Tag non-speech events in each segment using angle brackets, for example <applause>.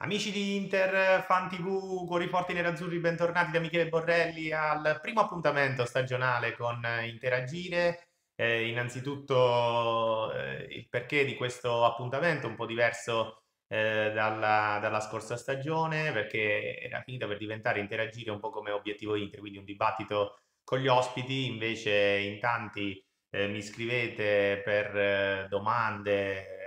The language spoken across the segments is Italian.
Amici di Inter, fan TV, cuori forti nerazzurri, bentornati da Michele Borrelli al primo appuntamento stagionale con eh, Interagire. Eh, innanzitutto eh, il perché di questo appuntamento un po' diverso eh, dalla, dalla, scorsa stagione, perché era finita per diventare Interagire un po' come obiettivo Inter, quindi un dibattito con gli ospiti, invece in tanti eh, mi scrivete per eh, domande,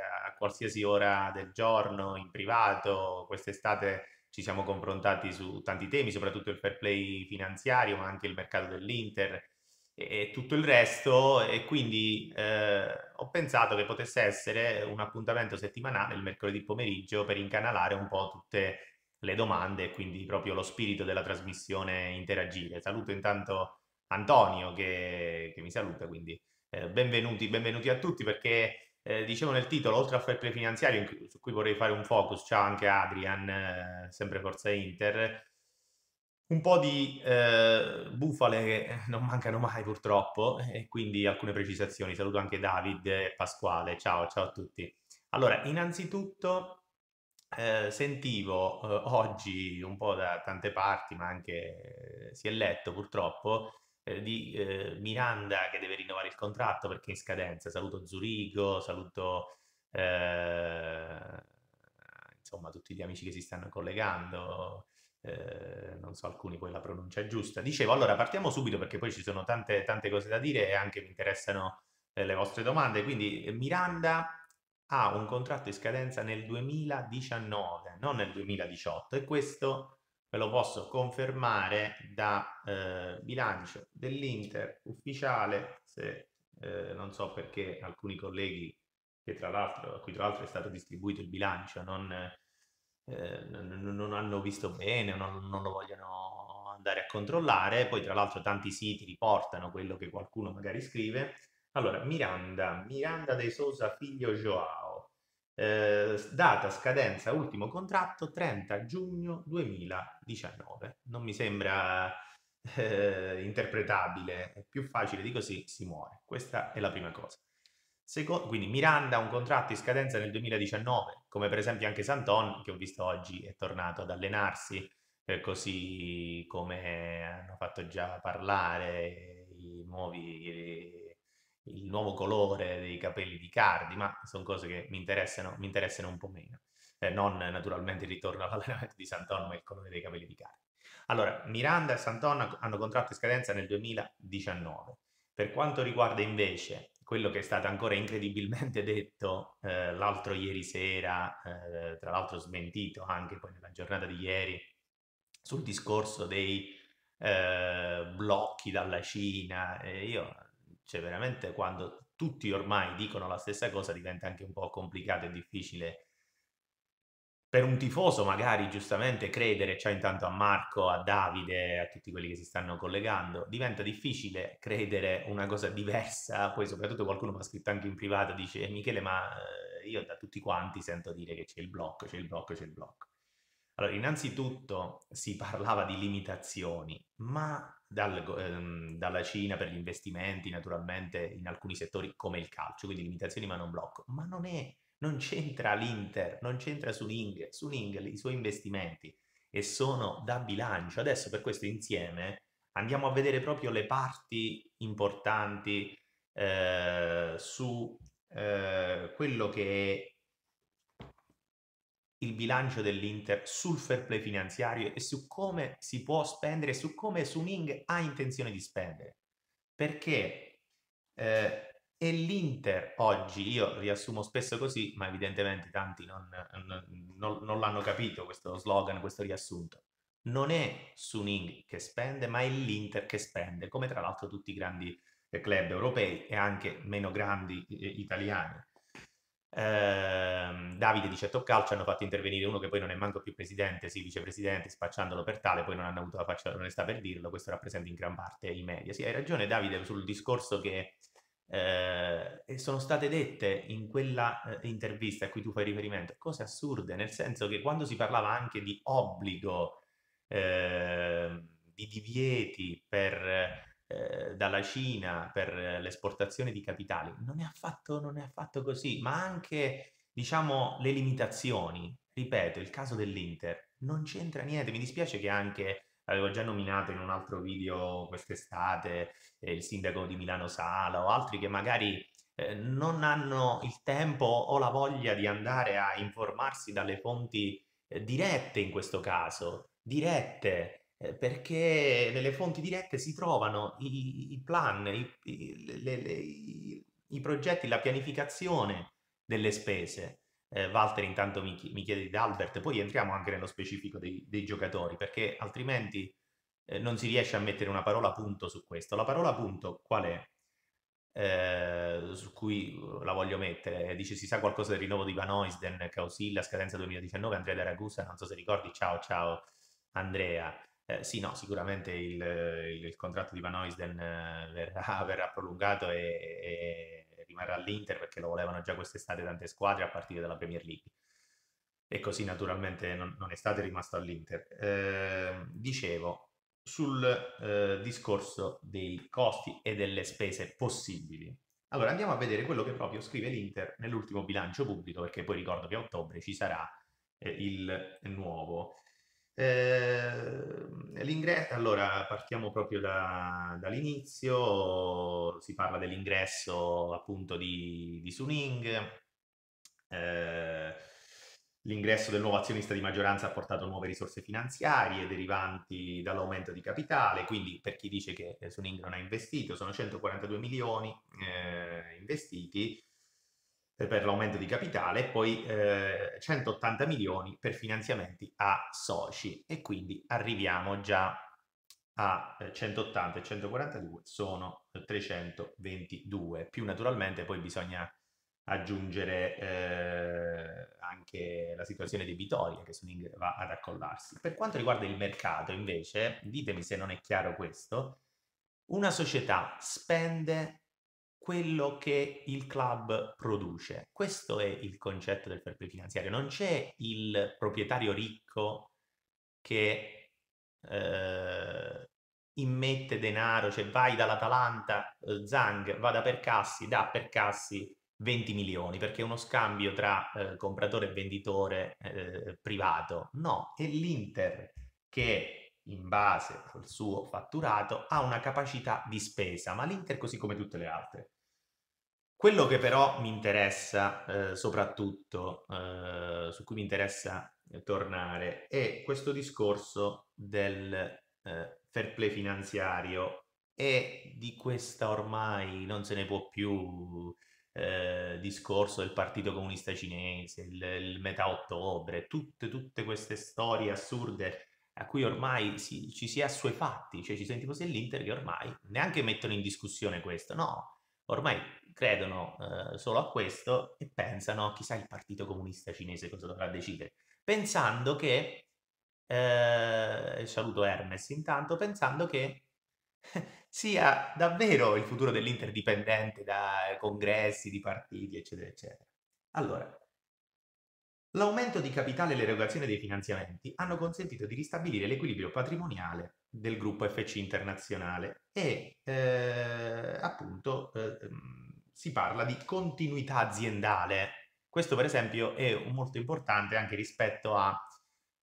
qualsiasi ora del giorno, in privato. Quest'estate ci siamo confrontati su tanti temi, soprattutto il fair play finanziario, ma anche il mercato dell'Inter e tutto il resto e quindi eh, ho pensato che potesse essere un appuntamento settimanale il mercoledì pomeriggio per incanalare un po' tutte le domande e quindi proprio lo spirito della trasmissione interagire. Saluto intanto Antonio che, che mi saluta, quindi eh, benvenuti, benvenuti a tutti perché eh, dicevo nel titolo, oltre al fair play finanziario, su cui vorrei fare un focus, ciao anche Adrian, eh, sempre Forza Inter, un po' di eh, bufale che non mancano mai purtroppo e quindi alcune precisazioni. Saluto anche David e Pasquale, ciao, ciao a tutti. Allora, innanzitutto eh, sentivo eh, oggi un po' da tante parti, ma anche eh, si è letto purtroppo, eh, di eh, Miranda che deve rinnovare il contratto perché è in scadenza. Saluto Zurigo, saluto eh, insomma tutti gli amici che si stanno collegando. Eh, non so alcuni poi la pronuncia giusta. Dicevo, allora partiamo subito perché poi ci sono tante, tante cose da dire e anche mi interessano eh, le vostre domande. Quindi Miranda ha un contratto in scadenza nel 2019, non nel 2018 e questo ve lo posso confermare da eh, bilancio dell'Inter ufficiale, se eh, non so perché alcuni colleghi che tra l'altro, a cui tra l'altro è stato distribuito il bilancio, non, eh, non, non hanno visto bene, non, non lo vogliono andare a controllare, poi tra l'altro tanti siti riportano quello che qualcuno magari scrive. Allora, Miranda, Miranda De Sosa, figlio Joao eh, data scadenza ultimo contratto 30 giugno 2019. Non mi sembra eh, interpretabile, è più facile di così, si muore. Questa è la prima cosa. Secondo, quindi Miranda ha un contratto in scadenza nel 2019, come per esempio anche Santon, che ho visto oggi, è tornato ad allenarsi, eh, così come hanno fatto già parlare i nuovi eh, il nuovo colore dei capelli di Cardi, ma sono cose che mi interessano, mi interessano un po' meno. Eh, non naturalmente il ritorno all'allenamento di Santon, ma il colore dei capelli di Cardi. Allora, Miranda e Santon hanno contratto in scadenza nel 2019. Per quanto riguarda invece quello che è stato ancora incredibilmente <laughs> detto eh, l'altro ieri sera, eh, tra l'altro smentito anche poi nella giornata di ieri, sul discorso dei eh, blocchi dalla Cina, eh, io cioè veramente quando tutti ormai dicono la stessa cosa diventa anche un po' complicato e difficile per un tifoso magari giustamente credere, cioè intanto a Marco, a Davide, a tutti quelli che si stanno collegando, diventa difficile credere una cosa diversa, poi soprattutto qualcuno mi ha scritto anche in privato, dice eh, Michele ma eh, io da tutti quanti sento dire che c'è il blocco, c'è il blocco, c'è il blocco. Allora, innanzitutto si parlava di limitazioni, ma dal, ehm, dalla Cina per gli investimenti naturalmente in alcuni settori come il calcio, quindi limitazioni ma non blocco, ma non, è, non c'entra l'Inter, non c'entra Suning, Suning i suoi investimenti e sono da bilancio. Adesso per questo insieme andiamo a vedere proprio le parti importanti eh, su eh, quello che è il bilancio dell'Inter sul fair play finanziario e su come si può spendere, su come Suning ha intenzione di spendere. Perché eh, è l'Inter oggi, io riassumo spesso così, ma evidentemente tanti non, non, non l'hanno capito questo slogan, questo riassunto. Non è Suning che spende, ma è l'Inter che spende, come tra l'altro tutti i grandi club europei e anche meno grandi eh, italiani. Eh, Davide dice Top Calcio hanno fatto intervenire uno che poi non è manco più presidente, sì vicepresidente, spacciandolo per tale, poi non hanno avuto la faccia dell'onestà per dirlo, questo rappresenta in gran parte i media. Sì, hai ragione Davide sul discorso che eh, sono state dette in quella eh, intervista a cui tu fai riferimento, cose assurde, nel senso che quando si parlava anche di obbligo, ehm, di divieti per eh, dalla Cina per l'esportazione di capitali, non è, affatto, non è affatto così, ma anche diciamo le limitazioni, ripeto, il caso dell'Inter, non c'entra niente, mi dispiace che anche avevo già nominato in un altro video quest'estate eh, il sindaco di Milano Sala o altri che magari eh, non hanno il tempo o la voglia di andare a informarsi dalle fonti eh, dirette in questo caso, dirette, eh, perché nelle fonti dirette si trovano i, i plan, i, i, le, le, i, progetti, la pianificazione delle spese. Eh, Walter intanto mi, mi chiede di Albert, poi entriamo anche nello specifico dei, dei giocatori, perché altrimenti eh, non si riesce a mettere una parola punto su questo. La parola punto qual è? Eh, su cui la voglio mettere. Eh, dice si sa qualcosa del rinnovo di Van Oisden, Causilla, scadenza 2019, Andrea D'Aragusa, non so se ricordi, ciao ciao Andrea. Eh, sì, no, sicuramente il, il, il contratto di Van Oisden eh, verrà, <laughs> verrà, prolungato e, e rimarrà all'Inter perché lo volevano già quest'estate tante squadre a partire dalla Premier League e così naturalmente non, non è stato rimasto all'Inter. Eh, dicevo, sul eh, discorso dei costi e delle spese possibili. Allora andiamo a vedere quello che proprio scrive l'Inter nell'ultimo bilancio pubblico, perché poi ricordo che a ottobre ci sarà eh, il nuovo. Eh, allora partiamo proprio da, dall'inizio, si parla dell'ingresso appunto di, di Suning, eh, l'ingresso del nuovo azionista di maggioranza ha portato nuove risorse finanziarie derivanti dall'aumento di capitale, quindi per chi dice che Suning non ha investito, sono 142 milioni eh, investiti, eh, per l'aumento di capitale e poi eh, 180 milioni per finanziamenti a soci e quindi arriviamo già a 180 eh, e 142 sono 322 eh, più naturalmente poi bisogna aggiungere eh, anche la situazione di Vitoria che Suning va ad accollarsi. Per quanto riguarda il mercato invece, ditemi se non è chiaro questo, una società spende quello che il club produce. Questo è il concetto del fair play finanziario. Non c'è il proprietario ricco che eh, immette denaro, cioè vai dall'Atalanta, eh, Zang, vada per Cassi, dà per Cassi 20 milioni, perché è uno scambio tra eh, compratore e venditore eh, privato. No, è l'Inter che in base al suo fatturato, ha una capacità di spesa, ma l'Inter così come tutte le altre. Quello che però mi interessa eh, soprattutto, eh, su cui mi interessa tornare, è questo discorso del eh, fair play finanziario e di questa ormai non se ne può più eh, discorso del Partito Comunista Cinese, il, il metà ottobre, tutte, tutte, queste storie assurde a cui ormai si, ci si è assuefatti, cioè ci sentiamo i tifosi che ormai neanche mettono in discussione questo, no, ormai credono eh, solo a questo e pensano chissà il Partito Comunista Cinese cosa dovrà decidere, pensando che, eh, saluto Hermes intanto, pensando che <laughs> sia davvero il futuro dell'Inter dipendente da congressi, di partiti, eccetera, eccetera. Allora, L'aumento di capitale e l'erogazione dei finanziamenti hanno consentito di ristabilire l'equilibrio patrimoniale del gruppo FC internazionale e eh, appunto eh, ehm, si parla di continuità aziendale. Questo per esempio è molto importante anche rispetto a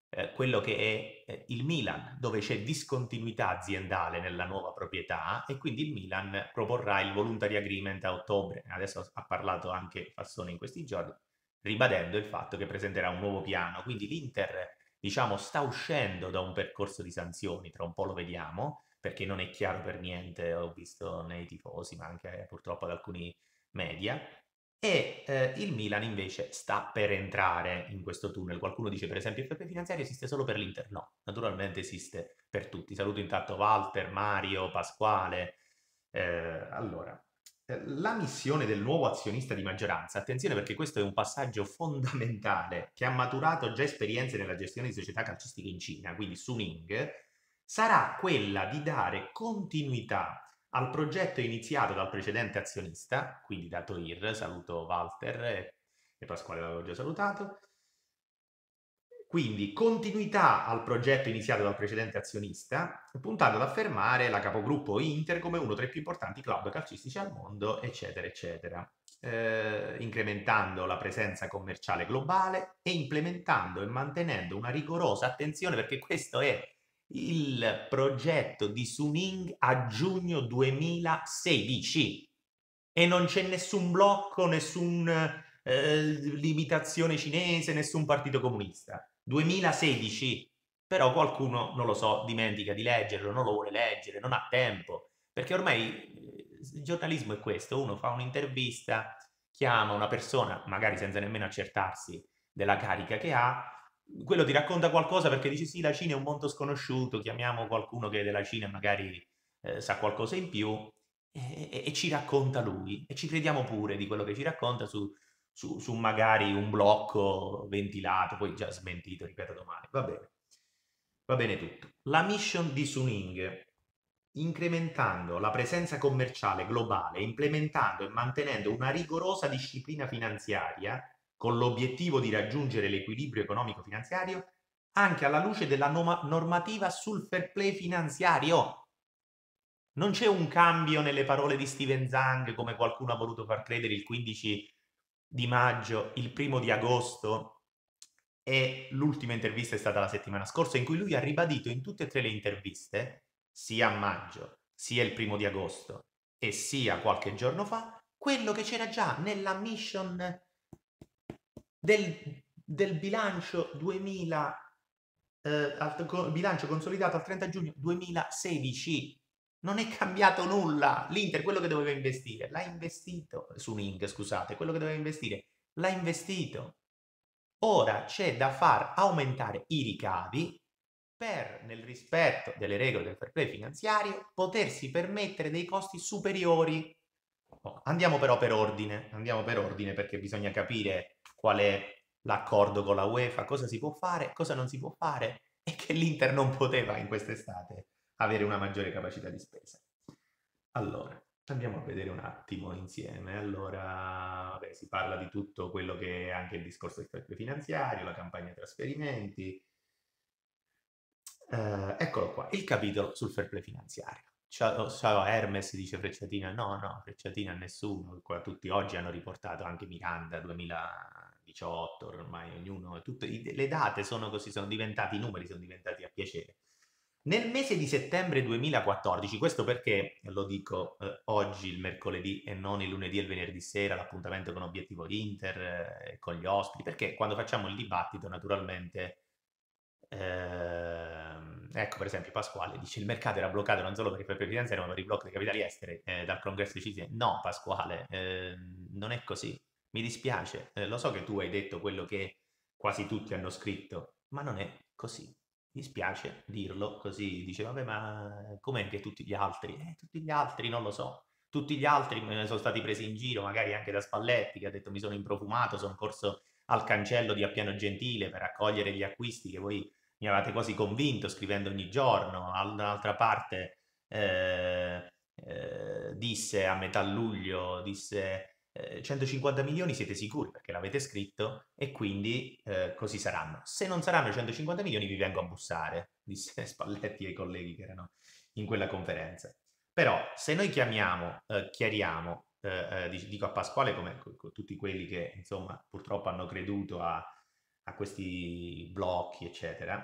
eh, quello che è eh, il Milan, dove c'è discontinuità aziendale nella nuova proprietà e quindi il Milan proporrà il voluntary agreement a ottobre. Adesso ha parlato anche Fassone in questi giorni ribadendo il fatto che presenterà un nuovo piano. Quindi l'Inter, diciamo, sta uscendo da un percorso di sanzioni, tra un po' lo vediamo, perché non è chiaro per niente, ho visto nei tifosi, ma anche eh, purtroppo ad alcuni media. E eh, il Milan invece sta per entrare in questo tunnel. Qualcuno dice, per esempio, il FP finanziario esiste solo per l'Inter? No, naturalmente esiste per tutti. Saluto intanto Walter, Mario, Pasquale. Eh, allora, la missione del nuovo azionista di maggioranza, attenzione perché questo è un passaggio fondamentale che ha maturato già esperienze nella gestione di società calcistiche in Cina, quindi Suning, sarà quella di dare continuità al progetto iniziato dal precedente azionista, quindi da Toir, saluto Walter e Pasquale l'avevo già salutato, quindi continuità al progetto iniziato dal precedente azionista, puntando ad affermare la capogruppo Inter come uno tra i più importanti club calcistici al mondo, eccetera, eccetera, eh, incrementando la presenza commerciale globale e implementando e mantenendo una rigorosa attenzione, perché questo è il progetto di Suning a giugno 2016 e non c'è nessun blocco, nessun eh, limitazione cinese, nessun partito comunista. 2016, però qualcuno, non lo so, dimentica di leggerlo, non lo vuole leggere, non ha tempo, perché ormai eh, il giornalismo è questo, uno fa un'intervista, chiama una persona, magari senza nemmeno accertarsi della carica che ha, quello ti racconta qualcosa perché dici sì, la Cina è un mondo sconosciuto, chiamiamo qualcuno che della Cina magari eh, sa qualcosa in più e, e, e, ci racconta lui e ci crediamo pure di quello che ci racconta su, su, su magari un blocco ventilato, poi già smentito, ripeto domani. Va bene. Va bene tutto. La mission di Suning, incrementando la presenza commerciale globale, implementando e mantenendo una rigorosa disciplina finanziaria con l'obiettivo di raggiungere l'equilibrio economico-finanziario, anche alla luce della no- normativa sul fair play finanziario. Non c'è un cambio nelle parole di Steven Zang, come qualcuno ha voluto far credere il 15 di maggio, il primo di agosto e l'ultima intervista è stata la settimana scorsa in cui lui ha ribadito in tutte e tre le interviste, sia a maggio, sia il primo di agosto e sia qualche giorno fa, quello che c'era già nella mission del, del bilancio 2000 eh, al, bilancio consolidato al 30 giugno 2016 non è cambiato nulla. L'Inter, quello che doveva investire, l'ha investito. Su un scusate, quello che doveva investire, l'ha investito. Ora c'è da far aumentare i ricavi per, nel rispetto delle regole del fair play finanziario, potersi permettere dei costi superiori. Oh, andiamo però per ordine, andiamo per ordine perché bisogna capire qual è l'accordo con la UEFA, cosa si può fare, cosa non si può fare e che l'Inter non poteva in quest'estate avere una maggiore capacità di spesa. Allora, andiamo a vedere un attimo insieme. Allora, vabbè, si parla di tutto quello che è anche il discorso del credito finanziario, la campagna trasferimenti. Eh, eccolo qua, il capitolo sul fair play finanziario. Ciao, ciao Hermes, dice Frecciatina. No, no, Frecciatina nessuno. Qua tutti oggi hanno riportato anche Miranda 2018, ormai ognuno. Tutte le date sono così, sono diventati, i numeri sono diventati a piacere. Nel mese di settembre 2014, questo perché lo dico eh, oggi, il mercoledì e non il lunedì e il venerdì sera, l'appuntamento con Obiettivo Inter, eh, con gli ospiti, perché quando facciamo il dibattito naturalmente... Eh, ecco per esempio Pasquale dice il mercato era bloccato non solo per i propri finanziari ma per i blocchi dei capitali esteri eh, dal congresso di Cisi. No Pasquale, eh, non è così, mi dispiace, eh, lo so che tu hai detto quello che quasi tutti hanno scritto, ma non è così. Mi spiace dirlo, così dice, vabbè, ma com'è che tutti gli altri? Eh, tutti gli altri non lo so. Tutti gli altri me eh, ne sono stati presi in giro, magari anche da Spalletti, che ha detto mi sono improfumato, sono corso al cancello di Appiano Gentile per accogliere gli acquisti che voi mi avevate quasi convinto scrivendo ogni giorno. Dall'altra parte eh, eh, disse a metà luglio, disse 150 eh, milioni siete sicuri perché l'avete scritto e quindi eh, così saranno. Se non saranno 150 milioni vi vengo a bussare, <laughs> disse Spalletti ai colleghi che erano in quella conferenza. Però se noi chiamiamo, eh, chiariamo, eh, eh, dico a Pasquale come tutti quelli che insomma purtroppo hanno creduto a, a questi blocchi, eccetera,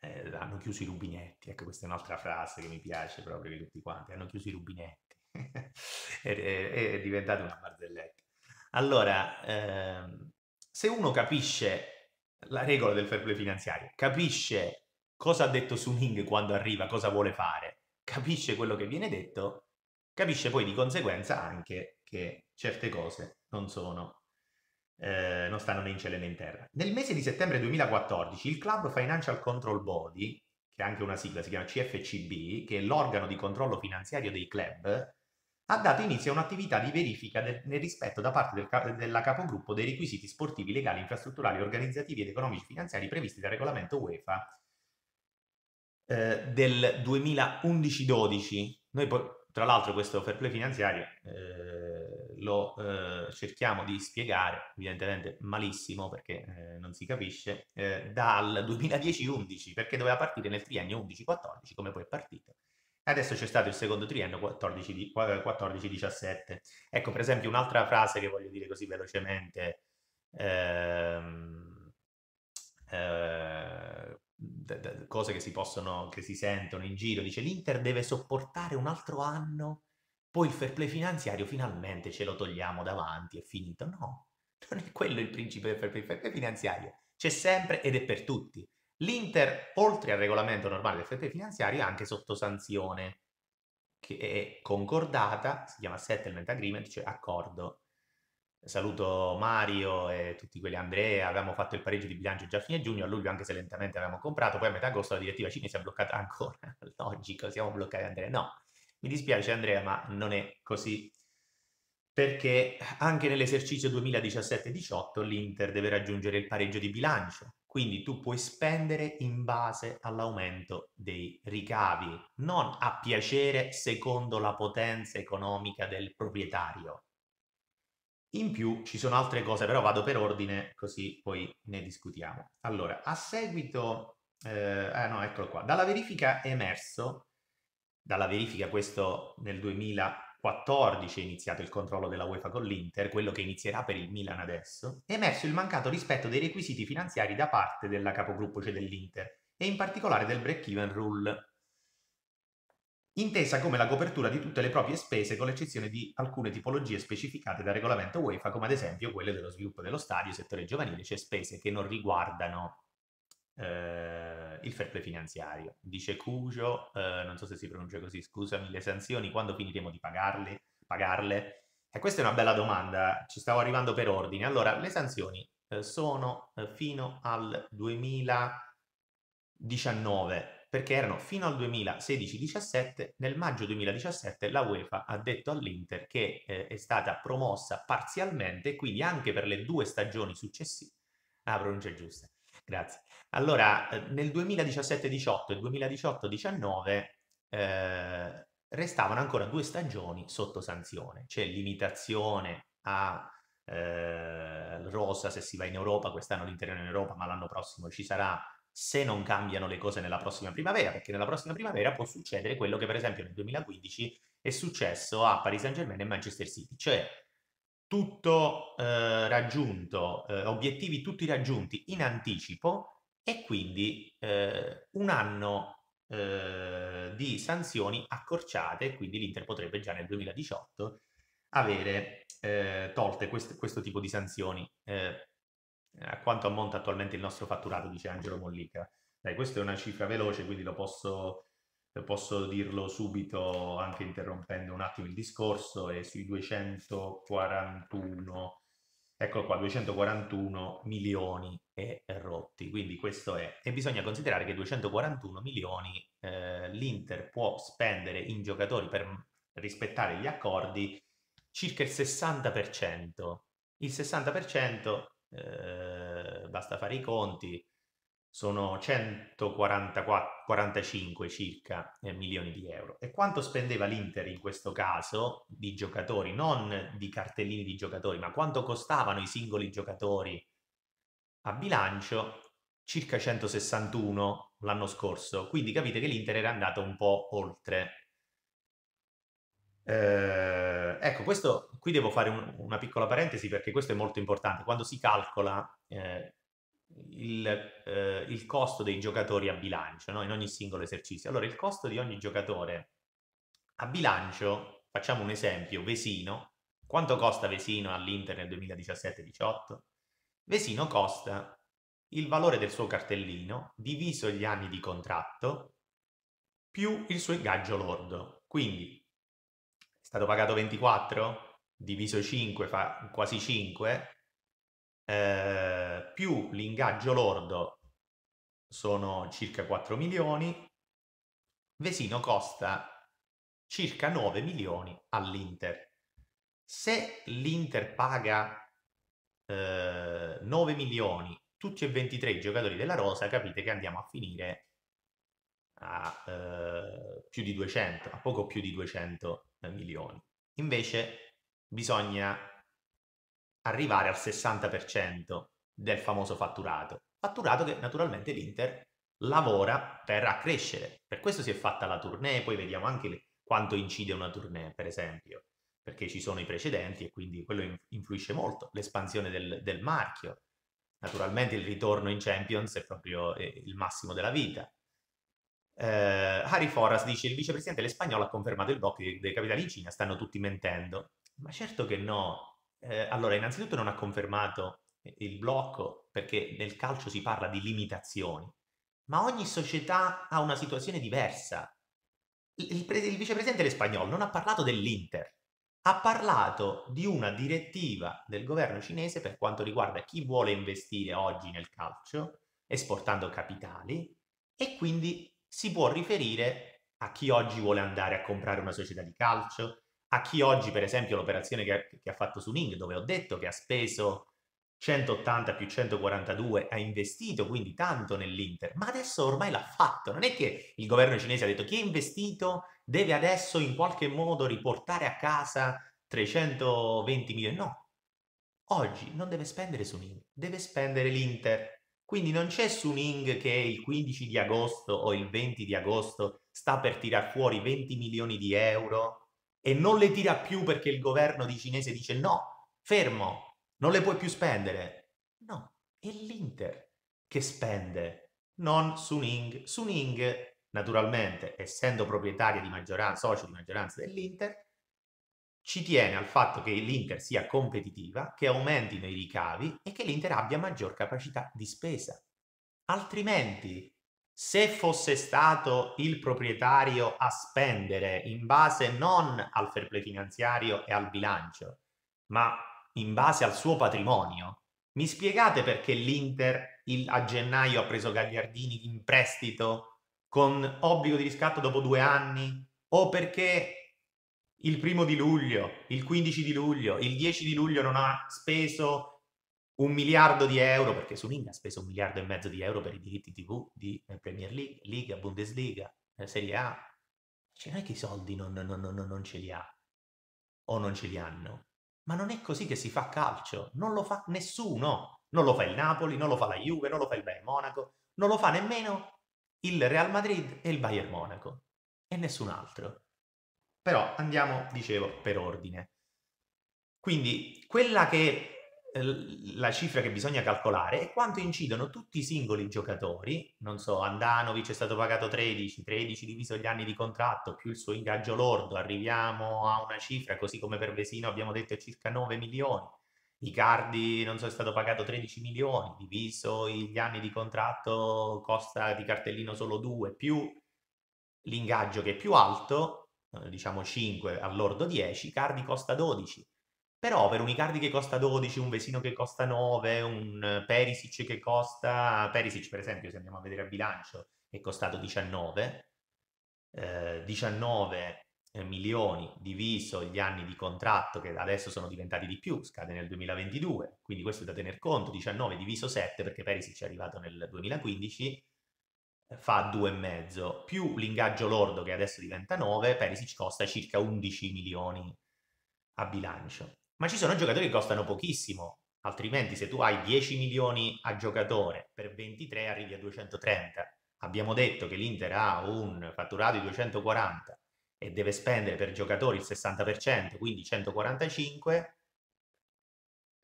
eh, hanno chiuso i rubinetti, ecco questa è un'altra frase che mi piace proprio di tutti quanti, hanno chiuso i rubinetti. <laughs> è, è, diventata una barzelletta. Allora, ehm, se uno capisce la regola del fair play finanziario, capisce cosa ha detto Suning quando arriva, cosa vuole fare, capisce quello che viene detto, capisce poi di conseguenza anche che certe cose non sono eh, non stanno né in cielo né in terra. Nel mese di settembre 2014 il Club Financial Control Body, che è anche una sigla, si chiama CFCB, che è l'organo di controllo finanziario dei club, ha dato inizio a un'attività di verifica del, nel rispetto da parte del, della capogruppo dei requisiti sportivi, legali, infrastrutturali, organizzativi ed economici finanziari previsti dal regolamento UEFA eh, del 2011-12. Noi tra l'altro, questo fair play finanziario eh, lo eh, cerchiamo di spiegare, evidentemente malissimo perché eh, non si capisce, eh, dal 2010-11, perché doveva partire nel triennio 11-14, come poi è partito Adesso c'è stato il secondo triennio 14-17. Eh, ecco, per esempio, un'altra frase che voglio dire così velocemente, ehm, eh, d- d- cose che si possono, che si sentono in giro, dice l'Inter deve sopportare un altro anno, poi il fair play finanziario finalmente ce lo togliamo davanti, è finito. No, non è quello il principio del fair play, fair play finanziario, c'è sempre ed è per tutti. L'Inter, oltre al regolamento normale del FP finanziario, è anche sotto sanzione, che è concordata, si chiama settlement agreement, cioè accordo. Saluto Mario e tutti quelli, Andrea, avevamo fatto il pareggio di bilancio già a fine giugno, a luglio anche se lentamente avevamo comprato, poi a metà agosto la direttiva cinese è bloccata ancora, <laughs> logico, siamo bloccati Andrea, no, mi dispiace Andrea, ma non è così perché anche nell'esercizio 2017-18 l'Inter deve raggiungere il pareggio di bilancio quindi tu puoi spendere in base all'aumento dei ricavi, non a piacere secondo la potenza economica del proprietario. In più ci sono altre cose, però vado per ordine così poi ne discutiamo. Allora, a seguito, eh, ah no, eccolo qua, dalla verifica è emerso, dalla verifica questo nel 2000 2014 è iniziato il controllo della UEFA con l'Inter, quello che inizierà per il Milan adesso, è emerso il mancato rispetto dei requisiti finanziari da parte della capogruppo cioè dell'Inter, e in particolare del break-even rule, intesa come la copertura di tutte le proprie spese con l'eccezione di alcune tipologie specificate dal regolamento UEFA, come ad esempio quelle dello sviluppo dello stadio, settore giovanile, cioè spese che non riguardano eh, il fair play finanziario. Dice Cugio, eh, non so se si pronuncia così, scusami, le sanzioni quando finiremo di pagarle? pagarle? E questa è una bella domanda, ci stavo arrivando per ordine. Allora, le sanzioni eh, sono eh, fino al 2019, perché erano fino al 2016-17, nel maggio 2017 la UEFA ha detto all'Inter che eh, è stata promossa parzialmente, quindi anche per le due stagioni successive, la ah, pronuncia giusta, grazie, allora, eh, nel 2017-18 e 2018-19 eh, restavano ancora due stagioni sotto sanzione, cioè limitazione a eh, rosa se si va in Europa, quest'anno l'interno in Europa, ma l'anno prossimo ci sarà se non cambiano le cose nella prossima primavera, perché nella prossima primavera può succedere quello che per esempio nel 2015 è successo a Paris Saint Germain e Manchester City, cioè tutto eh, raggiunto, eh, obiettivi tutti raggiunti in anticipo e quindi eh, un anno eh, di sanzioni accorciate, quindi l'Inter potrebbe già nel 2018 avere eh, tolte quest- questo tipo di sanzioni. Eh, a quanto ammonta attualmente il nostro fatturato, dice Angelo Mollica. Dai, questa è una cifra veloce, quindi lo posso, posso dirlo subito anche interrompendo un attimo il discorso, è sui 241 Eccolo qua, 241 milioni e rotti, quindi questo è. E bisogna considerare che 241 milioni eh, l'Inter può spendere in giocatori per rispettare gli accordi circa il 60%. Il 60% eh, basta fare i conti, sono 145 circa eh, milioni di euro. E quanto spendeva l'Inter in questo caso di giocatori, non di cartellini di giocatori, ma quanto costavano i singoli giocatori a bilancio? Circa 161 l'anno scorso, quindi capite che l'Inter era andato un po' oltre. Eh, ecco, questo qui devo fare un, una piccola parentesi perché questo è molto importante. Quando si calcola eh, il, eh, il, costo dei giocatori a bilancio no? in ogni singolo esercizio. Allora, il costo di ogni giocatore a bilancio, facciamo un esempio, Vesino. Quanto costa Vesino all'Inter nel 2017-18? Vesino costa il valore del suo cartellino diviso gli anni di contratto più il suo ingaggio lordo. Quindi è stato pagato 24, diviso 5 fa quasi 5, eh, più l'ingaggio lordo sono circa 4 milioni, Vesino costa circa 9 milioni all'Inter. Se l'Inter paga eh, 9 milioni tutti e 23 i giocatori della Rosa, capite che andiamo a finire a eh, più di 200, a poco più di 200 milioni. Invece bisogna arrivare al 60% del famoso fatturato. Fatturato che naturalmente l'Inter lavora per accrescere. Per questo si è fatta la tournée, poi vediamo anche quanto incide una tournée, per esempio, perché ci sono i precedenti e quindi quello influisce molto. L'espansione del, del marchio, naturalmente il ritorno in Champions è proprio eh, il massimo della vita. Eh, Harry Foras dice il vicepresidente dell'Espagnolo ha confermato il blocco dei, dei capitali in Cina, stanno tutti mentendo. Ma certo che no, eh, allora, innanzitutto non ha confermato eh, il blocco perché nel calcio si parla di limitazioni, ma ogni società ha una situazione diversa. Il, pre- il vicepresidente spagnolo non ha parlato dell'Inter, ha parlato di una direttiva del governo cinese per quanto riguarda chi vuole investire oggi nel calcio, esportando capitali, e quindi si può riferire a chi oggi vuole andare a comprare una società di calcio, a chi oggi, per esempio, l'operazione che, che, ha fatto su Ning, dove ho detto che ha speso 180 più 142, ha investito quindi tanto nell'Inter, ma adesso ormai l'ha fatto. Non è che il governo cinese ha detto chi ha investito deve adesso in qualche modo riportare a casa 320 milioni. No, oggi non deve spendere su Ning, deve spendere l'Inter. Quindi non c'è Suning che il 15 di agosto o il 20 di agosto sta per tirar fuori 20 milioni di euro e non le tira più perché il governo di cinese dice no, fermo, non le puoi più spendere. No, è l'Inter che spende, non Suning. Suning, naturalmente, essendo proprietaria di maggioranza, socio di maggioranza dell'Inter, ci tiene al fatto che l'Inter sia competitiva, che aumentino i ricavi e che l'Inter abbia maggior capacità di spesa. Altrimenti se fosse stato il proprietario a spendere in base non al fair play finanziario e al bilancio, ma in base al suo patrimonio, mi spiegate perché l'Inter il, a gennaio ha preso Gagliardini in prestito con obbligo di riscatto dopo due anni? O perché il primo di luglio, il 15 di luglio, il 10 di luglio non ha speso un miliardo di euro, perché Suning ha speso un miliardo e mezzo di euro per i diritti TV di eh, Premier League, Liga, Bundesliga, eh, Serie A. Cioè, non è che i soldi non, non, non, non ce li ha o non ce li hanno. Ma non è così che si fa calcio, non lo fa nessuno. Non lo fa il Napoli, non lo fa la Juve, non lo fa il Bayern Monaco, non lo fa nemmeno il Real Madrid e il Bayern Monaco e nessun altro. Però andiamo, dicevo, per ordine. Quindi quella che la cifra che bisogna calcolare è quanto incidono tutti i singoli giocatori, non so, Andanovic è stato pagato 13, 13 diviso gli anni di contratto più il suo ingaggio lordo, arriviamo a una cifra, così come per Vesino abbiamo detto circa 9 milioni, Icardi non so è stato pagato 13 milioni, diviso gli anni di contratto costa di cartellino solo 2, più l'ingaggio che è più alto, eh, diciamo 5 all'ordo 10, Icardi costa 12 però per un Icardi che costa 12, un Vesino che costa 9, un Perisic che costa... Perisic per esempio, se andiamo a vedere a bilancio, è costato 19. Eh, 19 eh, milioni diviso gli anni di contratto che adesso sono diventati di più, scade nel 2022, quindi questo è da tener conto, 19 diviso 7 perché Perisic è arrivato nel 2015, eh, fa 2,5 più l'ingaggio lordo che adesso diventa 9, Perisic costa circa 11 milioni a bilancio ma ci sono giocatori che costano pochissimo, altrimenti se tu hai 10 milioni a giocatore per 23 arrivi a 230. Abbiamo detto che l'Inter ha un fatturato di 240 e deve spendere per giocatori il 60%, quindi 145.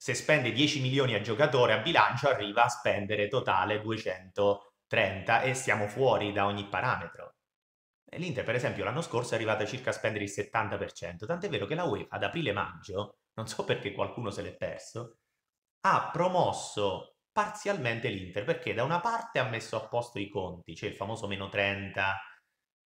Se spende 10 milioni a giocatore a bilancio arriva a spendere totale 230 e siamo fuori da ogni parametro. L'Inter, per esempio, l'anno scorso è arrivata circa a spendere il 70%, tant'è vero che la UEFA ad aprile-maggio non so perché qualcuno se l'è perso, ha promosso parzialmente l'Inter perché da una parte ha messo a posto i conti, cioè il famoso meno 30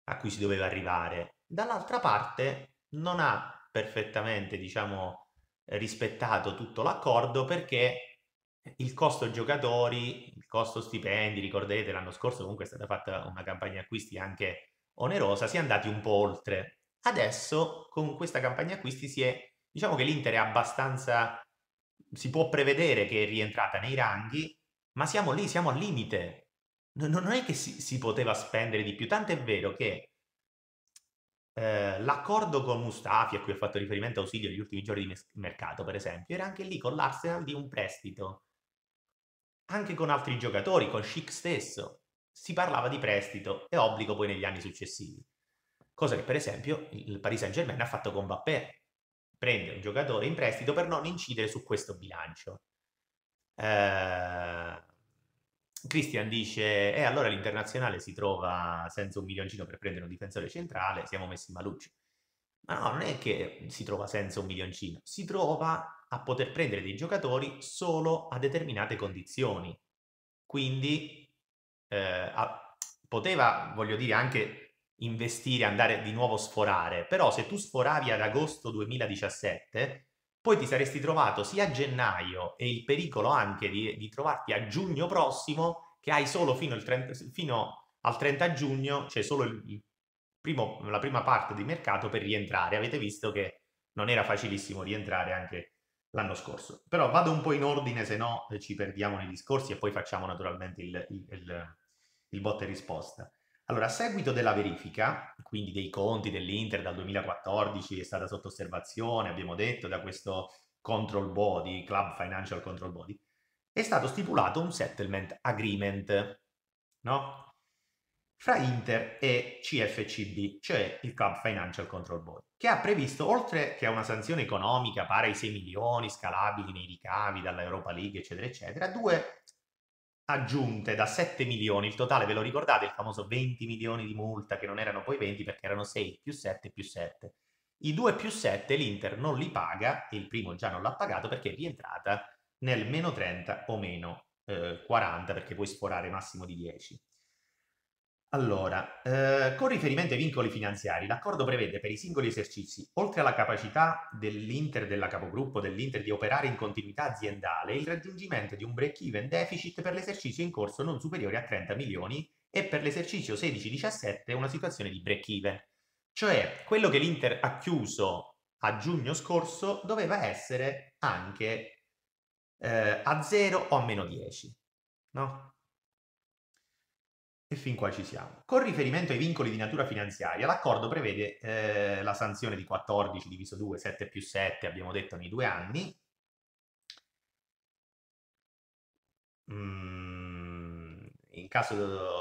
a cui si doveva arrivare, dall'altra parte non ha perfettamente, diciamo, rispettato tutto l'accordo perché il costo giocatori, il costo stipendi, ricorderete l'anno scorso comunque è stata fatta una campagna acquisti anche onerosa, si è andati un po' oltre. Adesso con questa campagna acquisti si è Diciamo che l'Inter è abbastanza, si può prevedere che è rientrata nei ranghi, ma siamo lì, siamo al limite. Non, è che si, si poteva spendere di più, tanto è vero che eh, l'accordo con Mustafi, a cui ho fatto riferimento Ausilio negli ultimi giorni di mes- mercato, per esempio, era anche lì con l'Arsenal di un prestito. Anche con altri giocatori, con Schick stesso, si parlava di prestito e obbligo poi negli anni successivi. Cosa che, per esempio, il Paris Saint-Germain ha fatto con Mbappé prende un giocatore in prestito per non incidere su questo bilancio. Eh, Christian dice, e eh, allora l'internazionale si trova senza un milioncino per prendere un difensore centrale, siamo messi in malucci. Ma no, non è che si trova senza un milioncino, si trova a poter prendere dei giocatori solo a determinate condizioni. Quindi eh, a, poteva, voglio dire, anche investire, andare di nuovo a sforare, però se tu sforavi ad agosto 2017, poi ti saresti trovato sia a gennaio e il pericolo anche di, di trovarti a giugno prossimo che hai solo fino, 30, fino al 30 giugno, cioè solo il primo, la prima parte di mercato per rientrare. Avete visto che non era facilissimo rientrare anche l'anno scorso. Però vado un po' in ordine, se no eh, ci perdiamo nei discorsi e poi facciamo naturalmente il, il, il, il botte risposta. Allora, a seguito della verifica, quindi dei conti dell'Inter dal 2014 è stata sotto osservazione, abbiamo detto, da questo control body, Club Financial Control Body, è stato stipulato un settlement agreement, no? fra Inter e CFCB, cioè il Club Financial Control Board, che ha previsto, oltre che a una sanzione economica pari ai 6 milioni scalabili nei ricavi dall'Europa League, eccetera, eccetera, due aggiunte da 7 milioni, il totale ve lo ricordate, il famoso 20 milioni di multa che non erano poi 20 perché erano 6 più 7 più 7. I 2 più 7 l'Inter non li paga e il primo già non l'ha pagato perché è rientrata nel meno 30 o meno eh, 40 perché puoi sforare massimo di 10. Allora, eh, con riferimento ai vincoli finanziari, l'accordo prevede per i singoli esercizi, oltre alla capacità dell'Inter della capogruppo dell'Inter di operare in continuità aziendale, il raggiungimento di un break-even deficit per l'esercizio in corso non superiore a 30 milioni e per l'esercizio 16-17 una situazione di break-even. Cioè, quello che l'Inter ha chiuso a giugno scorso doveva essere anche eh, a 0 o a meno 10, no? E fin qua ci siamo. Con riferimento ai vincoli di natura finanziaria, l'accordo prevede eh, la sanzione di 14 diviso 2, 7 più 7, abbiamo detto nei due anni. Mm, in caso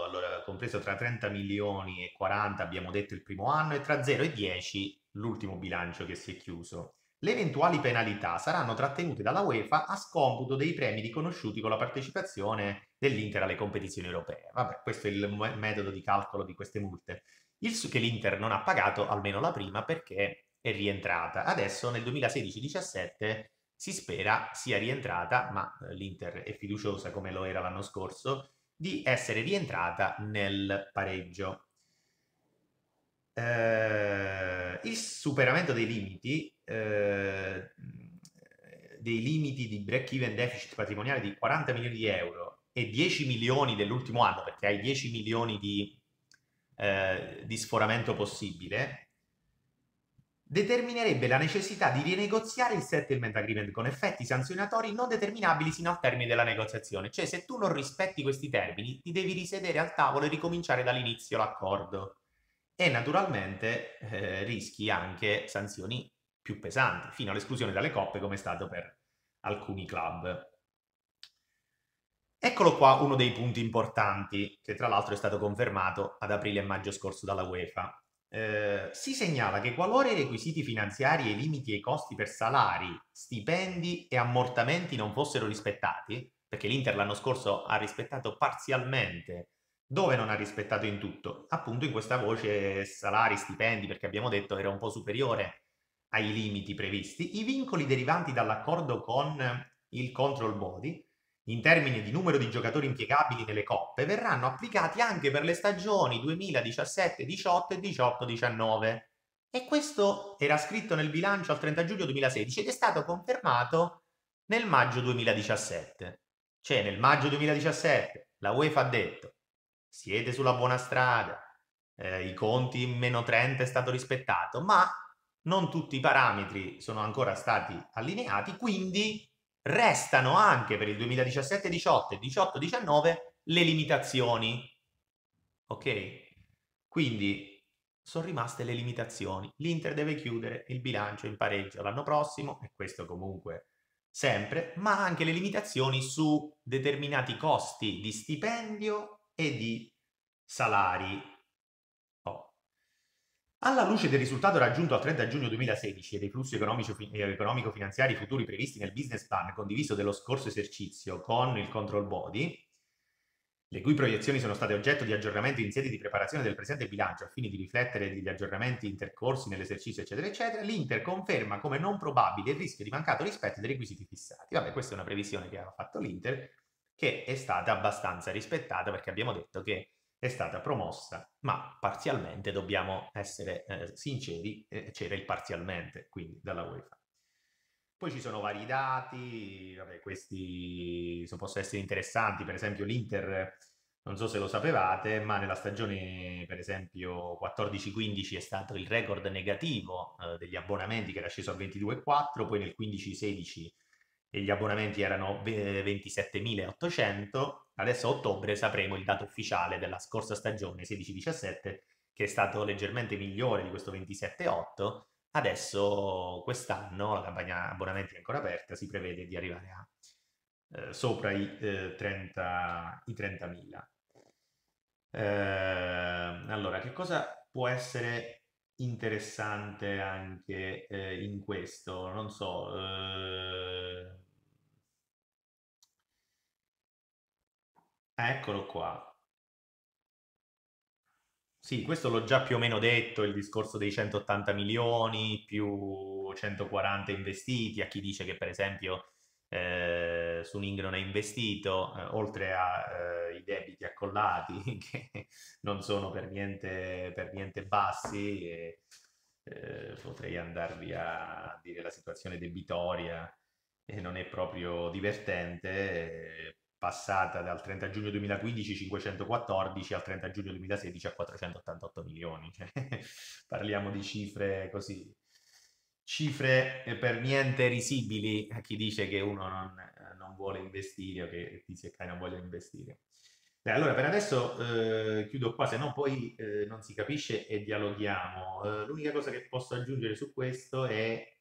allora, compreso tra 30 milioni e 40 abbiamo detto il primo anno e tra 0 e 10 l'ultimo bilancio che si è chiuso. Le eventuali penalità saranno trattenute dalla UEFA a scomputo dei premi riconosciuti con la partecipazione dell'Inter alle competizioni europee. Vabbè, questo è il metodo di calcolo di queste multe. Il su che l'Inter non ha pagato almeno la prima perché è rientrata. Adesso nel 2016-17 si spera sia rientrata, ma eh, l'Inter è fiduciosa come lo era l'anno scorso, di essere rientrata nel pareggio. Eh, il superamento dei limiti, eh, dei limiti di break-even deficit patrimoniale di 40 milioni di euro e 10 milioni dell'ultimo anno, perché hai 10 milioni di, eh, di sforamento possibile, determinerebbe la necessità di rinegoziare il settlement agreement con effetti sanzionatori non determinabili sino al termine della negoziazione. Cioè, se tu non rispetti questi termini, ti devi risedere al tavolo e ricominciare dall'inizio l'accordo. E naturalmente eh, rischi anche sanzioni più pesanti, fino all'esclusione dalle coppe, come è stato per alcuni club. Eccolo qua uno dei punti importanti, che tra l'altro è stato confermato ad aprile e maggio scorso dalla UEFA. Eh, si segnala che qualora i requisiti finanziari e i limiti ai costi per salari, stipendi e ammortamenti non fossero rispettati, perché l'Inter l'anno scorso ha rispettato parzialmente, dove non ha rispettato in tutto, appunto in questa voce salari, stipendi, perché abbiamo detto era un po' superiore ai limiti previsti, i vincoli derivanti dall'accordo con il control body in termini di numero di giocatori impiegabili nelle coppe verranno applicati anche per le stagioni 2017, 18 e 18, 19. E questo era scritto nel bilancio al 30 giugno 2016 ed è stato confermato nel maggio 2017. Cioè nel maggio 2017 la UEFA ha detto siete sulla buona strada, eh, i conti in meno 30 è stato rispettato, ma non tutti i parametri sono ancora stati allineati, quindi Restano anche per il 2017-18 e 18-19 le limitazioni. Ok? Quindi sono rimaste le limitazioni. L'Inter deve chiudere il bilancio in pareggio l'anno prossimo e questo comunque sempre, ma anche le limitazioni su determinati costi di stipendio e di salari alla luce del risultato raggiunto al 30 giugno 2016 e dei flussi eh, economico-finanziari futuri previsti nel business plan condiviso dello scorso esercizio con il control body, le cui proiezioni sono state oggetto di aggiornamento in sede di preparazione del presente bilancio a fine di riflettere degli aggiornamenti intercorsi nell'esercizio, eccetera, eccetera, l'Inter conferma come non probabile il rischio di mancato rispetto dei requisiti fissati. Vabbè, questa è una previsione che ha fatto l'Inter, che è stata abbastanza rispettata perché abbiamo detto che è stata promossa, ma parzialmente, dobbiamo essere eh, sinceri, eh, c'era il parzialmente, quindi dalla UEFA. Poi ci sono vari dati, vabbè, questi possono essere interessanti, per esempio l'Inter, non so se lo sapevate, ma nella stagione per esempio 14-15 è stato il record negativo eh, degli abbonamenti che era sceso a 22,4, poi nel 15-16 e gli abbonamenti erano 27.800, eh, adesso a ottobre sapremo il dato ufficiale della scorsa stagione 16-17 che è stato leggermente migliore di questo 27.8, adesso quest'anno la campagna abbonamenti è ancora aperta, si prevede di arrivare a eh, sopra i, eh, 30, i 30.000. Eh, allora, che cosa può essere interessante anche eh, in questo? Non so, eh, Eccolo qua. Sì, questo l'ho già più o meno detto, il discorso dei 180 milioni più 140 investiti, a chi dice che per esempio eh, Suning non è investito, eh, oltre ai eh, debiti accollati <laughs> che non sono per niente, per niente bassi, e, eh, potrei andarvi a dire la situazione debitoria e eh, non è proprio divertente, eh, passata dal 30 giugno 2015 514 al 30 giugno 2016 a 488 milioni. <laughs> parliamo di cifre così, cifre eh, per niente risibili a chi dice che uno non, eh, non vuole investire o che Tizio e Kai non vogliono investire. Beh, allora, per adesso eh, chiudo qua, se no poi eh, non si capisce e dialoghiamo. Eh, l'unica cosa che posso aggiungere su questo è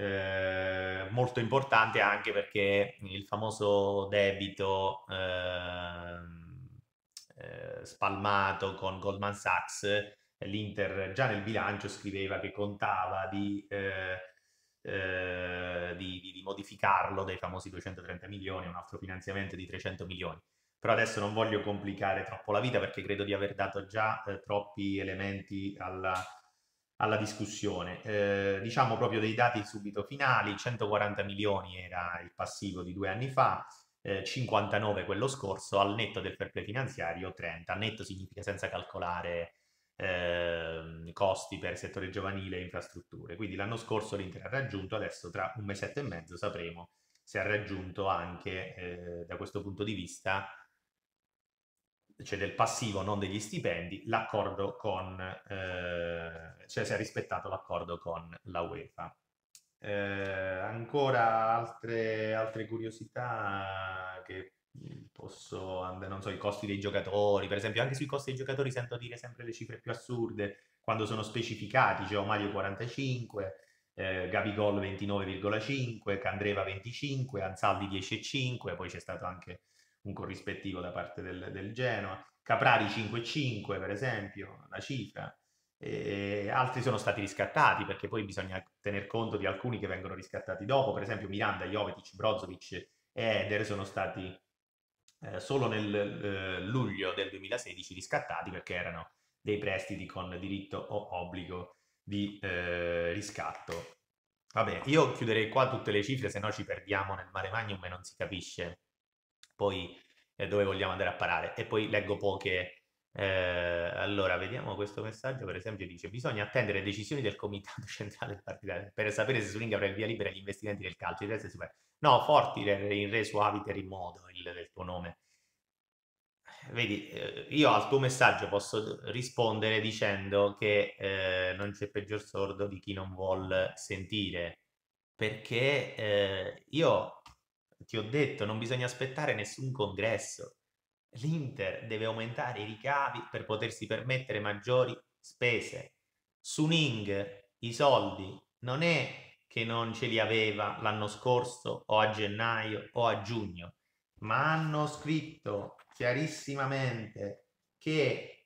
eh, molto importante anche perché il famoso debito ehm, eh, spalmato con Goldman Sachs, l'Inter già nel bilancio scriveva che contava di, eh, eh di, di, di modificarlo dai famosi 230 milioni, un altro finanziamento di 300 milioni. Però adesso non voglio complicare troppo la vita perché credo di aver dato già eh, troppi elementi alla, alla discussione. Eh, diciamo proprio dei dati subito finali, 140 milioni era il passivo di due anni fa, eh, 59 quello scorso, al netto del fair play finanziario 30, netto significa senza calcolare eh, costi per settore giovanile e infrastrutture. Quindi l'anno scorso l'Inter ha raggiunto, adesso tra un mesetto e mezzo sapremo se ha raggiunto anche eh, da questo punto di vista cioè del passivo, non degli stipendi, l'accordo con, eh, cioè si è rispettato l'accordo con la UEFA. Eh, ancora altre, altre, curiosità che posso andare, non so, i costi dei giocatori, per esempio anche sui costi dei giocatori sento dire sempre le cifre più assurde quando sono specificati, cioè Omaglio 45, eh, Gabigol 29,5, Candreva 25, Anzaldi 10,5, poi c'è stato anche un corrispettivo da parte del, del Genoa. Caprari 5-5 per esempio, la cifra. E altri sono stati riscattati perché poi bisogna tener conto di alcuni che vengono riscattati dopo, per esempio Miranda, Jovetic, Brozovic e Eder sono stati eh, solo nel eh, luglio del 2016 riscattati perché erano dei prestiti con diritto o obbligo di eh, riscatto. Vabbè, io chiuderei qua tutte le cifre, se no ci perdiamo nel mare magnum e non si capisce poi eh, dove vogliamo andare a parare. E poi leggo poche... Eh, allora, vediamo questo messaggio, per esempio, dice bisogna attendere decisioni del Comitato <laughs> Centrale del Partito per sapere se Suling avrà il via libera agli investimenti nel calcio. No, forti in re suaviter in modo il, il tuo nome. Vedi, eh, io al tuo messaggio posso rispondere dicendo che eh, non c'è peggior sordo di chi non vuol sentire, perché eh, io ti ho detto, non bisogna aspettare nessun congresso. L'Inter deve aumentare i ricavi per potersi permettere maggiori spese. Suning i soldi non è che non ce li aveva l'anno scorso o a gennaio o a giugno, ma hanno scritto chiarissimamente che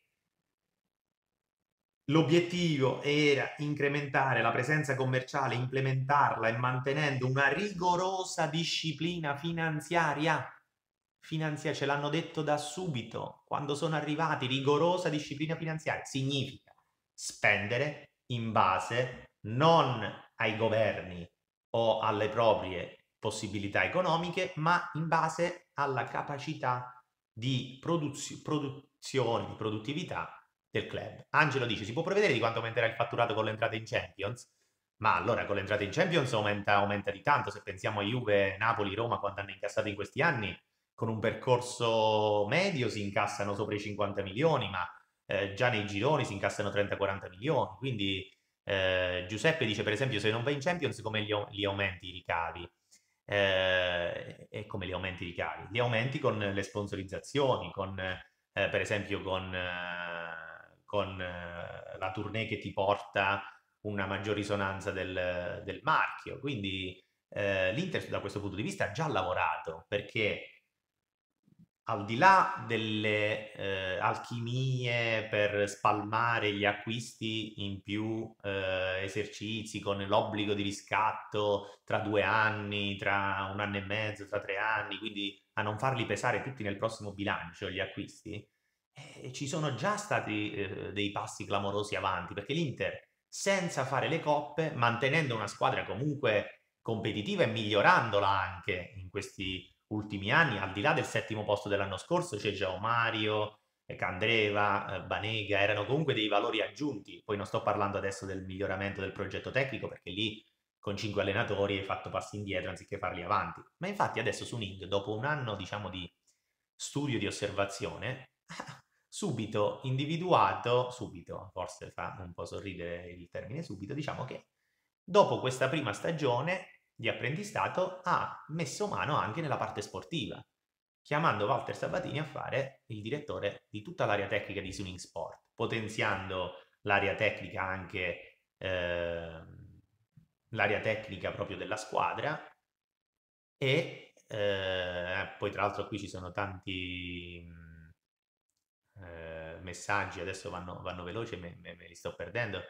L'obiettivo era incrementare la presenza commerciale, implementarla e mantenendo una rigorosa disciplina finanziaria. Finanzia ce l'hanno detto da subito, quando sono arrivati, rigorosa disciplina finanziaria significa spendere in base non ai governi o alle proprie possibilità economiche, ma in base alla capacità di produzione, di produttività del club. Angelo dice, si può prevedere di quanto aumenterà il fatturato con l'entrata in Champions? Ma allora con l'entrata in Champions aumenta, aumenta di tanto, se pensiamo a Juve, Napoli, Roma, quanto hanno incassato in questi anni, con un percorso medio si incassano sopra i 50 milioni, ma eh, già nei gironi si incassano 30-40 milioni, quindi eh, Giuseppe dice per esempio se non vai in Champions come li, gli aumenti i ricavi? Eh, e come li aumenti i ricavi? Li aumenti con le sponsorizzazioni, con eh, per esempio con eh, con eh, la tournée che ti porta una maggior risonanza del, del marchio. Quindi eh, l'Inter da questo punto di vista ha già lavorato perché al di là delle eh, alchimie per spalmare gli acquisti in più eh, esercizi con l'obbligo di riscatto tra due anni, tra un anno e mezzo, tra tre anni, quindi a non farli pesare tutti nel prossimo bilancio gli acquisti, eh, ci sono già stati eh, dei passi clamorosi avanti perché l'Inter, senza fare le coppe, mantenendo una squadra comunque competitiva e migliorandola anche in questi ultimi anni, al di là del settimo posto dell'anno scorso, c'è Geo Mario, eh, Candreva, eh, Banega, erano comunque dei valori aggiunti. Poi non sto parlando adesso del miglioramento del progetto tecnico perché lì con cinque allenatori hai fatto passi indietro anziché farli avanti. Ma infatti adesso su Ning, dopo un anno diciamo di studio di osservazione, subito individuato, subito, forse fa un po' sorridere il termine subito, diciamo che dopo questa prima stagione di apprendistato ha messo mano anche nella parte sportiva, chiamando Walter Sabatini a fare il direttore di tutta l'area tecnica di Suning Sport, potenziando l'area tecnica anche eh, l'area tecnica proprio della squadra e eh, poi tra l'altro qui ci sono tanti eh, messaggi, adesso vanno, vanno veloci e me, me, me, li sto perdendo.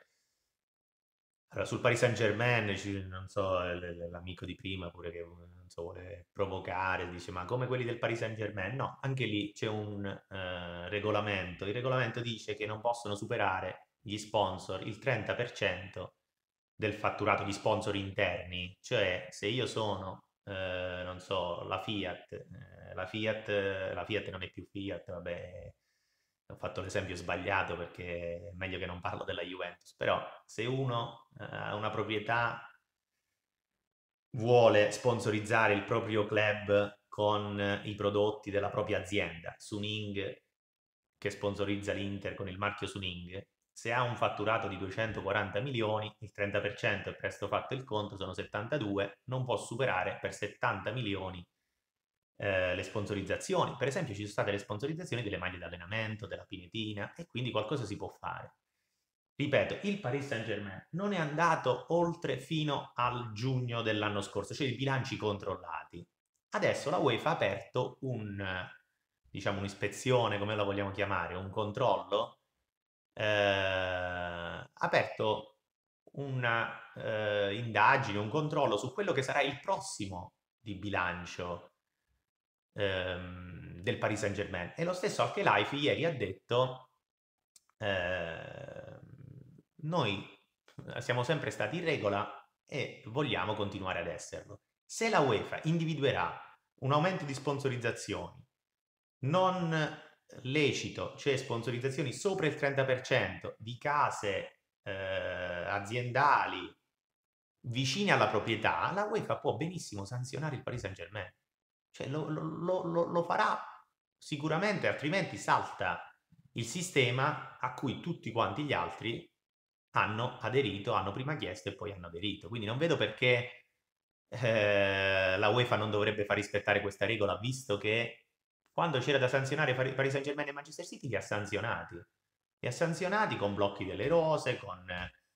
Allora, sul Paris Saint Germain, non so, l'amico di prima pure che so, vuole provocare, dice ma come quelli del Paris Saint Germain? No, anche lì c'è un eh, regolamento. Il regolamento dice che non possono superare gli sponsor il 30% del fatturato di sponsor interni, cioè se io sono, eh, non so, la Fiat, eh, la Fiat, la Fiat non è più Fiat, vabbè, ho fatto l'esempio sbagliato perché è meglio che non parlo della Juventus, però se uno eh, ha eh, una proprietà vuole sponsorizzare il proprio club con eh, i prodotti della propria azienda, Suning che sponsorizza l'Inter con il marchio Suning, se ha un fatturato di 240 milioni, il 30% è presto fatto il conto, sono 72, non può superare per 70 milioni eh, le sponsorizzazioni. Per esempio, ci sono state le sponsorizzazioni delle maglie d'allenamento, della pinetina, e quindi qualcosa si può fare. Ripeto, il Paris Saint-Germain non è andato oltre fino al giugno dell'anno scorso, cioè i bilanci controllati. Adesso la UEFA ha aperto un, diciamo, un'ispezione, come la vogliamo chiamare, un controllo, eh, ha aperto un'indagine, eh, un controllo su quello che sarà il prossimo di bilancio ehm, del Paris Saint Germain. E lo stesso anche Life ieri ha detto, ehm, eh, noi siamo sempre stati in regola e vogliamo continuare ad esserlo. Se la UEFA individuerà un aumento di sponsorizzazioni non lecito, cioè sponsorizzazioni sopra il 30% di case eh, aziendali vicine alla proprietà, la UEFA può benissimo sanzionare il Paris Saint Germain. Cioè, lo, lo, lo, lo farà sicuramente, altrimenti salta il sistema a cui tutti quanti gli altri hanno aderito, hanno prima chiesto e poi hanno aderito. Quindi non vedo perché eh, la UEFA non dovrebbe far rispettare questa regola, visto che quando c'era da sanzionare Paris Saint Germain e Manchester City li ha sanzionati. Li ha sanzionati con blocchi delle rose, con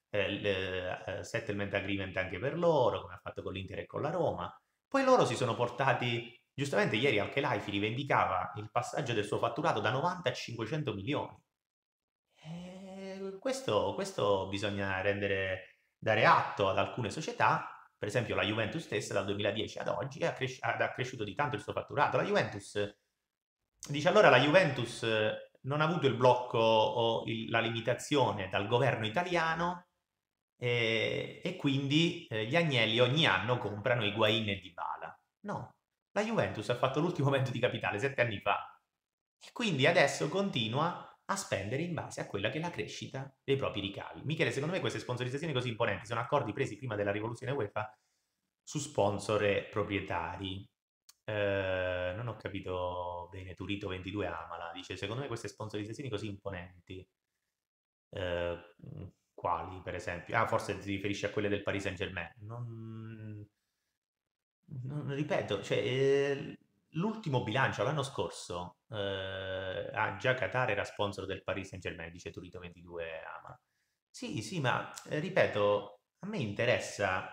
eh, le, eh, settlement agreement anche per loro, come ha fatto con l'Inter e con la Roma. Poi loro si sono portati Giustamente ieri Al-Khelaifi rivendicava il passaggio del suo fatturato da 90 a 500 milioni. Eh, questo, questo, bisogna rendere, dare atto ad alcune società, per esempio la Juventus stessa dal 2010 ad oggi ha, cresci- ha cresciuto di tanto il suo fatturato. La Juventus, dice allora, la Juventus eh, non ha avuto il blocco o il, la limitazione dal governo italiano eh, e, quindi eh, gli agnelli ogni anno comprano i Higuain e bala. No, la Juventus ha fatto l'ultimo aumento <laughs> di capitale sette anni fa e quindi adesso continua a spendere in base a quella che è la crescita dei propri ricavi. Michele, secondo me queste sponsorizzazioni così imponenti sono accordi presi prima della rivoluzione UEFA su sponsor e proprietari. Eh, non ho capito bene, Turito22 Amala dice, secondo me queste sponsorizzazioni così imponenti, eh, quali per esempio? Ah, forse si riferisce a quelle del Paris Saint Germain. Non Mm-hmm. non- ripeto, cioè, eh, l'ultimo bilancio l'anno scorso, eh, ah, già Qatar era sponsor del Paris Saint-Germain, dice Turito22 Ama. Sì, sì, ma eh, ripeto, a me interessa,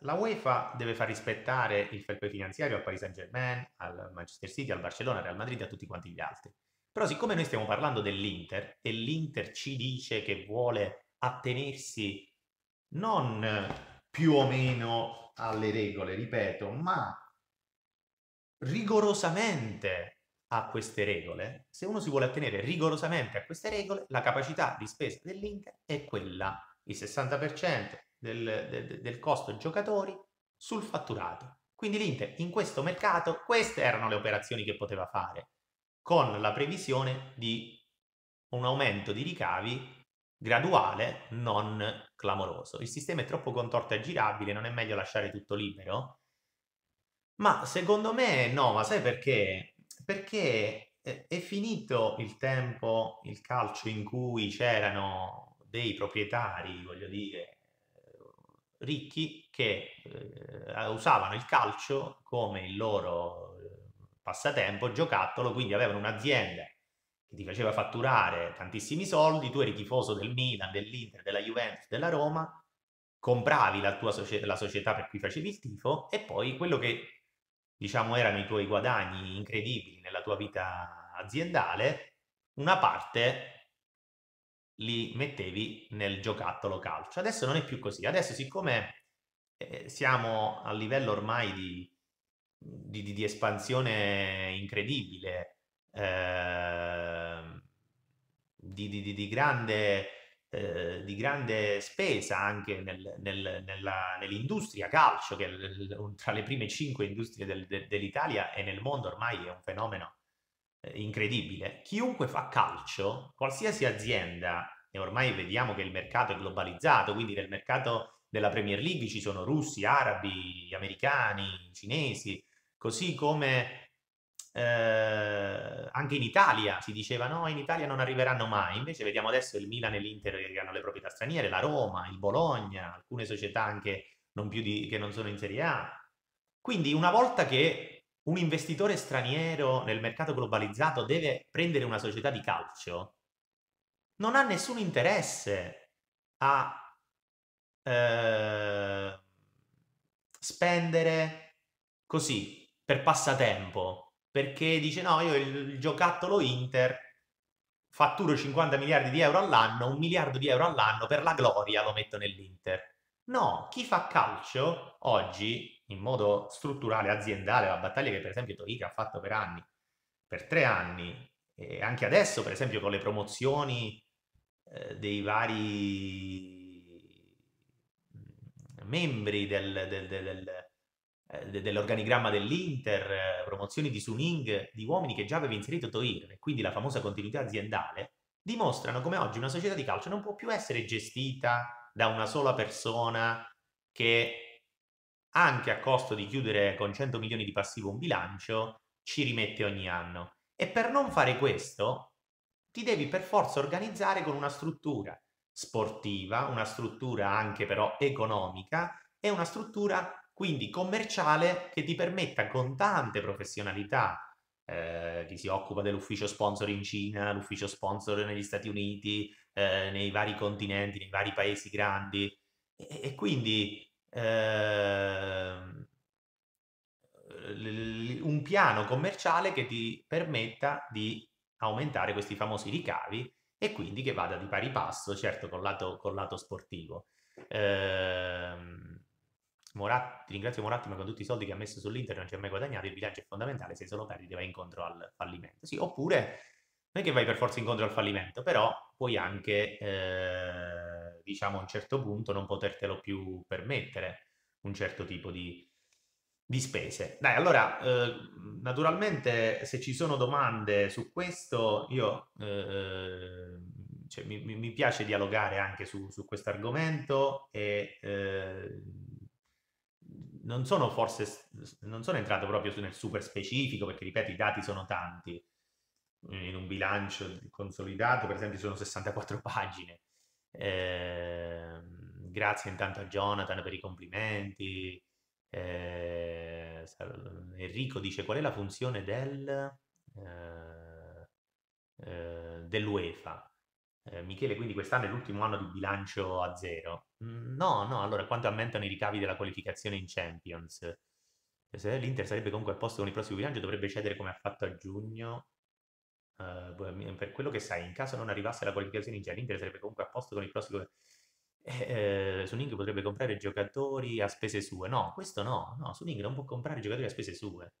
la UEFA deve far rispettare il fair play finanziario al Paris Saint-Germain, al Manchester City, al Barcellona, al Real Madrid e a tutti quanti gli altri. Però siccome noi stiamo parlando dell'Inter e l'Inter ci dice che vuole attenersi non più o meno alle regole, ripeto, ma rigorosamente a queste regole, se uno si vuole attenere rigorosamente a queste regole, la capacità di spesa dell'Inter è quella, il 60% del, del, del costo giocatori sul fatturato. Quindi l'Inter in questo mercato, queste erano le operazioni che poteva fare, con la previsione di un aumento di ricavi graduale, non clamoroso. Il sistema è troppo contorto e aggirabile, non è meglio lasciare tutto libero? Ma secondo me no, ma sai perché? Perché eh, è finito il tempo, il calcio in cui c'erano dei proprietari, voglio dire, ricchi che eh, usavano il calcio come il loro eh, passatempo, giocattolo, quindi avevano un'azienda che ti faceva fatturare tantissimi soldi, tu eri tifoso del Milan, dell'Inter, della Juventus, della Roma, compravi la, tua socie- la società per cui facevi il tifo e poi quello che diciamo erano i tuoi guadagni incredibili nella tua vita aziendale, una parte li mettevi nel giocattolo calcio. Adesso non è più così, adesso siccome eh, siamo a livello ormai di, di, di, di espansione incredibile, eh, di, di, di, grande, eh, di, grande, spesa anche nel, nel, nella, nell'industria calcio, che è tra le prime cinque industrie del, de, dell'Italia e nel mondo ormai è un fenomeno eh, incredibile. Chiunque fa calcio, qualsiasi azienda, e ormai vediamo che il mercato è globalizzato, quindi nel mercato della Premier League ci sono russi, arabi, americani, cinesi, così come eh, anche in Italia si diceva no, in Italia non arriveranno mai, invece vediamo adesso il Milan e l'Inter che hanno le proprietà straniere, la Roma, il Bologna, alcune società anche non di, che non sono in Serie A. Quindi una volta che un investitore straniero nel mercato globalizzato deve prendere una società di calcio, non ha nessun interesse a eh, spendere così per passatempo perché dice no, io il, il giocattolo Inter fatturo 50 miliardi di euro all'anno, un miliardo di euro all'anno per la gloria lo metto nell'Inter. No, chi fa calcio oggi in modo strutturale, aziendale, la battaglia che per esempio Torica ha fatto per anni, per tre anni, e anche adesso per esempio con le promozioni eh, dei vari mm, membri del, del, del, del eh, dell'organigramma dell'Inter, eh, promozioni di Suning, di uomini che già aveva inserito Toir, quindi la famosa continuità aziendale, dimostrano come oggi una società di calcio non può più essere gestita da una sola persona che anche a costo di chiudere con 100 milioni di passivo un bilancio, ci rimette ogni anno. E per non fare questo, ti devi per forza organizzare con una struttura sportiva, una struttura anche però economica e una struttura quindi commerciale che ti permetta con tante professionalità eh, chi si occupa dell'ufficio sponsor in Cina, l'ufficio sponsor negli Stati Uniti, eh, nei vari continenti, nei vari paesi grandi. E, e quindi eh, l- un piano commerciale che ti permetta di aumentare questi famosi ricavi e quindi che vada di pari passo, certo, col lato, col lato sportivo. Eh, Moratti, ringrazio Moratti ma con tutti i soldi che ha messo sull'Inter non ci ha mai guadagnato, il bilancio è fondamentale, se solo perdi vai incontro al fallimento. Sì, oppure non è che vai per forza incontro al fallimento, però puoi anche, eh, diciamo, a un certo punto non potertelo più permettere un certo tipo di, di spese. Dai, allora, eh, naturalmente se ci sono domande su questo, io... Eh, cioè, mi, mi, piace dialogare anche su, su questo argomento e eh, non sono forse, non sono entrato proprio nel super specifico, perché ripeto, i dati sono tanti. Eh, in un bilancio consolidato, per esempio, sono 64 <laughs> pagine. Eh, grazie intanto a Jonathan per i complimenti. Eh, Enrico dice qual è la funzione del, eh, eh dell'UEFA. Eh, Michele, quindi quest'anno è l'ultimo anno di bilancio a zero. Mhmm, no, no, allora quanto aumentano i ricavi della qualificazione in Champions? Se l'Inter sarebbe comunque al posto con il prossimo bilancio, dovrebbe cedere come ha fatto a giugno. Uh, per quello che sai, in caso non arrivasse la qualificazione in Champions, l'Inter sarebbe comunque a posto con il prossimo eh, eh, Suning potrebbe comprare giocatori a spese sue. No, questo no, no, Suning non può comprare giocatori a spese sue.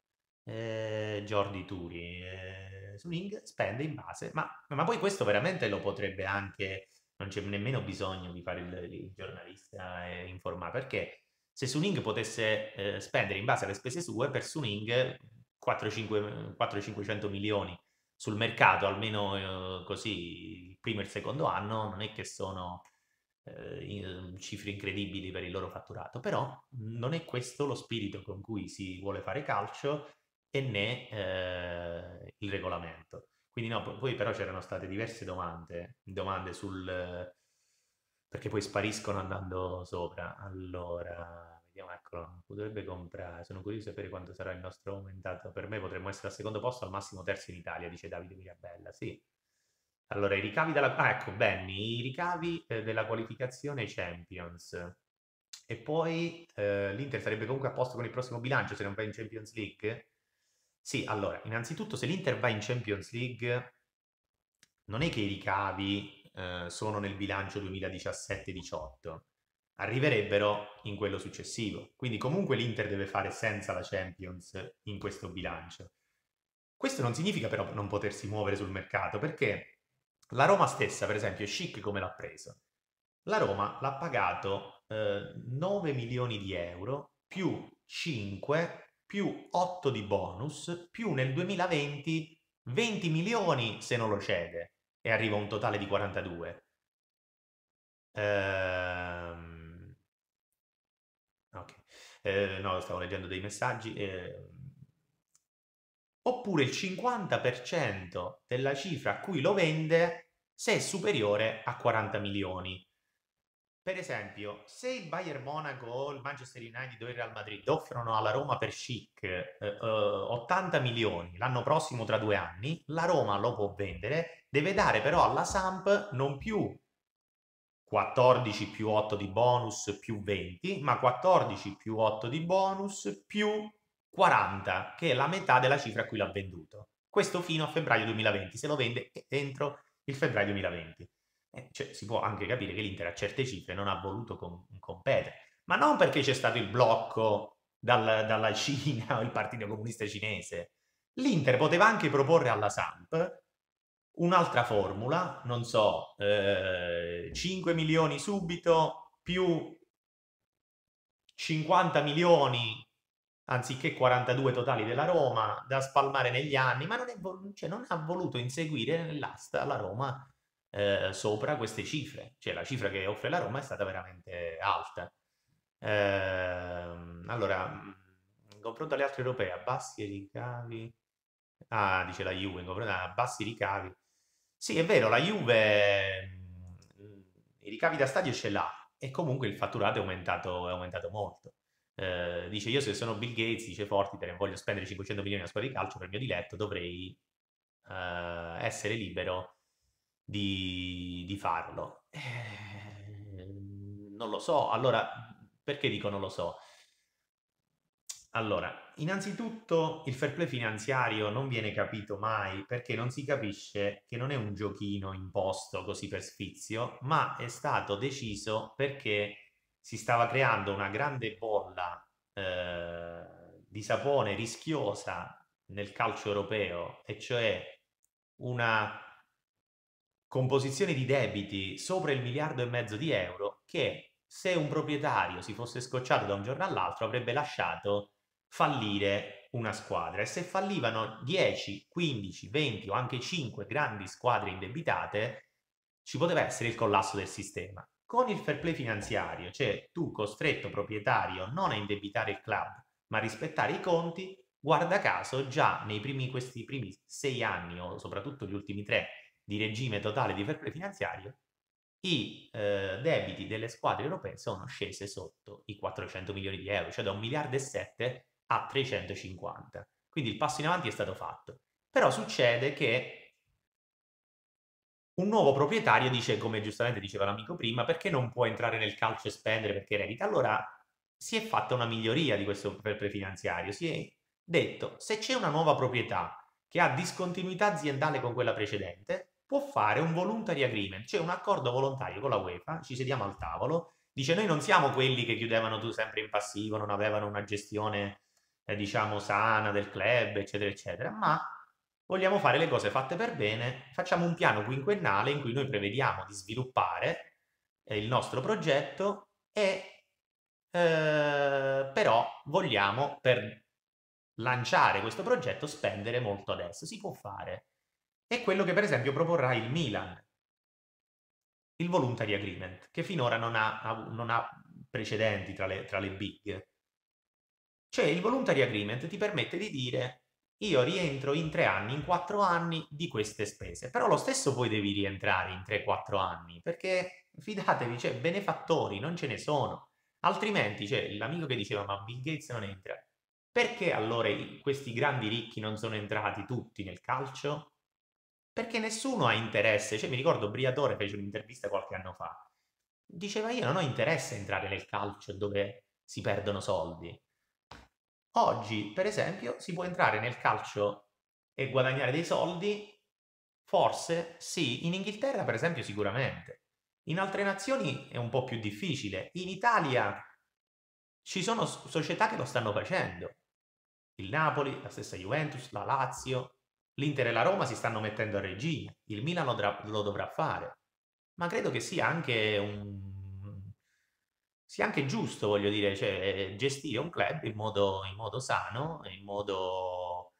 Eh, Jordi Turi, eh, Suning spende in base, ma, ma poi questo veramente lo potrebbe anche non c'è nemmeno bisogno di fare il, il giornalista eh, informato, perché se Suning potesse eh, spendere in base alle spese sue, per Suning 4-500 milioni sul mercato, almeno eh, così il primo e il secondo anno, non è che sono eh, in, cifre incredibili per il loro fatturato, però non è questo lo spirito con cui si vuole fare calcio e né eh, il regolamento. Quindi no, poi però c'erano state diverse domande, domande sul... perché poi spariscono andando sopra. Allora, vediamo, eccolo, potrebbe comprare, sono curioso di sapere quanto sarà il nostro aumentato. Per me potremmo essere al secondo posto, al massimo terzo in Italia, dice Davide Mirabella, sì. Allora, i ricavi della... Ah, ecco, Benny, i ricavi eh, della qualificazione Champions. E poi eh, l'Inter sarebbe comunque a posto con il prossimo bilancio se non va in Champions League? Sì, allora, innanzitutto se l'Inter va in Champions League, non è che i ricavi eh, sono nel bilancio 2017-18, arriverebbero in quello successivo. Quindi comunque l'Inter deve fare senza la Champions in questo bilancio. Questo non significa però non potersi muovere sul mercato, perché la Roma stessa, per esempio, è chic come l'ha preso. La Roma l'ha pagato eh, 9 milioni di euro più 5 più 8 di bonus, più nel 2020 20 milioni se non lo cede e arriva un totale di 42. Ehm... Okay. Eh, no, stavo leggendo dei messaggi. Eh... Oppure il 50% della cifra a cui lo vende se è superiore a 40 milioni. Per esempio, se il Bayern Monaco o il Manchester United o il Real Madrid offrono alla Roma per Chic eh, eh, 80 milioni l'anno prossimo tra due anni, la Roma lo può vendere, deve dare però alla Samp non più 14 più 8 di bonus più 20, ma 14 più 8 di bonus più 40, che è la metà della cifra a cui l'ha venduto. Questo fino a febbraio 2020, se lo vende entro il febbraio 2020. Eh, cioè, si può anche capire che l'Inter a certe cifre non ha voluto com- competere, ma non perché c'è stato il blocco dal- dalla Cina o il Partito Comunista Cinese. L'Inter poteva anche proporre alla Samp un'altra formula, non so, eh, 5 milioni subito più 50 milioni anziché 42 totali della Roma da spalmare negli anni, ma non, è, cioè, non ha voluto inseguire nell'asta la Roma eh, sopra queste cifre, cioè la cifra che offre la Roma è stata veramente alta. Eh, allora, in confronto alle altre europee, a bassi ricavi, ah, dice la Juve, in confronto a bassi ricavi, sì, è vero, la Juve mm, i ricavi da stadio ce l'ha e comunque il fatturato è aumentato, è aumentato molto. Eh, dice io se sono Bill Gates, dice Fortiter, voglio spendere 500 milioni a scuola di calcio per il mio diletto, dovrei eh, essere libero di, di farlo? Ehm, non lo so. Allora, perché dico non lo so? Allora, innanzitutto il fair play finanziario non viene capito mai perché non si capisce che non è un giochino imposto così per sfizio, ma è stato deciso perché si stava creando una grande bolla eh, di sapone rischiosa nel calcio europeo, e cioè una composizione di debiti sopra il miliardo e mezzo di euro che se un proprietario si fosse scocciato da un giorno all'altro avrebbe lasciato fallire una squadra e se fallivano 10, 15, 20 o anche 5 grandi squadre indebitate ci poteva essere il collasso del sistema. Con il fair play finanziario, cioè tu costretto proprietario non a indebitare il club ma a rispettare i conti, guarda caso già nei primi, questi primi sei anni o soprattutto gli ultimi tre di regime totale di fair play finanziario, i eh, debiti delle squadre europee sono scese sotto i 400 milioni di euro, cioè da 1 miliardo e 7 a 350. Quindi il passo in avanti è stato fatto. Però succede che un nuovo proprietario dice, come giustamente diceva l'amico prima, perché non può entrare nel calcio e spendere perché eredita? Allora si è fatta una miglioria di questo fair play finanziario, si è detto se c'è una nuova proprietà che ha discontinuità aziendale con quella precedente, può fare un voluntary agreement, cioè un accordo volontario con la UEFA, ci sediamo al tavolo, dice noi non siamo quelli che chiudevano tu sempre in passivo, non avevano una gestione, eh, diciamo, sana del club, eccetera, eccetera, ma vogliamo fare le cose fatte per bene, facciamo un piano quinquennale in cui noi prevediamo di sviluppare eh, il nostro progetto e eh, però vogliamo per lanciare questo progetto spendere molto adesso, si può fare è quello che per esempio proporrà il Milan, il voluntary agreement, che finora non ha, non ha precedenti tra le, tra le big. Cioè il voluntary agreement ti permette di dire io rientro in tre anni, in quattro anni di queste spese. Però lo stesso poi devi rientrare in tre, quattro anni, perché fidatevi, cioè, benefattori non ce ne sono. Altrimenti c'è cioè, l'amico che diceva ma Bill Gates non entra. Perché allora questi grandi ricchi non sono entrati tutti nel calcio? perché nessuno ha interesse. Cioè, mi ricordo Briatore fece un'intervista qualche anno fa. Diceva io non ho interesse a entrare nel calcio dove si perdono soldi. Oggi, per esempio, si può entrare nel calcio e guadagnare dei soldi? Forse sì, in Inghilterra per esempio sicuramente. In altre nazioni è un po' più difficile. In Italia ci sono società che lo stanno facendo. Il Napoli, la stessa Juventus, la Lazio, L'Inter e la Roma si stanno mettendo a regia, il Milan lo, dra- lo dovrà fare, ma credo che sia anche, un... sia anche giusto, voglio dire, cioè, eh, gestire un club in modo, in modo sano, in modo,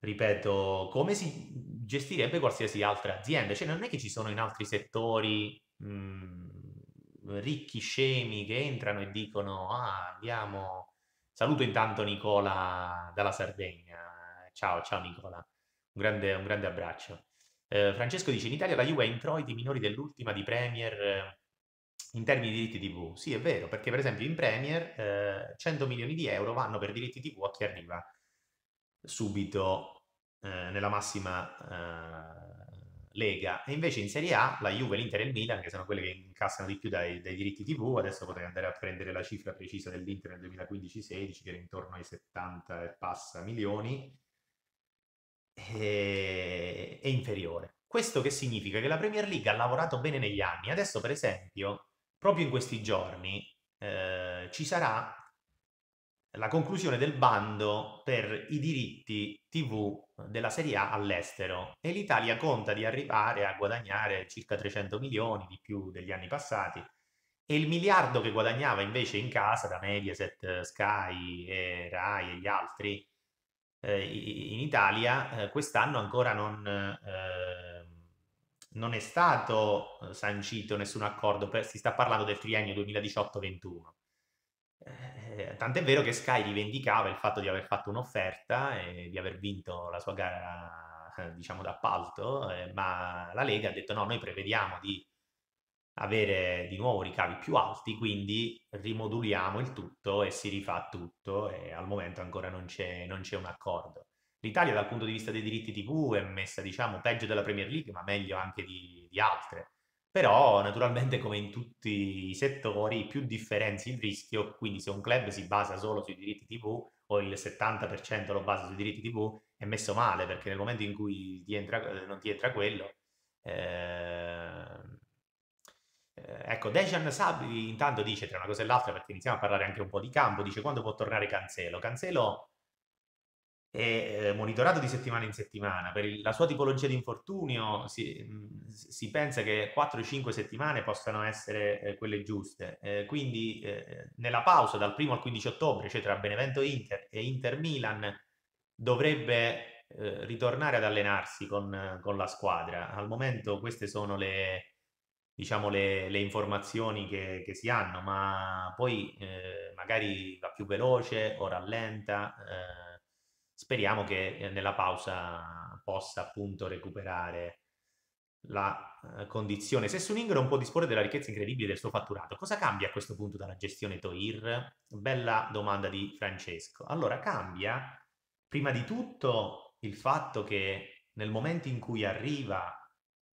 ripeto, come si gestirebbe qualsiasi altra azienda. Cioè, non è che ci sono in altri settori mh, mm, ricchi scemi che entrano e dicono, ah, andiamo... Saluto intanto Nicola dalla Sardegna. Ciao, ciao Nicola. Un grande, un grande abbraccio. Eh, Francesco dice, in Italia la Juve ha introiti minori dell'ultima di Premier eh, in termini di diritti TV. Sì, è vero, perché per esempio in Premier eh, 100 milioni di euro vanno per diritti TV a chi arriva subito eh, nella massima eh, lega. E invece in Serie A la Juve, l'Inter e il Milan, che sono quelle che incassano di più dai, dai diritti TV, adesso potrei andare a prendere la cifra precisa dell'Inter nel 2015-16, che era intorno ai 70 e passa milioni, è, eh, è inferiore. Questo che significa? Che la Premier League ha lavorato bene negli anni. Adesso, per esempio, proprio in questi giorni eh, ci sarà la conclusione del bando per i diritti TV della Serie A all'estero e l'Italia conta di arrivare a guadagnare circa 300 milioni di più degli anni passati e il miliardo che guadagnava invece in casa da Mediaset, Sky, e eh, Rai e gli altri eh, in Italia eh, quest'anno ancora non, eh, non, è stato sancito nessun accordo, per, si sta parlando del triennio 2018-21. Eh, tant'è vero che Sky rivendicava il fatto di aver fatto un'offerta e di aver vinto la sua gara, diciamo, d'appalto, eh, ma la Lega ha detto no, noi prevediamo di avere di nuovo ricavi più alti, quindi rimoduliamo il tutto e si rifà tutto e al momento ancora non c'è, non c'è un accordo. L'Italia dal punto di vista dei diritti TV è messa, diciamo, peggio della Premier League, ma meglio anche di, di altre. Però, naturalmente, come in tutti i settori, più differenzi il rischio, quindi se un club si basa solo sui diritti TV o il 70% lo basa sui diritti TV, è messo male, perché nel momento in cui ti entra, non ti entra quello, eh, eh, ecco, Dejan Sabri intanto dice tra una cosa e l'altra, perché iniziamo a parlare anche un po' di campo, dice quando può tornare Cancelo. Cancelo è eh, monitorato di settimana in settimana, per il, la sua tipologia di infortunio si, si pensa che 4-5 settimane possano essere eh, quelle giuste, eh, quindi eh, nella pausa dal 1 al 15 ottobre, cioè tra Benevento Inter e Inter Milan, dovrebbe eh, ritornare ad allenarsi con, con la squadra. Al momento queste sono le, diciamo, le, le informazioni che, che, si hanno, ma poi eh, magari va più veloce o rallenta. Eh, speriamo che eh, nella pausa possa appunto recuperare la eh, condizione. Se Suningro può disporre della ricchezza incredibile del suo fatturato, cosa cambia a questo punto dalla gestione Toir? Bella domanda di Francesco. Allora, cambia prima di tutto il fatto che nel momento in cui arriva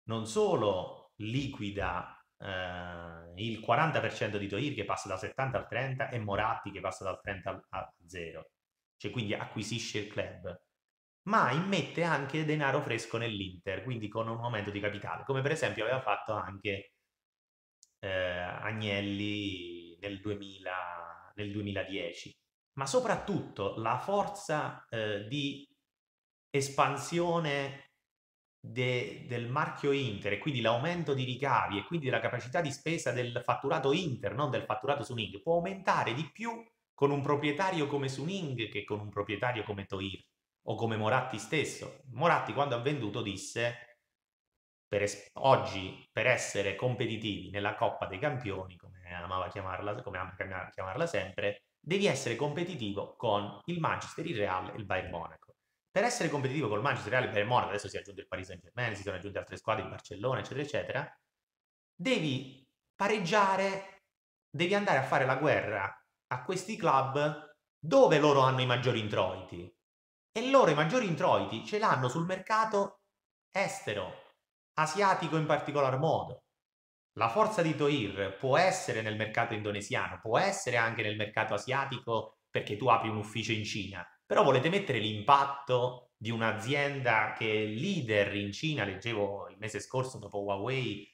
non solo liquida eh, il 40% di Toir che passa da 70 al 30 e Moratti che passa dal 30 al, 0, cioè quindi acquisisce il club, ma immette anche denaro fresco nell'Inter, quindi con un aumento di capitale, come per esempio aveva fatto anche eh, Agnelli nel, 2000, nel 2010 ma soprattutto la forza eh, di espansione de, del marchio Inter e quindi l'aumento di ricavi e quindi la capacità di spesa del fatturato Inter, non del fatturato Suning, può aumentare di più con un proprietario come Suning che con un proprietario come Toir o come Moratti stesso. Moratti quando ha venduto disse per es- oggi per essere competitivi nella Coppa dei Campioni, come amava chiamarla, come ama chiamarla sempre, devi essere competitivo con il Manchester, il Real e il Bayern Monaco per essere competitivo col Manchester Real per il Monaco, adesso si è aggiunto il Paris Saint Germain, si sono aggiunte altre squadre, il Barcellona, eccetera, eccetera, devi pareggiare, devi andare a fare la guerra a questi club dove loro hanno i maggiori introiti. E loro i maggiori introiti ce l'hanno sul mercato estero, asiatico in particolar modo. La forza di Toir può essere nel mercato indonesiano, può essere anche nel mercato asiatico perché tu apri un ufficio in Cina, però volete mettere l'impatto di un'azienda che è leader in Cina, leggevo il mese scorso dopo Huawei,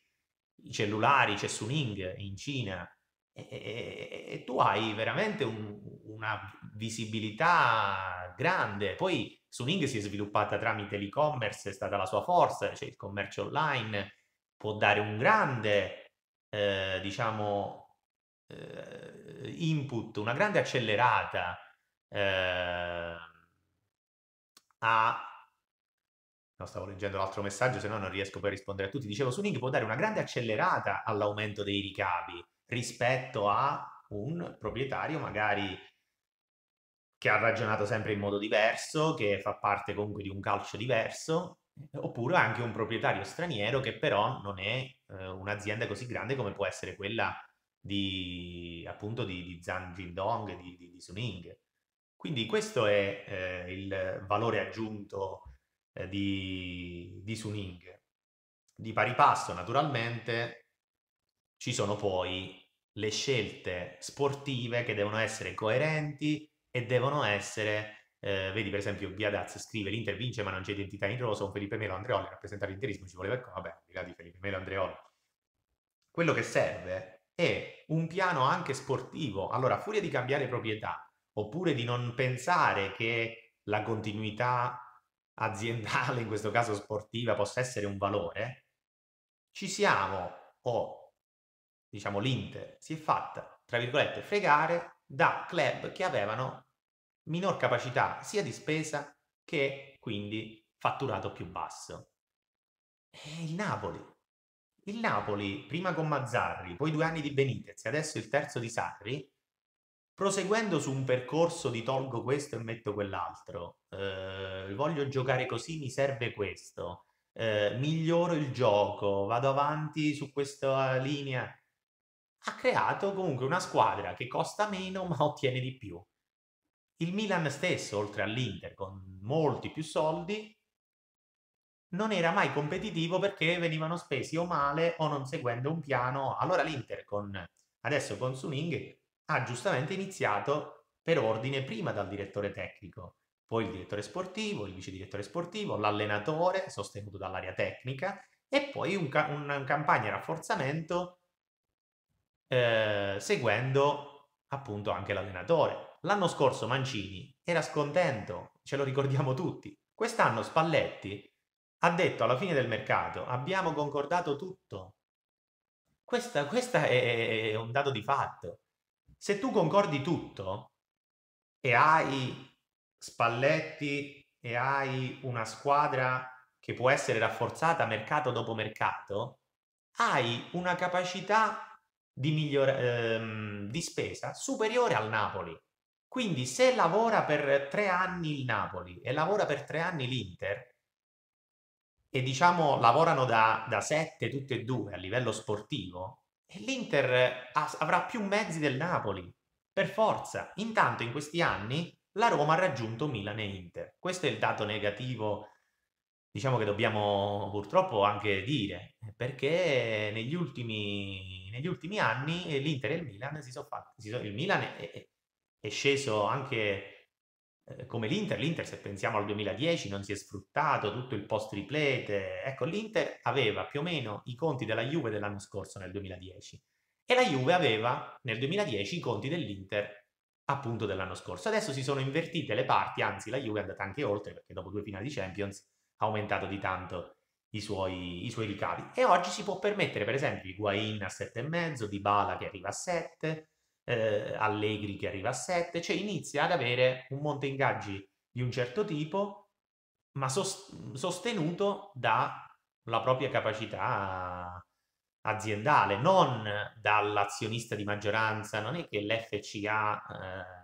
i cellulari, c'è Suning in Cina, e, e, e tu hai veramente un, una visibilità grande. Poi Suning si è sviluppata tramite l'e-commerce, è stata la sua forza, cioè il commercio online può dare un grande, eh, diciamo, eh, input, una grande accelerata eh, a No, stavo leggendo l'altro messaggio, se no non riesco poi a rispondere a tutti. Dicevo, Suning può dare una grande accelerata all'aumento dei ricavi rispetto a un proprietario magari che ha ragionato sempre in modo diverso, che fa parte comunque di un calcio diverso, oppure anche un proprietario straniero che però non è eh, un'azienda così grande come può essere quella di appunto di, di Zhang Jindong, di, di, di Suning. Quindi questo è eh, il valore aggiunto eh, di, di Suning. Di pari passo, naturalmente, ci sono poi le scelte sportive che devono essere coerenti e devono essere, eh, vedi per esempio Biadaz scrive l'Inter vince ma non c'è identità in rosa, un Felipe Melo Andreoli rappresentare l'interismo ci voleva, vabbè, al di là di Felipe Melo Andreoli. Quello che serve è un piano anche sportivo. Allora, a furia di cambiare proprietà, oppure di non pensare che la continuità aziendale, in questo caso sportiva, possa essere un valore, ci siamo o diciamo l'Inter si è fatta, tra virgolette, fregare da club che avevano minor capacità sia di spesa che quindi fatturato più basso. E il Napoli. Il Napoli, prima con Mazzarri, poi due anni di Benitez e adesso il terzo di Sarri, proseguendo su un percorso di tolgo questo e metto quell'altro, eh, voglio giocare così, mi serve questo, eh, miglioro il gioco, vado avanti su questa linea. Ha creato comunque una squadra che costa meno <laughs> ma ottiene di più. Il Milan stesso, oltre all'Inter, con molti più soldi, non era mai competitivo perché venivano spesi o male o non seguendo un piano. Allora l'Inter con, adesso con Suning ha giustamente iniziato per ordine prima dal direttore tecnico, poi il direttore sportivo, il vice direttore sportivo, l'allenatore sostenuto dall'area tecnica e poi un ca- una campagna rafforzamento eh, seguendo appunto anche l'allenatore. L'anno scorso Mancini era scontento, ce lo ricordiamo tutti. Quest'anno Spalletti ha detto alla fine del mercato abbiamo concordato tutto. Questa, questa è, è un dato di fatto se tu concordi tutto e hai Spalletti e hai una squadra che può essere rafforzata mercato dopo mercato, hai una capacità di, miglior- ehm, di spesa superiore al Napoli. Quindi se lavora per tre anni il Napoli e lavora per tre anni l'Inter, e diciamo lavorano da, da sette tutte e due a livello sportivo, l'Inter eh, avrà più mezzi del Napoli, per forza. Intanto in questi anni la Roma ha raggiunto Milan e Inter. Questo è il dato negativo, diciamo che dobbiamo purtroppo anche dire, perché negli ultimi, negli ultimi anni l'Inter e il Milan si sono fatti, si sono, il Milan è, è sceso anche eh, come l'Inter, l'Inter se pensiamo al 2010 non si è sfruttato tutto il post riplete, ecco l'Inter aveva più o meno i conti della Juve dell'anno scorso nel 2010 e la Juve aveva nel 2010 i conti dell'Inter appunto dell'anno scorso. Adesso si sono invertite le parti, anzi la Juve è andata anche oltre perché dopo due finali di Champions ha aumentato di tanto i suoi, i suoi ricavi e oggi si può permettere per esempio Higuain a 7,5, Dybala che arriva a 7, eh, Allegri che arriva a 7, cioè inizia ad avere un monte ingaggi di un certo tipo, ma sost- sostenuto dalla propria capacità aziendale, non dall'azionista di maggioranza, non è che l'FCA, eh,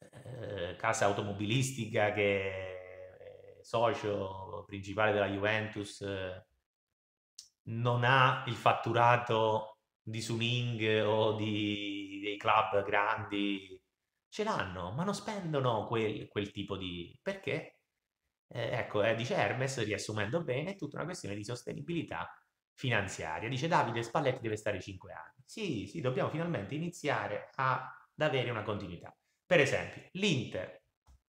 eh casa automobilistica che è socio principale della Juventus, eh, non ha il fatturato di Suning o di, dei club grandi ce l'hanno, ma non spendono quel, quel tipo di... perché? Eh, ecco, eh, dice Hermes, riassumendo bene, è tutta una questione di sostenibilità finanziaria. Dice Davide, Spalletti deve stare 5 anni. Sì, sì, dobbiamo finalmente iniziare a, ad avere una continuità. Per esempio, l'Inter,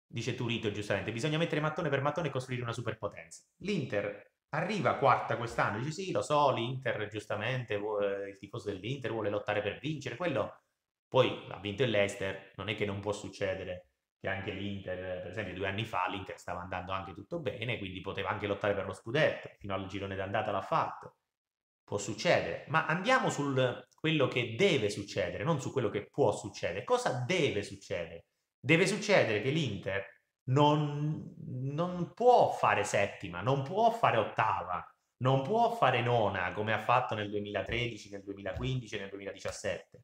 dice Turito giustamente, bisogna mettere mattone per mattone e costruire una superpotenza. L'Inter Arriva quarta quest'anno, dice sì, lo so, l'Inter giustamente, eh, il tifoso dell'Inter vuole lottare per vincere, quello poi ha vinto il Leicester, non è che non può succedere che anche l'Inter, per esempio due anni fa l'Inter stava andando anche tutto bene, quindi poteva anche lottare per lo scudetto, fino al girone d'andata l'ha fatto, può succedere, ma andiamo su quello che deve succedere, non su quello che può succedere, cosa deve succedere? Deve succedere che l'Inter non, non può fare settima, non può fare ottava, non può fare nona come ha fatto nel 2013, nel 2015, nel 2017.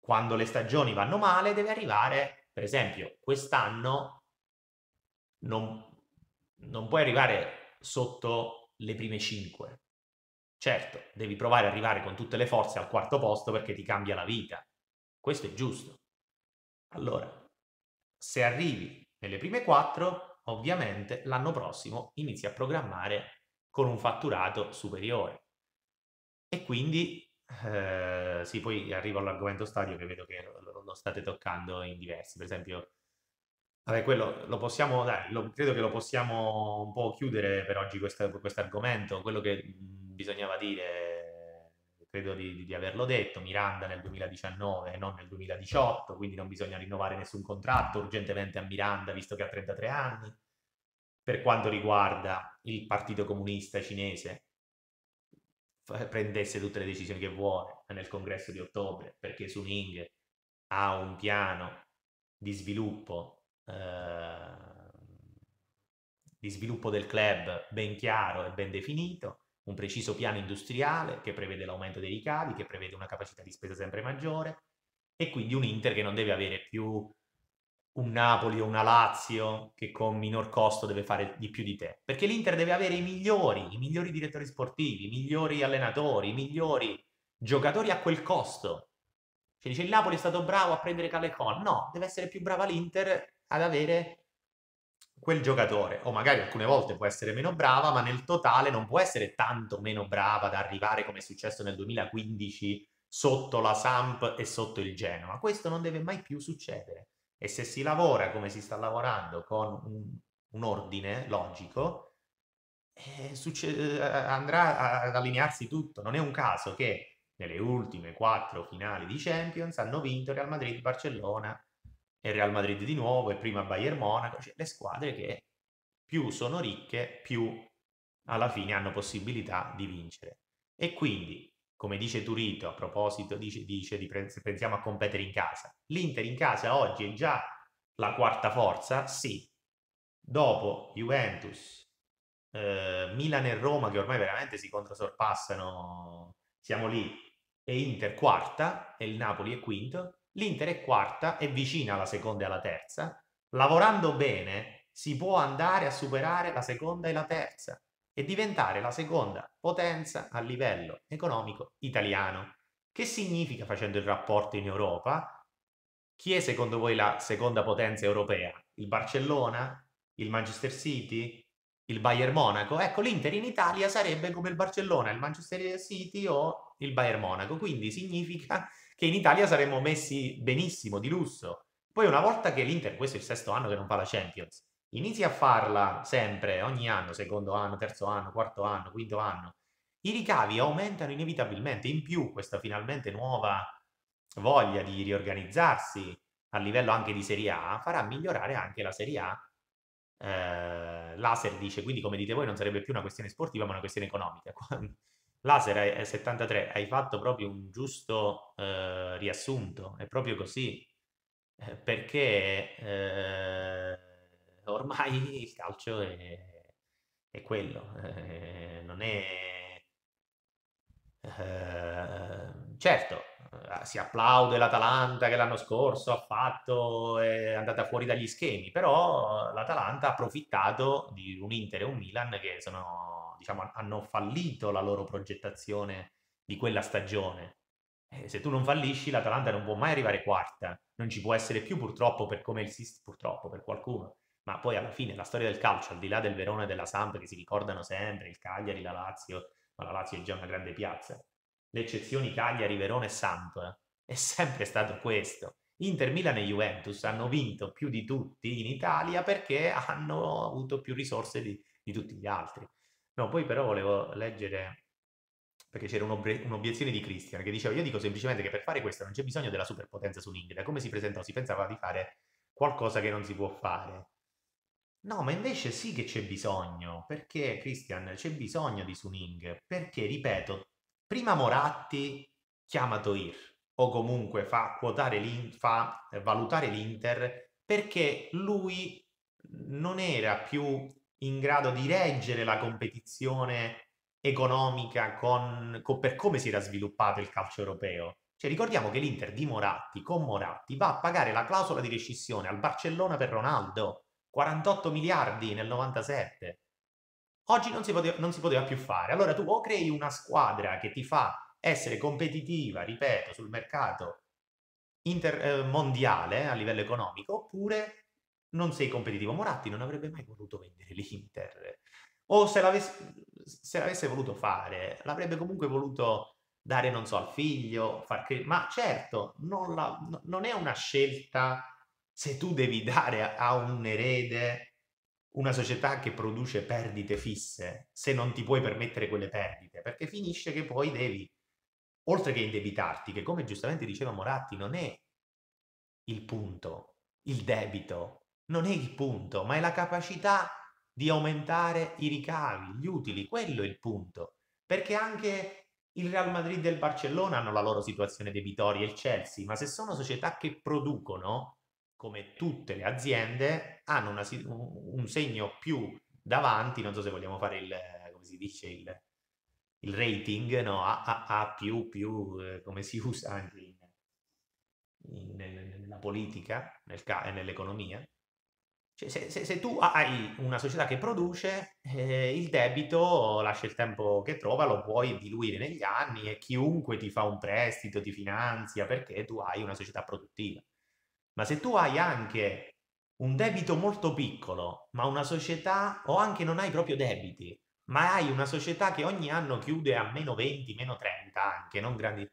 Quando le stagioni vanno male deve arrivare, per esempio, quest'anno non, non puoi arrivare sotto le prime 5. Certo, devi provare ad arrivare con tutte le forze al quarto posto perché ti cambia la vita. Questo è giusto. Allora, se arrivi nelle prime quattro, ovviamente l'anno prossimo inizi a programmare con un fatturato superiore. E quindi, eh, sì, poi arrivo all'argomento stadio che vedo che lo, lo state toccando in diversi, per esempio... Vabbè, quello lo possiamo, dai, lo, credo che lo possiamo un po' chiudere per oggi questo argomento. Quello che mm, bisognava dire credo di, di, averlo detto, Miranda nel 2019 e eh, non nel 2018, quindi non bisogna rinnovare nessun contratto urgentemente a Miranda visto che ha 33 anni. Per quanto riguarda il Partito Comunista Cinese, prendesse tutte le decisioni che vuole nel congresso di ottobre, perché Sun Ying ha un piano di sviluppo, eh, di sviluppo del club ben chiaro e ben definito un preciso piano industriale che prevede l'aumento dei ricavi, che prevede una capacità di spesa sempre maggiore e quindi un Inter che non deve avere più un Napoli o una Lazio che con minor costo deve fare di più di te, perché l'Inter deve avere i migliori, i migliori direttori sportivi, i migliori allenatori, i migliori giocatori a quel costo. Cioè dice il Napoli è stato bravo a prendere Calecon, no, deve essere più brava l'Inter ad avere quel giocatore, o magari alcune volte può essere meno brava, ma nel totale non può essere tanto meno brava da arrivare, come è successo nel 2015, sotto la Samp e sotto il Genoa. Questo non deve mai più succedere. E se si lavora come si sta lavorando con un, un ordine logico, eh, succe- eh, andrà ad allinearsi tutto. Non è un caso che nelle ultime quattro finali di Champions hanno vinto Real Madrid, Barcellona, e Real Madrid di nuovo, e prima Bayern Monaco, cioè le squadre che più sono ricche, più alla fine hanno possibilità di vincere. E quindi, come dice Turito, a proposito, dice, dice di pensiamo a competere in casa, l'Inter in casa oggi è già la quarta forza, sì, dopo Juventus, eh, Milan e Roma che ormai veramente si controsorpassano, siamo lì, e Inter quarta, e il Napoli è quinto, L'Inter è quarta, è vicina alla seconda e alla terza. Lavorando bene si può andare a superare la seconda e la terza e diventare la seconda potenza a livello economico italiano. Che significa facendo il rapporto in Europa? Chi è secondo voi la seconda potenza europea? Il Barcellona? Il Manchester City? Il Bayern Monaco? Ecco, l'Inter in Italia sarebbe come il Barcellona, il Manchester City o il Bayern Monaco. Quindi significa che in Italia saremmo messi benissimo, di lusso. Poi una volta che l'Inter, questo è il sesto anno che non fa la Champions, inizia a farla sempre, ogni anno, secondo anno, terzo anno, quarto anno, quinto anno, i ricavi aumentano inevitabilmente, in più questa finalmente nuova voglia di riorganizzarsi a livello anche di Serie A farà migliorare anche la Serie A. Eh, Laser dice, quindi come dite voi non sarebbe più una questione sportiva ma una questione economica. <laughs> Laser 73, hai fatto proprio un giusto eh, riassunto, è proprio così, eh, perché eh, ormai il calcio è, è quello, eh, non è... Eh, certo, si applaude l'Atalanta che l'anno scorso ha fatto, è andata fuori dagli schemi, però l'Atalanta ha approfittato di un Inter e un Milan che sono diciamo, hanno fallito la loro progettazione di quella stagione. Eh, se tu non fallisci, l'Atalanta non può mai arrivare quarta, non ci può essere più purtroppo per come il sistema, purtroppo per qualcuno, ma poi alla fine la storia del calcio, al di là del Verona e della Samp che si ricordano sempre, il Cagliari, la Lazio, ma la Lazio è già una grande piazza, le eccezioni Cagliari, Verona e Samp, eh, è sempre stato questo. Inter, Milan e Juventus hanno vinto più di tutti in Italia perché hanno avuto più risorse di, di tutti gli altri. No, poi però volevo leggere, perché c'era un'ob- un'obiezione di Christian che diceva, io dico semplicemente che per fare questo non c'è bisogno della superpotenza su Ningda. Come si presentò? Si pensava di fare qualcosa che non si può fare. No, ma invece sì che c'è bisogno, perché Christian c'è bisogno di Suning, perché ripeto, prima Moratti chiama Toir o comunque fa, quotare fa valutare l'Inter perché lui non era più in grado di reggere la competizione economica con, con, per come si era sviluppato il calcio europeo. Cioè, ricordiamo che l'Inter di Moratti, con Moratti, va a pagare la clausola di rescissione al Barcellona per Ronaldo, 48 miliardi nel 97. Oggi non si, poteva, non si poteva più fare. Allora tu o crei una squadra che ti fa essere competitiva, ripeto, sul mercato inter- eh, mondiale a livello economico, oppure non sei competitivo. Moratti non avrebbe mai voluto vendere l'Inter. O se l'avesse, se l'avesse voluto fare, l'avrebbe comunque voluto dare, non so, al figlio, far cre- ma certo, non, la, non, è una scelta se tu devi dare a, un erede una società che produce perdite fisse, se non ti puoi permettere quelle perdite, perché finisce che poi devi, oltre che indebitarti, che come giustamente diceva Moratti, non è il punto, il debito, non è il punto, ma è la capacità di aumentare i ricavi, gli utili, quello è il punto. Perché anche il Real Madrid e il Barcellona hanno la loro situazione debitoria, il Chelsea, ma se sono società che producono, come tutte le aziende, hanno una, un segno più davanti, non so se vogliamo fare il, come si dice, il, il rating, no, AAA++, più, più, eh, come si usa anche in, in, nella politica, nel, nell'economia, cioè, se, se, se, tu hai una società che produce, eh, il debito lascia il tempo che trova, lo puoi diluire negli anni e chiunque ti fa un prestito, ti finanzia perché tu hai una società produttiva. Ma se tu hai anche un debito molto piccolo, ma una società, o anche non hai proprio debiti, ma hai una società che ogni anno chiude a meno 20, meno 30 anche, non grandi,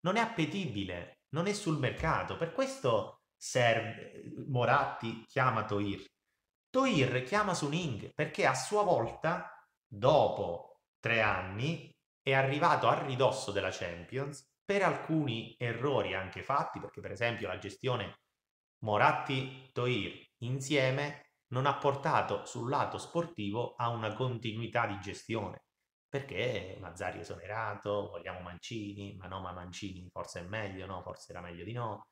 non è appetibile, non è sul mercato. Per questo serve, Moratti chiama Toir. Toir chiama Suning perché a sua volta, dopo tre anni, è arrivato a ridosso della Champions per alcuni errori anche fatti, perché per esempio la gestione Moratti-Toir insieme non ha portato sul lato sportivo a una continuità di gestione, perché Mazzari esonerato, vogliamo Mancini, ma no, ma Mancini forse è meglio, no, forse era meglio di no,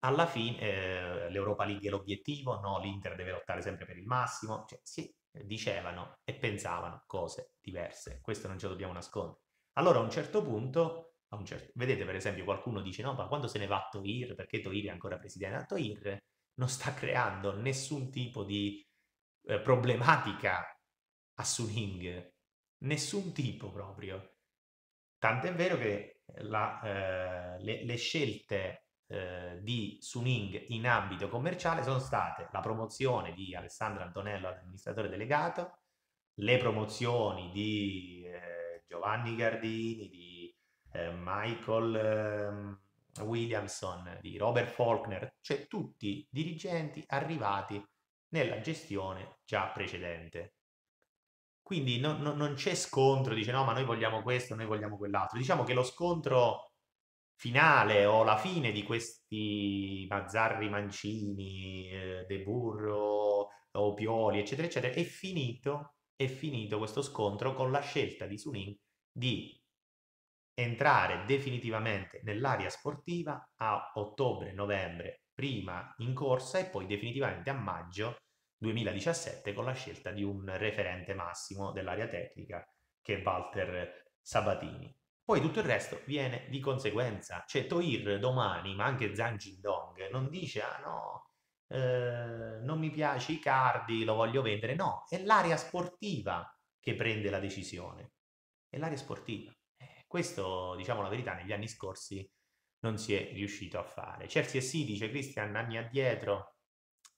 alla fine eh, l'Europa League è l'obiettivo, no, l'Inter deve lottare sempre per il massimo, cioè, sì, dicevano e pensavano cose diverse, questo non ce lo dobbiamo nascondere. Allora a un certo punto, un certo, vedete per esempio qualcuno dice no, ma quando se ne va a Toir, perché Toir è ancora presidente? a Toir non sta creando nessun tipo di eh, problematica a Suning, nessun tipo proprio. Tant'è vero che la, eh, le, le scelte eh, di Suning in ambito commerciale sono state la promozione di Alessandro Antonello amministratore delegato, le promozioni di eh, Giovanni Gardini, di eh, Michael ehm, Williamson, di Robert Faulkner, cioè tutti dirigenti arrivati nella gestione già precedente. Quindi no, no, non c'è scontro, dice no, ma noi vogliamo questo, noi vogliamo quell'altro. Diciamo che lo scontro finale o la fine di questi Mazzarri, Mancini, eh, De Burro, Opioli, eccetera, eccetera, è finito, è finito questo scontro con la scelta di Sunin di entrare definitivamente nell'area sportiva a ottobre-novembre, prima in corsa e poi definitivamente a maggio 2017 con la scelta di un referente massimo dell'area tecnica che è Walter Sabatini. Poi tutto il resto viene di conseguenza. Cioè Toir domani, ma anche Zhang Jindong, non dice ah no, eh, non mi piace i cardi, lo voglio vendere. No, è l'area sportiva che prende la decisione. È l'area sportiva. Eh, questo, diciamo la verità, negli anni scorsi non si è riuscito a fare. Chelsea e sì, dice Christian, anni addietro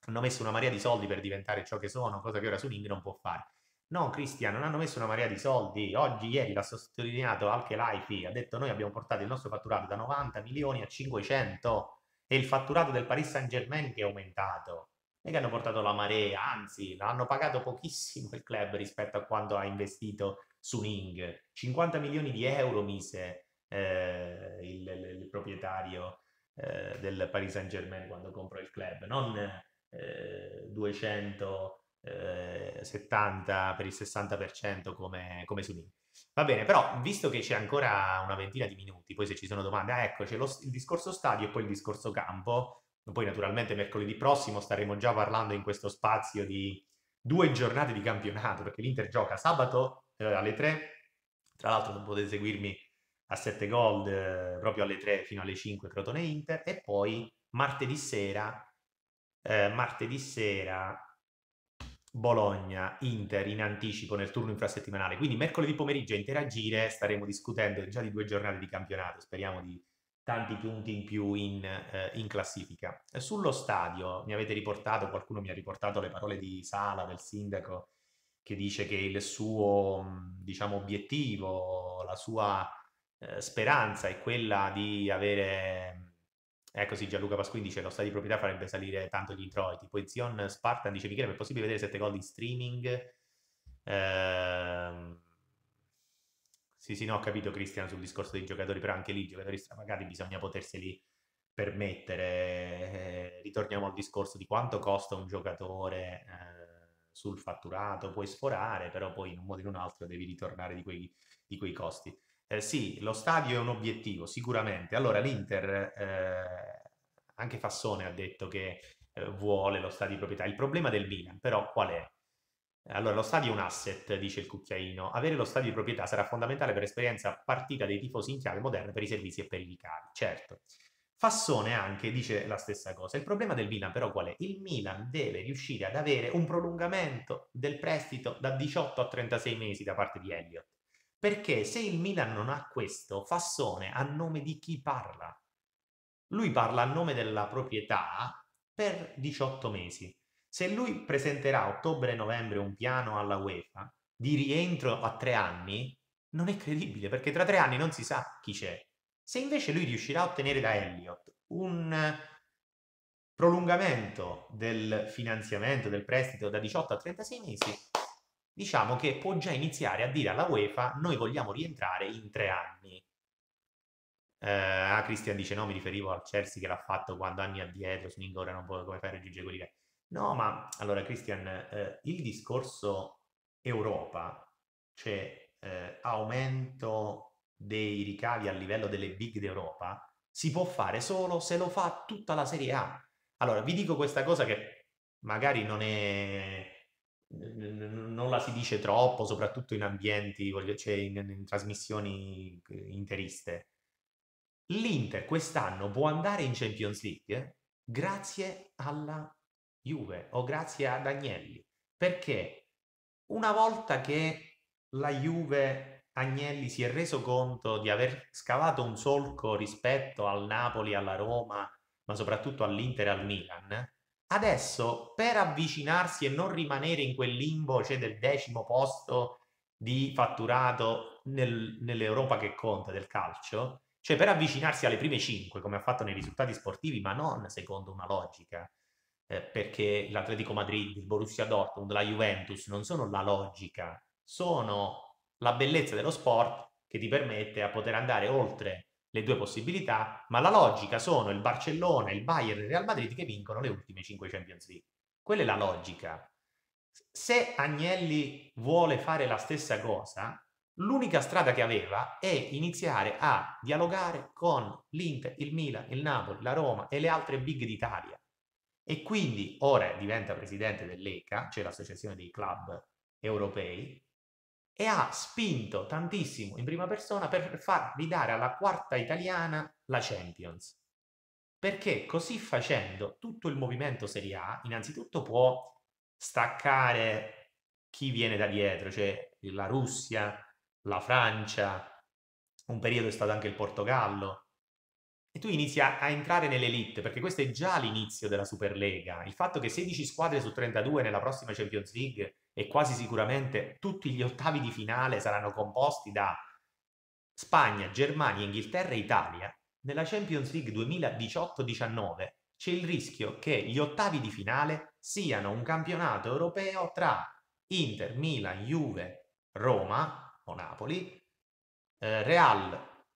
hanno messo una marea di soldi per diventare ciò che sono, cosa che ora Suning non può fare. No, Cristian, non hanno messo una marea di soldi. Oggi, ieri, l'ha sottolineato anche l'AIFI. Ha detto: Noi abbiamo portato il nostro fatturato da 90 milioni a 500 e il fatturato del Paris Saint Germain che è aumentato. E che hanno portato la marea, anzi, hanno pagato pochissimo il club rispetto a quanto ha investito su Ning. 50 milioni di euro mise eh, il, il, il, proprietario eh, del Paris Saint Germain quando comprò il club, non eh, 200 70 eh, per il 60% come, come su LinkedIn. Va bene, però visto che c'è ancora una ventina di minuti, poi se ci sono domande, ah, ecco, c'è lo, il discorso stadio e poi il discorso campo. Poi naturalmente mercoledì prossimo staremo già parlando in questo spazio di due giornate di campionato, perché l'Inter gioca sabato eh, alle 3. Tra l'altro potete seguirmi a 7 gold eh, proprio alle 3 fino alle 5 Crotone Inter e poi martedì sera, eh, martedì sera Bologna, Inter in anticipo nel turno infrasettimanale. Quindi mercoledì pomeriggio a interagire staremo discutendo già di due giornate di campionato, speriamo di tanti punti in più in, eh, in classifica. Sullo stadio mi avete riportato, qualcuno mi ha riportato le parole di Sala, del sindaco, che dice che il suo diciamo, obiettivo, la sua eh, speranza è quella di avere Ecco sì, Gianluca Pasquini dice lo stato di proprietà farebbe salire tanto gli introiti. Poi Zion Spartan dice Michele, ma è possibile vedere 7 gol in streaming? Ehm... Sì, sì, no, ho capito Cristian sul discorso dei giocatori, però anche lì, i giocatori strapagati, bisogna poterseli permettere. Eh, ritorniamo al discorso di quanto costa un giocatore eh, sul fatturato, puoi sforare, però poi in un modo o in un altro devi ritornare di quei, di quei costi. Eh, sì, lo stadio è un obiettivo, sicuramente. Allora, l'Inter, eh, anche Fassone ha detto che eh, vuole lo stadio di proprietà. Il problema del Milan, però, qual è? Allora, lo stadio è un asset, dice il cucchiaino. Avere lo stadio di proprietà sarà fondamentale per l'esperienza partita dei tifosi in chiave moderna per i servizi e per i vicari, certo. Fassone anche dice la stessa cosa. Il problema del Milan però qual è? Il Milan deve riuscire ad avere un prolungamento del prestito da 18 a 36 mesi da parte di Elliott. Perché se il Milan non ha questo, Fassone a nome di chi parla? Lui parla a nome della proprietà per 18 mesi. Se lui presenterà a ottobre-novembre un piano alla UEFA di rientro a tre anni, non è credibile perché tra tre anni non si sa chi c'è. Se invece lui riuscirà a ottenere da Elliott un prolungamento del finanziamento, del prestito da 18 a 36 mesi, diciamo che può già iniziare a dire alla UEFA noi vogliamo rientrare in tre anni. Eh, ah, Cristian dice no, mi riferivo al Chelsea che l'ha fatto quando anni addietro, su non può come fare raggiungere quelli che... No, ma allora Cristian, eh, il discorso Europa, cioè eh, aumento dei ricavi a livello delle big d'Europa, si può fare solo se lo fa tutta la Serie A. Allora, vi dico questa cosa che magari non è non la si dice troppo, soprattutto in ambienti, voglio, cioè in, in trasmissioni interiste. L'Inter quest'anno può andare in Champions League grazie alla Juve o grazie ad Agnelli, perché una volta che la Juve Agnelli si è reso conto di aver scavato un solco rispetto al Napoli, alla Roma, ma soprattutto all'Inter e al Milan, Adesso, per avvicinarsi e non rimanere in quel limbo, cioè del decimo posto di fatturato nel, nell'Europa che conta del calcio, cioè per avvicinarsi alle prime cinque, come ha fatto nei risultati sportivi, ma non secondo una logica, eh, perché l'Atletico Madrid, il Borussia Dortmund, la Juventus non sono la logica, sono la bellezza dello sport che ti permette a poter andare oltre le due possibilità, ma la logica sono il Barcellona, il Bayern e il Real Madrid che vincono le ultime 5 Champions League. Quella è la logica. Se Agnelli vuole fare la stessa cosa, l'unica strada che aveva è iniziare a dialogare con l'Inter, il Milan, il Napoli, la Roma e le altre big d'Italia. E quindi ora diventa presidente dell'ECA, cioè l'associazione dei club europei, e ha spinto tantissimo in prima persona per far ridare alla quarta italiana la Champions. Perché così facendo tutto il movimento Serie A innanzitutto può staccare chi viene da dietro, cioè la Russia, la Francia, un periodo è stato anche il Portogallo, e tu inizi a, a entrare nell'elite, perché questo è già l'inizio della Superlega. Il fatto che 16 squadre su 32 nella prossima Champions League e quasi sicuramente tutti gli ottavi di finale saranno composti da Spagna, Germania, Inghilterra e Italia, nella Champions League 2018-19 c'è il rischio che gli ottavi di finale siano un campionato europeo tra Inter, Milan, Juve, Roma o Napoli, eh, Real,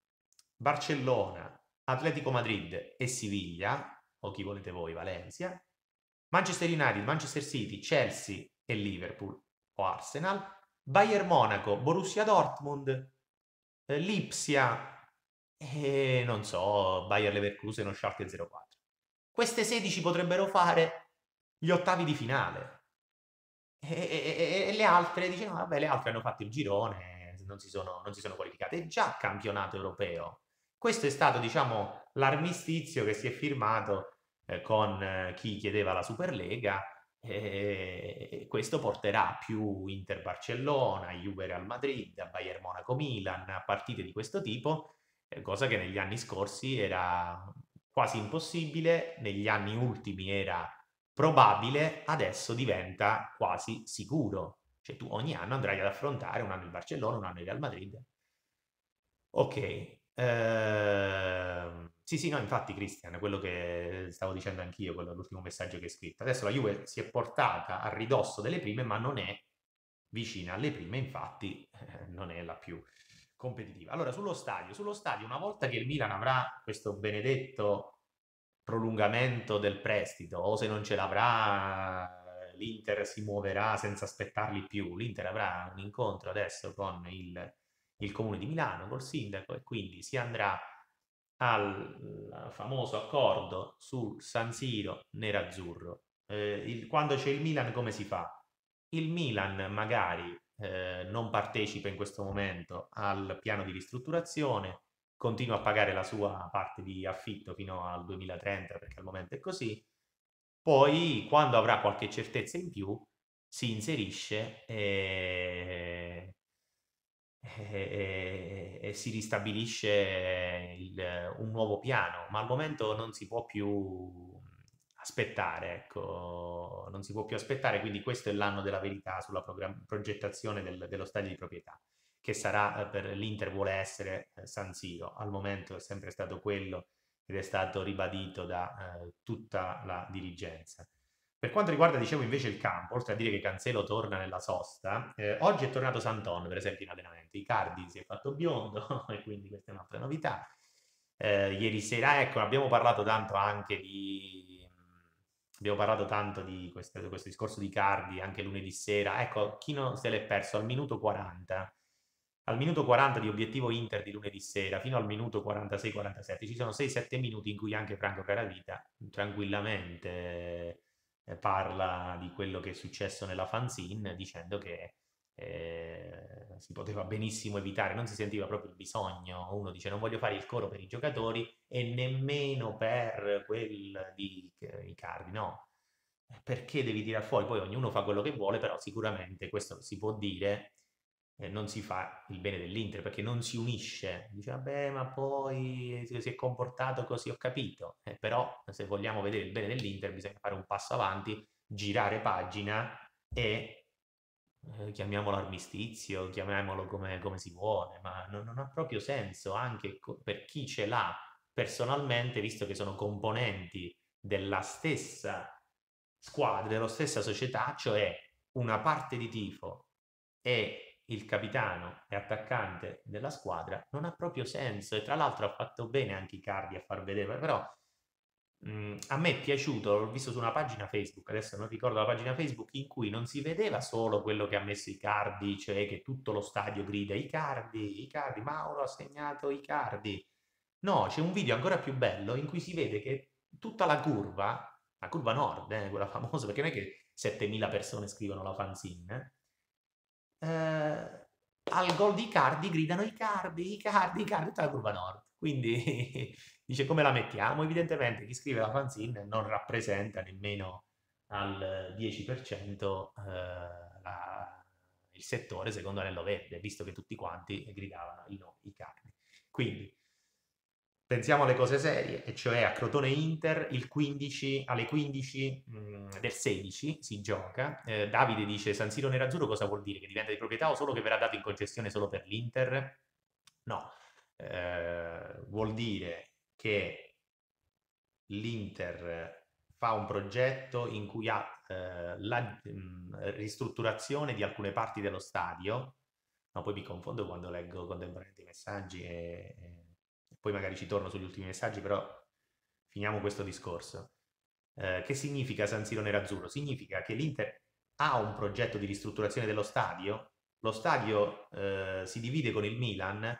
Barcellona, Atletico Madrid e Siviglia, o chi volete voi, Valencia, Manchester United, Manchester City, Chelsea e Liverpool o Arsenal, Bayern Monaco, Borussia Dortmund, eh, Lipsia e non so, Bayern Leverkusen o Schalke 04. Queste 16 potrebbero fare gli ottavi di finale. E, e, e, le altre, dice, vabbè, le altre hanno fatto il girone, non si sono, non si sono qualificate. È già campionato europeo questo è stato, diciamo, l'armistizio che si è firmato eh, con eh, chi chiedeva la Superlega eh, e questo porterà più Inter Barcellona, Juve Real Madrid, Bayern Monaco Milan, partite di questo tipo, eh, cosa che negli anni scorsi era quasi impossibile, negli anni ultimi era probabile, adesso diventa quasi sicuro. Cioè tu ogni anno andrai ad affrontare un anno il Barcellona, un anno il Real Madrid. Ok, Ehm, sì, sì, no, infatti Cristian, quello che stavo dicendo anch'io, quello, l'ultimo messaggio che hai scritto. Adesso la Juve si è portata a ridosso delle prime, ma non è vicina alle prime, infatti eh, non è la più competitiva. Allora, sullo stadio, sullo stadio, una volta che il Milan avrà questo benedetto prolungamento del prestito, o se non ce l'avrà l'Inter si muoverà senza aspettarli più, l'Inter avrà un incontro adesso con il il Comune di Milano col sindaco e quindi si andrà al famoso accordo sul San Siro nerazzurro. Eh, il, quando c'è il Milan come si fa? Il Milan magari eh, non partecipa in questo momento al piano di ristrutturazione, continua a pagare la sua parte di affitto fino al 2030 perché al momento è così, poi quando avrà qualche certezza in più si inserisce e eh, eh, e, e, si ristabilisce il, un nuovo piano, ma al momento non si può più aspettare, ecco, non si può più aspettare, quindi questo è l'anno della verità sulla program- progettazione del, dello stadio di proprietà, che sarà eh, per l'Inter vuole essere eh, San Siro, al momento è sempre stato quello ed è stato ribadito da eh, tutta la dirigenza. Per quanto riguarda, dicevo, invece il campo, oltre a dire che Cancelo torna nella sosta, eh, oggi è tornato Santon, per esempio, in allenamento. Icardi si è fatto biondo, <laughs> e quindi questa è un'altra novità. Eh, ieri sera, ecco, abbiamo parlato tanto anche di... Abbiamo parlato tanto di questo, questo discorso di Cardi anche lunedì sera. Ecco, chi non se l'è perso al minuto 40, al minuto 40 di obiettivo Inter di lunedì sera, fino al minuto 46-47, ci sono 6-7 minuti in cui anche Franco Caravita tranquillamente eh, parla di quello che è successo nella fanzine dicendo che eh, si poteva benissimo evitare, non si sentiva proprio il bisogno. Uno dice non voglio fare il coro per i giocatori e nemmeno per quel di Icardi, no. Eh, perché devi tirare fuori? Poi ognuno fa quello che vuole, però sicuramente questo si può dire eh, non si fa il bene dell'Inter perché non si unisce, dice vabbè ma poi si è comportato così ho capito, eh, però se vogliamo vedere il bene dell'Inter bisogna fare un passo avanti, girare pagina e eh, chiamiamolo armistizio, chiamiamolo come, come si vuole, ma non, non, ha proprio senso anche co- per chi ce l'ha personalmente, visto che sono componenti della stessa squadra, della stessa società, cioè una parte di tifo e il capitano e attaccante della squadra non ha proprio senso e tra l'altro ha fatto bene anche i cardi a far vedere, però mh, mm, a me è piaciuto, l'ho visto su una pagina Facebook, adesso non ricordo la pagina Facebook, in cui non si vedeva solo quello che ha messo i cardi, cioè che tutto lo stadio grida i cardi, i cardi, Mauro ha segnato i cardi. No, c'è un video ancora più bello in cui si vede che tutta la curva, la curva nord, eh, quella famosa, perché non è che 7.000 persone scrivono la fanzine, eh, al gol di Cardi gridano i Cardi, i Cardi, i Cardi, tutta la curva nord. Quindi <laughs> dice come la mettiamo? Evidentemente chi scrive la fanzine non rappresenta nemmeno al 10% eh, la, il settore secondo Anello Verde, visto che tutti quanti gridavano i, no, i Cardi. Quindi pensiamo alle cose serie, e cioè a Crotone Inter 15, alle 15 mh, mm, del 16 si gioca. Eh, Davide dice San Siro Nerazzurro cosa vuol dire? Che diventa di proprietà o solo che verrà dato in concessione solo per l'Inter? No, eh, vuol dire che l'Inter fa un progetto in cui ha eh, la mh, mm, ristrutturazione di alcune parti dello stadio. No, poi mi confondo quando leggo contemporaneamente i messaggi e, e poi magari ci torno sugli ultimi messaggi, però finiamo questo discorso. Eh, che significa San Siro Nerazzurro? Significa che l'Inter ha un progetto di ristrutturazione dello stadio, lo stadio eh, si divide con il Milan,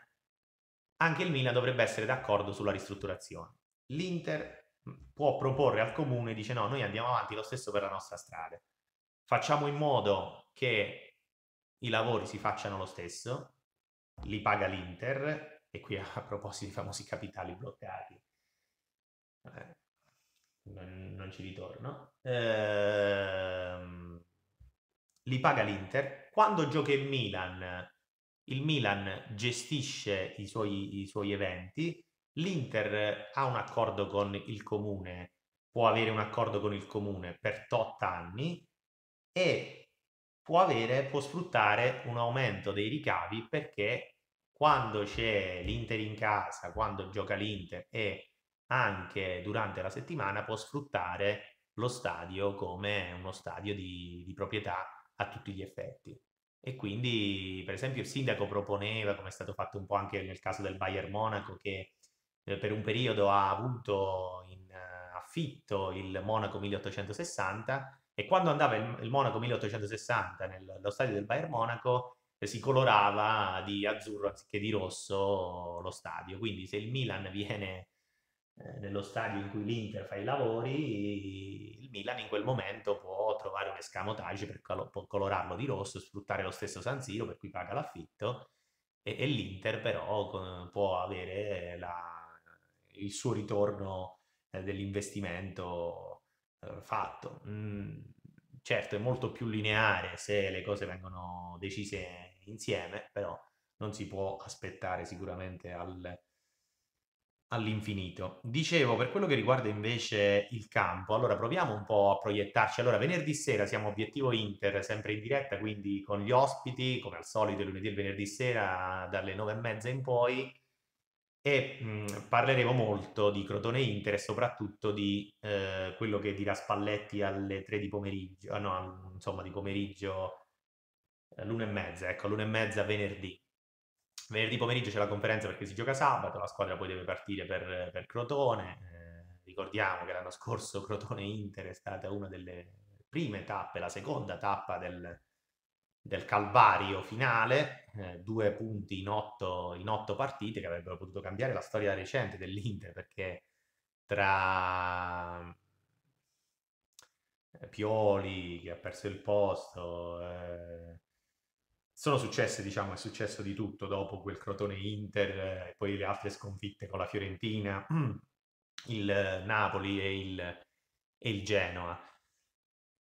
anche il Milan dovrebbe essere d'accordo sulla ristrutturazione. L'Inter mm, può proporre al comune, dice no, noi andiamo avanti lo stesso per la nostra strada, facciamo in modo che i lavori si facciano lo stesso, li paga l'Inter, e qui a, proposito di famosi capitali bloccati, eh, non, non, ci ritorno. Ehm, li paga l'Inter. Quando gioca in Milan, il Milan gestisce i suoi, i suoi eventi, l'Inter ha un accordo con il comune, può avere un accordo con il comune per tot anni e può, avere, può sfruttare un aumento dei ricavi perché quando c'è l'Inter in casa, quando gioca l'Inter e anche durante la settimana può sfruttare lo stadio come uno stadio di, di proprietà a tutti gli effetti. E quindi, per esempio, il sindaco proponeva, come è stato fatto un po' anche nel caso del Bayern Monaco, che eh, per un periodo ha avuto in eh, affitto il Monaco 1860 e quando andava il, Monaco 1860 nello stadio del Bayern Monaco si colorava di azzurro anziché di rosso lo stadio. Quindi se il Milan viene eh, nello stadio in cui l'Inter fa i lavori, il Milan in quel momento può trovare un escamotage per colorarlo di rosso, sfruttare lo stesso San Siro per cui paga l'affitto e, e l'Inter però con, può avere la, il suo ritorno eh, dell'investimento eh, fatto. Mm certo è molto più lineare se le cose vengono decise insieme, però non si può aspettare sicuramente al, all'infinito. Dicevo, per quello che riguarda invece il campo, allora proviamo un po' a proiettarci. Allora, venerdì sera siamo obiettivo Inter, sempre in diretta, quindi con gli ospiti, come al solito, lunedì e venerdì sera dalle nove e mezza in poi. E mh, mm, parleremo molto di Crotone Inter e soprattutto di eh, quello che dirà Spalletti alle tre di pomeriggio, ah no, insomma di pomeriggio l'una e mezza, ecco, l'una e mezza venerdì. Venerdì pomeriggio c'è la conferenza perché si gioca sabato, la squadra poi deve partire per, per Crotone. Eh, ricordiamo che l'anno scorso Crotone-Inter è stata una delle prime tappe, la seconda tappa del, del calvario finale, eh, due punti in otto, in otto partite che avrebbero potuto cambiare la storia recente dell'Inter perché tra eh, Pioli che ha perso il posto, eh, sono successe, diciamo, è successo di tutto dopo quel Crotone-Inter, eh, e poi le altre sconfitte con la Fiorentina, <clears throat> il eh, Napoli e il, e il Genoa.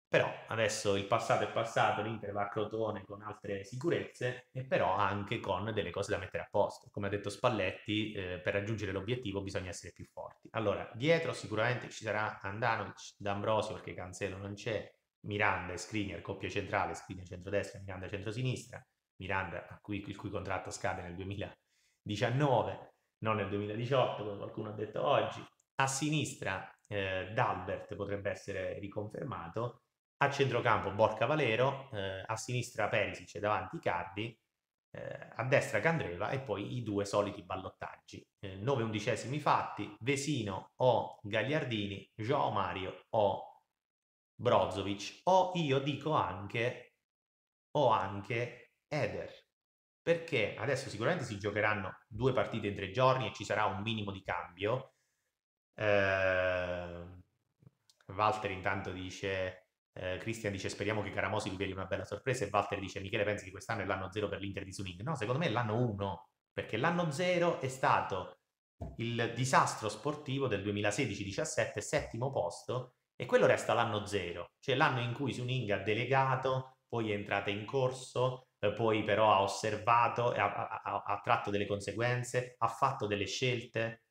Però adesso il passato è passato, l'Inter va a Crotone con altre sicurezze e però anche con delle cose da mettere a posto. Come ha detto Spalletti, eh, per raggiungere l'obiettivo bisogna essere più forti. Allora, dietro sicuramente ci sarà Andanovic, D'Ambrosio perché Cancelo non c'è, Miranda e Skriniar, coppia centrale, Skriniar centrodestra, Miranda centrosinistra, Miranda cui, il cui contratto scade nel 2019, non nel 2018 come qualcuno ha detto oggi, a sinistra eh, D'Albert potrebbe essere riconfermato, a centrocampo Borca Valero, eh, a sinistra Perisic e davanti Cardi, eh, a destra Candreva e poi i due soliti ballottaggi. Eh, 9 undicesimi fatti, Vesino o Gagliardini, Joao Mario o Brozovic o io dico anche o anche Eder perché adesso sicuramente si giocheranno due partite in tre giorni e ci sarà un minimo di cambio eh, Walter intanto dice eh, Christian dice speriamo che Caramosi riveli una bella sorpresa e Walter dice Michele pensi che quest'anno è l'anno zero per l'Inter di Suning no secondo me è l'anno uno perché l'anno zero è stato il disastro sportivo del 2016-17 settimo posto e quello resta l'anno zero, cioè l'anno in cui Suning ha delegato, poi è entrata in corso, eh, poi però ha osservato, ha, ha, ha tratto delle conseguenze, ha fatto delle scelte.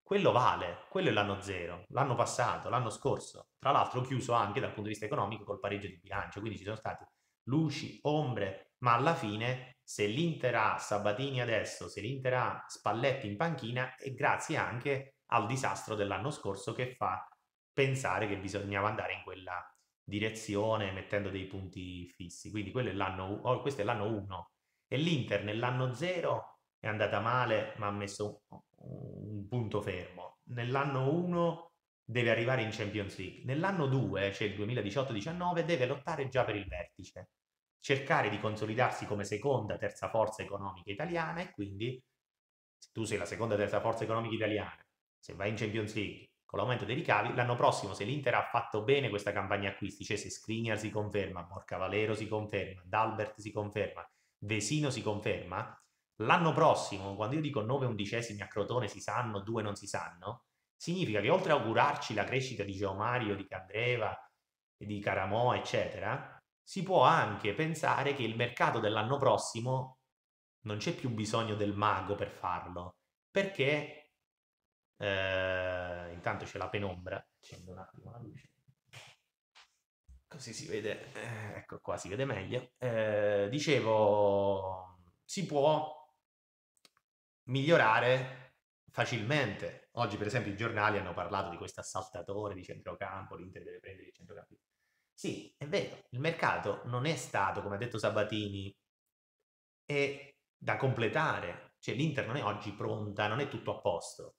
Quello vale, quello è l'anno zero, l'anno passato, l'anno scorso, tra l'altro chiuso anche dal punto di vista economico col pareggio di bilancio, quindi ci sono stati luci, ombre, ma alla fine se l'Inter ha Sabatini adesso, se l'Inter ha Spalletti in panchina è grazie anche al disastro dell'anno scorso che fa pensare che bisognava andare in quella direzione mettendo dei punti fissi. Quindi quello è l'anno, oh, questo è l'anno 1 e l'Inter nell'anno 0 è andata male ma ha messo un, un punto fermo. Nell'anno 1 deve arrivare in Champions League. Nell'anno 2, cioè il 2018-19, deve lottare già per il vertice, cercare di consolidarsi come seconda, terza forza economica italiana e quindi se tu sei la seconda, terza forza economica italiana, se vai in Champions League, con l'aumento dei ricavi, l'anno prossimo se l'Inter ha fatto bene questa campagna acquisti, cioè se Skriniar si conferma, Morca Valero si conferma, Dalbert si conferma, Vesino si conferma, l'anno prossimo, quando io dico 9 undicesimi a Crotone si sanno, 2 non si sanno, significa che oltre a augurarci la crescita di Geomario, di Candreva, di Caramò, eccetera, si può anche pensare che il mercato dell'anno prossimo non c'è più bisogno del mago per farlo, perché eh, intanto c'è la penombra, accendo un attimo la luce. Così si vede, eh, ecco qua si vede meglio. Eh, dicevo, si può migliorare facilmente. Oggi, per esempio, i giornali hanno parlato di questo assaltatore di centrocampo, l'Inter deve prendere il centrocampo. Sì, è vero, il mercato non è stato, come ha detto Sabatini, è da completare. Cioè l'Inter non è oggi pronta, non è tutto a posto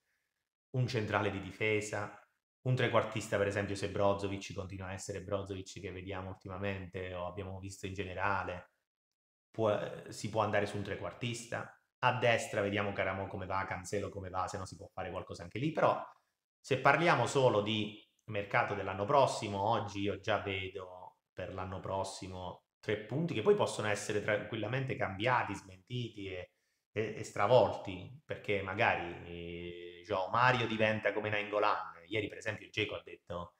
un centrale di difesa, un trequartista per esempio se Brozovic continua a essere Brozovic che vediamo ultimamente o abbiamo visto in generale, può, si può andare su un trequartista. A destra vediamo Caramo come va, Cancelo come va, se no si può fare qualcosa anche lì, però se parliamo solo di mercato dell'anno prossimo, oggi io già vedo per l'anno prossimo tre punti che poi possono essere tranquillamente cambiati, smentiti e e, e stravolti, perché magari eh, João cioè, Mario diventa come Nainggolan. Ieri, per esempio, Geco ha detto,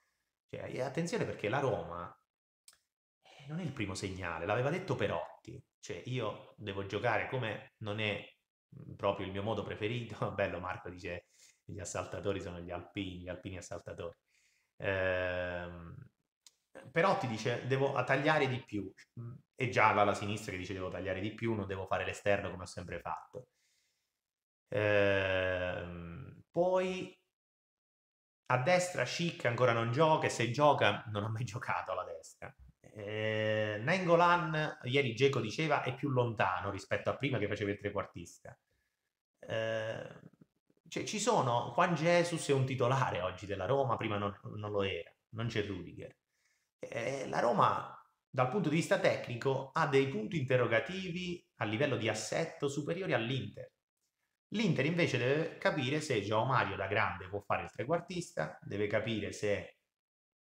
cioè, attenzione perché la Roma eh, non è il primo segnale, l'aveva detto Perotti, cioè io devo giocare come non è mm, proprio il mio modo preferito, <laughs> bello Marco dice gli assaltatori sono gli alpini, gli alpini assaltatori. Ehm, Perotti dice devo tagliare di più, e gialla alla sinistra che dice devo tagliare di più, non devo fare l'esterno come ho sempre fatto. Ehm, poi a destra Chic ancora non gioca e se gioca non ha mai giocato alla destra. Eh, Nengolan, ieri Geco diceva, è più lontano rispetto a prima che faceva il trequartista. Eh, cioè, ci sono, Juan Jesus è un titolare oggi della Roma, prima non, non lo era, non c'è Rudiger. Eh, la Roma dal punto di vista tecnico ha dei punti interrogativi a livello di assetto superiori all'Inter. L'Inter invece deve capire se Joao Mario da grande può fare il trequartista, deve capire se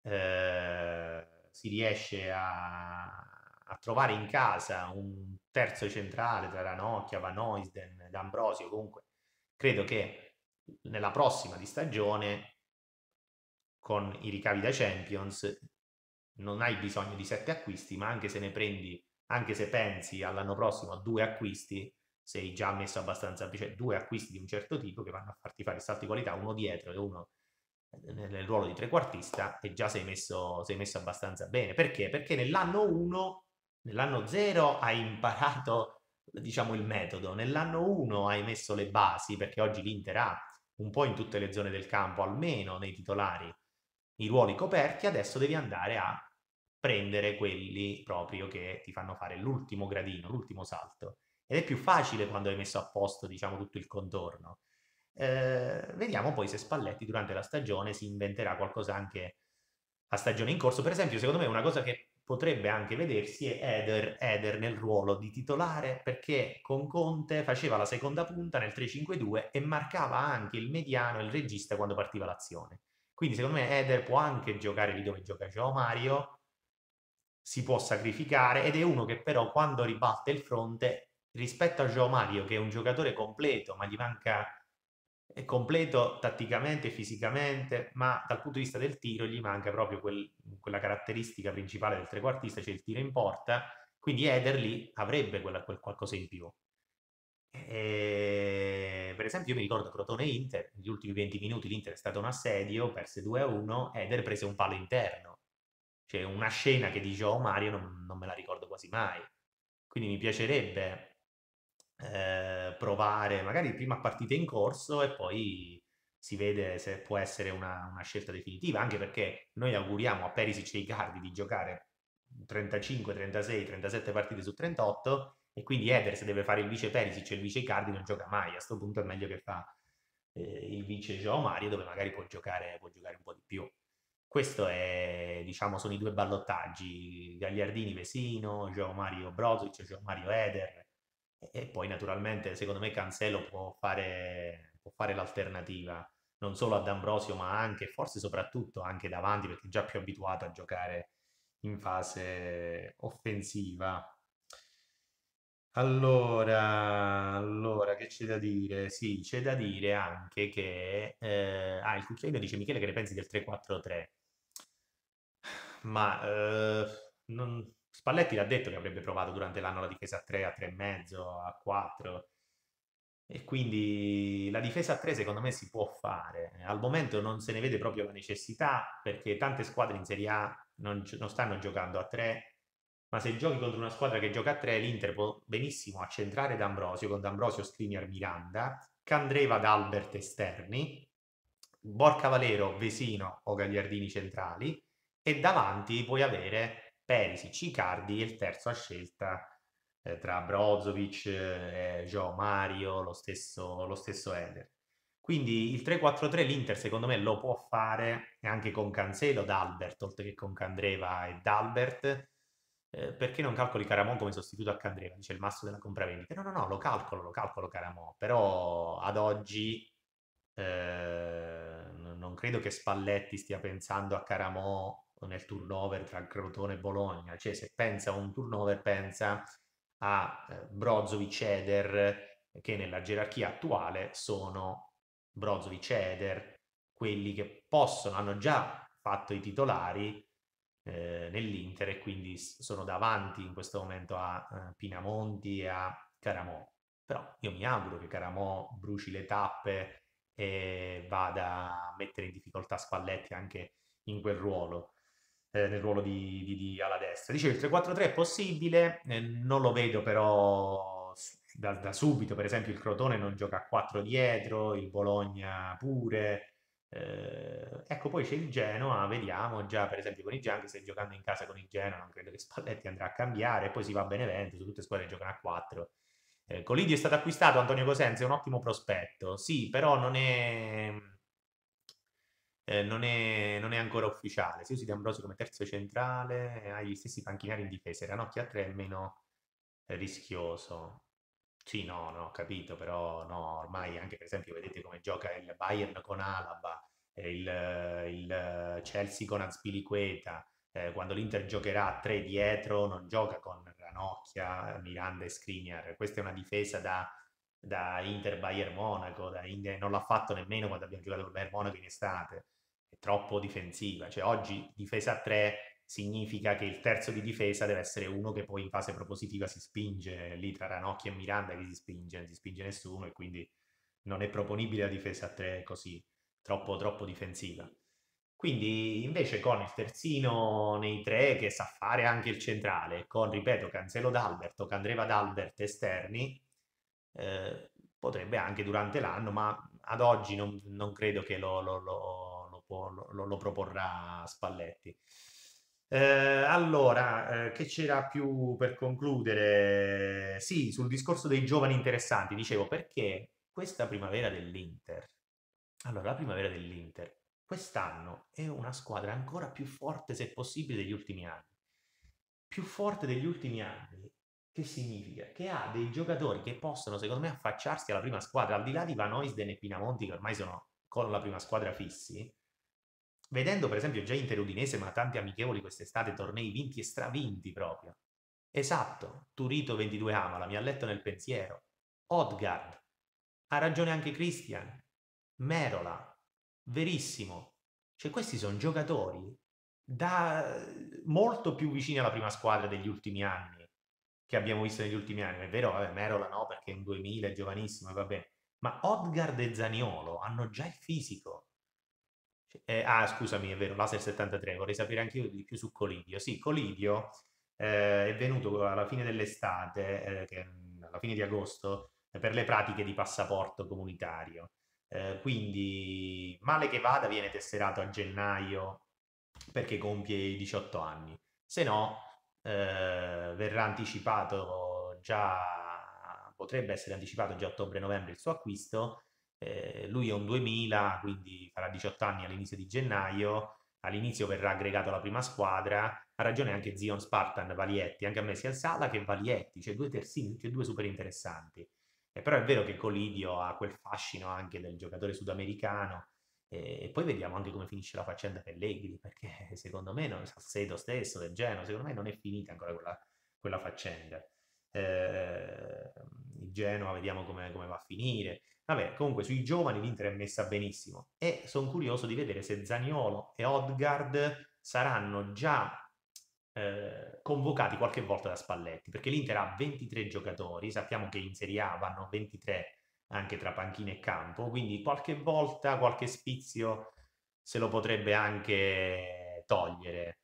eh, si riesce a, a, trovare in casa un terzo centrale tra Ranocchia, Van Oisden, D'Ambrosio. Comunque, credo che nella prossima di stagione, con i ricavi da Champions, non hai bisogno di sette acquisti, ma anche se ne prendi, anche se pensi all'anno prossimo a due acquisti, sei già messo abbastanza, cioè due acquisti di un certo tipo che vanno a farti fare salti qualità, uno dietro e uno nel ruolo di trequartista e già sei messo, sei messo abbastanza bene. Perché? Perché nell'anno 1, nell'anno 0 hai imparato, diciamo, il metodo, nell'anno 1 hai messo le basi, perché oggi l'Inter ha un po' in tutte le zone del campo, almeno nei titolari, i ruoli coperti, adesso devi andare a prendere quelli proprio che ti fanno fare l'ultimo gradino, l'ultimo salto. Ed è più facile quando hai messo a posto, diciamo, tutto il contorno. Eh, vediamo poi se Spalletti durante la stagione si inventerà qualcosa anche a stagione in corso. Per esempio, secondo me una cosa che potrebbe anche vedersi è Eder, Eder nel ruolo di titolare perché con Conte faceva la seconda punta nel 3-5-2 e marcava anche il mediano e il regista quando partiva l'azione. Quindi secondo me Eder può anche giocare lì dove gioca Gio Mario, si può sacrificare ed è uno che però quando ribatte il fronte rispetto a Joao Mario che è un giocatore completo ma gli manca è completo tatticamente, fisicamente, ma dal punto di vista del tiro gli manca proprio quel, quella caratteristica principale del trequartista, cioè il tiro in porta, quindi Ederly avrebbe quella, quel qualcosa in più. E, per esempio io mi ricordo Crotone Inter, negli ultimi 20 minuti l'Inter è stato un assedio, perse 2-1, Eder prese un palo interno cioè, una scena che dice, oh Mario, non, non me la ricordo quasi mai. Quindi mi piacerebbe eh, provare, magari prima partita in corso e poi si vede se può essere una, una scelta definitiva, anche perché noi auguriamo a Perisic e Icardi di giocare 35, 36, 37 partite su 38 e quindi Eder se deve fare il vice Perisic e il vice Icardi non gioca mai, a questo punto è meglio che fa eh, il vice Joao Mario dove magari può giocare, può giocare un po' di più. Questo è, diciamo, sono i due ballottaggi, Gagliardini Vesino, Gio Mario Brozovic, Gio Mario Eder e poi naturalmente secondo me Cancelo può fare, può fare l'alternativa non solo ad Ambrosio ma anche, forse soprattutto anche davanti perché è già più abituato a giocare in fase offensiva. Allora, allora, che c'è da dire? Sì, c'è da dire anche che... Eh, ah, il cucchiaino dice Michele che ne pensi del 3-4-3 ma eh, non... Spalletti l'ha detto che avrebbe provato durante l'anno la difesa a 3, a e mezzo, a 4. E quindi la difesa a 3 secondo me si può fare. Al momento non se ne vede proprio la necessità perché tante squadre in Serie A non, non stanno giocando a 3, ma se giochi contro una squadra che gioca a 3, l'Inter può benissimo accentrare D'Ambrosio con D'Ambrosio, Skriniar, Miranda, Candreva, D'Albert esterni, Borca Valero, Vesino o Gagliardini centrali, e davanti puoi avere Perisic, Icardi e il terzo a scelta eh, tra Brozovic, eh, Mario, lo stesso, lo stesso Eder. Quindi il 3-4-3 l'Inter secondo me lo può fare anche con Cancelo D'Albert, oltre che con Candreva e D'Albert. Eh, perché non calcoli Caramon come sostituto a Candreva? Dice il masso della compravendita. No, no, no, lo calcolo, lo calcolo Caramon, però ad oggi eh, non credo che Spalletti stia pensando a Caramò nel turnover tra Crotone e Bologna, cioè se pensa a un turnover pensa a eh, Brozovic Eder che nella gerarchia attuale sono Brozovic Eder, quelli che possono, hanno già fatto i titolari eh, nell'Inter e quindi sono davanti in questo momento a eh, Pinamonti e a Caramò. Però io mi auguro che Caramò bruci le tappe e vada a mettere in difficoltà Spalletti anche in quel ruolo eh, nel ruolo di, di, di, ala destra. Dicevo, il 3-4-3 è possibile, eh, non lo vedo però da, da, subito, per esempio il Crotone non gioca a 4 dietro, il Bologna pure. Eh, ecco, poi c'è il Genoa, vediamo già per esempio con il Genoa, anche se giocando in casa con il Genoa non credo che Spalletti andrà a cambiare, poi si va a Benevento, su tutte le squadre giocano a 4. Eh, Colidio è stato acquistato, Antonio Cosenza è un ottimo prospetto, sì, però non è eh, non, è, non, è, ancora ufficiale. Se usi De Ambrosio come terzo centrale, eh, hai gli stessi panchinari in difesa. Ranocchi a 3 è meno rischioso. Sì, no, no, ho capito, però no, ormai anche per esempio vedete come gioca il Bayern con Alaba, eh, il, il Chelsea con Azpilicueta, eh, quando l'Inter giocherà a tre dietro non gioca con Ranocchia, Miranda e Skriniar. Questa è una difesa da da Inter Bayern Monaco, da Inter, non l'ha fatto nemmeno quando abbiamo giocato con Bayern Monaco in estate è troppo difensiva. Cioè, oggi difesa a tre significa che il terzo di difesa deve essere uno che poi in fase propositiva si spinge, lì tra Ranocchi e Miranda che si spinge, non si spinge nessuno e quindi non è proponibile la difesa a tre così, troppo, troppo difensiva. Quindi invece con il terzino nei tre che sa fare anche il centrale, con, ripeto, Cancelo d'Alberto, Candreva d'Albert esterni, eh, potrebbe anche durante l'anno, ma ad oggi non, non credo che lo, lo, lo lo, lo, lo proporrà Spalletti. Eh, allora, eh, che c'era più per concludere? Sì, sul discorso dei giovani interessanti, dicevo perché questa primavera dell'Inter, allora la primavera dell'Inter, quest'anno è una squadra ancora più forte, se possibile, degli ultimi anni. Più forte degli ultimi anni, che significa? Che ha dei giocatori che possono, secondo me, affacciarsi alla prima squadra, al di là di Van Oisden e Pinamonti, che ormai sono con la prima squadra fissi, vedendo per esempio già Interudinese, ma tanti amichevoli quest'estate, tornei vinti e stravinti proprio. Esatto, Turito 22 Amala, mi ha letto nel pensiero. Odgard, ha ragione anche Christian, Merola, Verissimo. Cioè questi sono giocatori da eh, molto più vicini alla prima squadra degli ultimi anni, che abbiamo visto negli ultimi anni. È vero, vabbè, Merola no, perché è un 2000, è giovanissimo, va bene. Ma Odgard e Zaniolo hanno già il fisico, cioè, eh, ah, scusami, è vero, Laser 73, vorrei sapere anche io di più su Colidio. Sì, Colidio eh, è venuto alla fine dell'estate, eh, che, alla fine di agosto, eh, per le pratiche di passaporto comunitario. Eh, quindi, male che vada, viene tesserato a gennaio perché compie i 18 anni, se no eh, verrà anticipato già, potrebbe essere anticipato già a ottobre-novembre il suo acquisto eh, lui è un 2000, quindi farà 18 anni all'inizio di gennaio, all'inizio verrà aggregato alla prima squadra, ha ragione anche Zion Spartan, Valietti, anche a me sia Sala che Valietti, cioè due terzini, tutti due super interessanti. Eh, però è vero che Colidio ha quel fascino anche del giocatore sudamericano eh, e poi vediamo anche come finisce la faccenda Pellegrini, perché eh, secondo me, non, Salcedo stesso del Geno, secondo me non è finita ancora quella, quella faccenda. Eh, il Genoa vediamo come, come va a finire. Vabbè, comunque sui giovani l'Inter è messa benissimo e sono curioso di vedere se Zaniolo e Odgard saranno già eh, convocati qualche volta da Spalletti, perché l'Inter ha 23 giocatori, sappiamo che in Serie A vanno 23 anche tra panchina e campo, quindi qualche volta qualche spizio se lo potrebbe anche togliere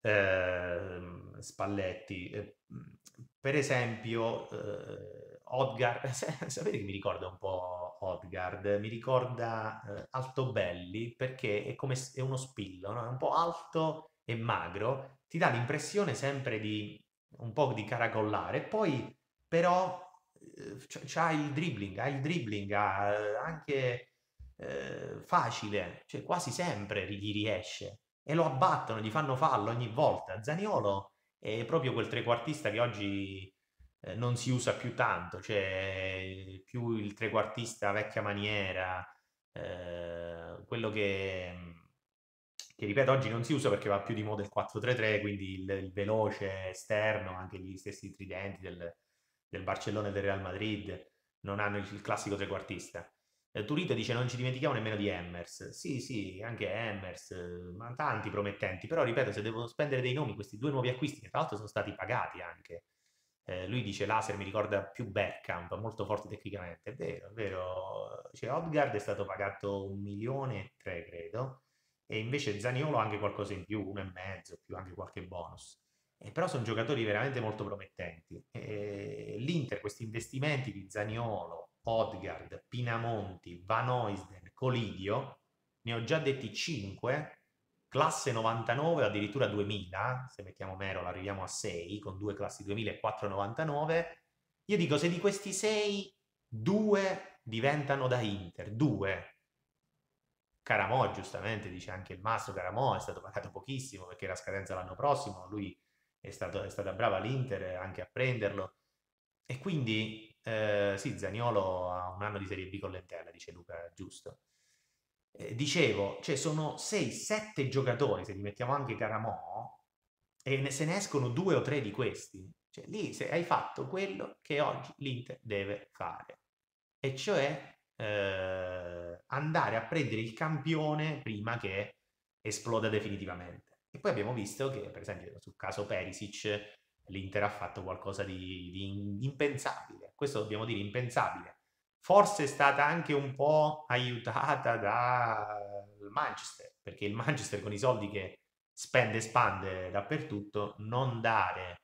eh, Spalletti. Mm, per esempio... Eh, Odgard, <laughs> sapete che mi ricorda un po' Odgard, mi ricorda eh, Altobelli perché è come è uno spillo, no? è un po' alto e magro, ti dà l'impressione sempre di un po' di caracollare, poi però eh, c'ha il dribbling, ha il dribbling ha, eh, anche eh, facile, cioè quasi sempre gli riesce e lo abbattono, gli fanno fallo ogni volta. Zaniolo è proprio quel trequartista che oggi eh, non si usa più tanto, cioè più il trequartista vecchia maniera, eh, quello che, che, ripeto oggi non si usa perché va più di moda il 4-3-3, quindi il, il veloce esterno, anche gli stessi tridenti del, del, Barcellona e del Real Madrid non hanno il, il classico trequartista. Eh, Turito dice non ci dimentichiamo nemmeno di Emmers. Sì, sì, anche Emmers, ma tanti promettenti, però ripeto, se devo spendere dei nomi, questi due nuovi acquisti, che tra l'altro sono stati pagati anche, eh, lui dice Laser mi ricorda più Bergkamp, molto forte tecnicamente, è vero, è vero. Cioè, Odgard è stato pagato un milione e tre, credo, e invece Zaniolo anche qualcosa in più, uno e mezzo, più anche qualche bonus. Eh, però sono giocatori veramente molto promettenti. Eh, L'Inter, questi investimenti di Zaniolo, Odgard, Pinamonti, Van Oisden, Colidio, ne ho già detti 5 classe 99 addirittura 2000, se mettiamo Merol arriviamo a 6, con due classi 2000 e 499, io dico se di questi 6, 2 diventano da Inter, 2. Caramò, giustamente, dice anche il mastro Caramò, è stato pagato pochissimo perché la scadenza l'anno prossimo, lui è, stato, è stata brava all'Inter anche a prenderlo. E quindi, eh, sì, Zaniolo ha un anno di Serie B con l'Enterna, dice Luca, giusto eh, dicevo, cioè sono 6-7 giocatori, se li mettiamo anche Caramò, e ne, se ne escono due o tre di questi. Cioè, lì se hai fatto quello che oggi l'Inter deve fare, e cioè eh, andare a prendere il campione prima che esploda definitivamente. E poi abbiamo visto che, per esempio, sul caso Perisic, l'Inter ha fatto qualcosa di, di impensabile. Questo dobbiamo dire impensabile forse è stata anche un po' aiutata dal Manchester, perché il Manchester con i soldi che spende e spande dappertutto, non dare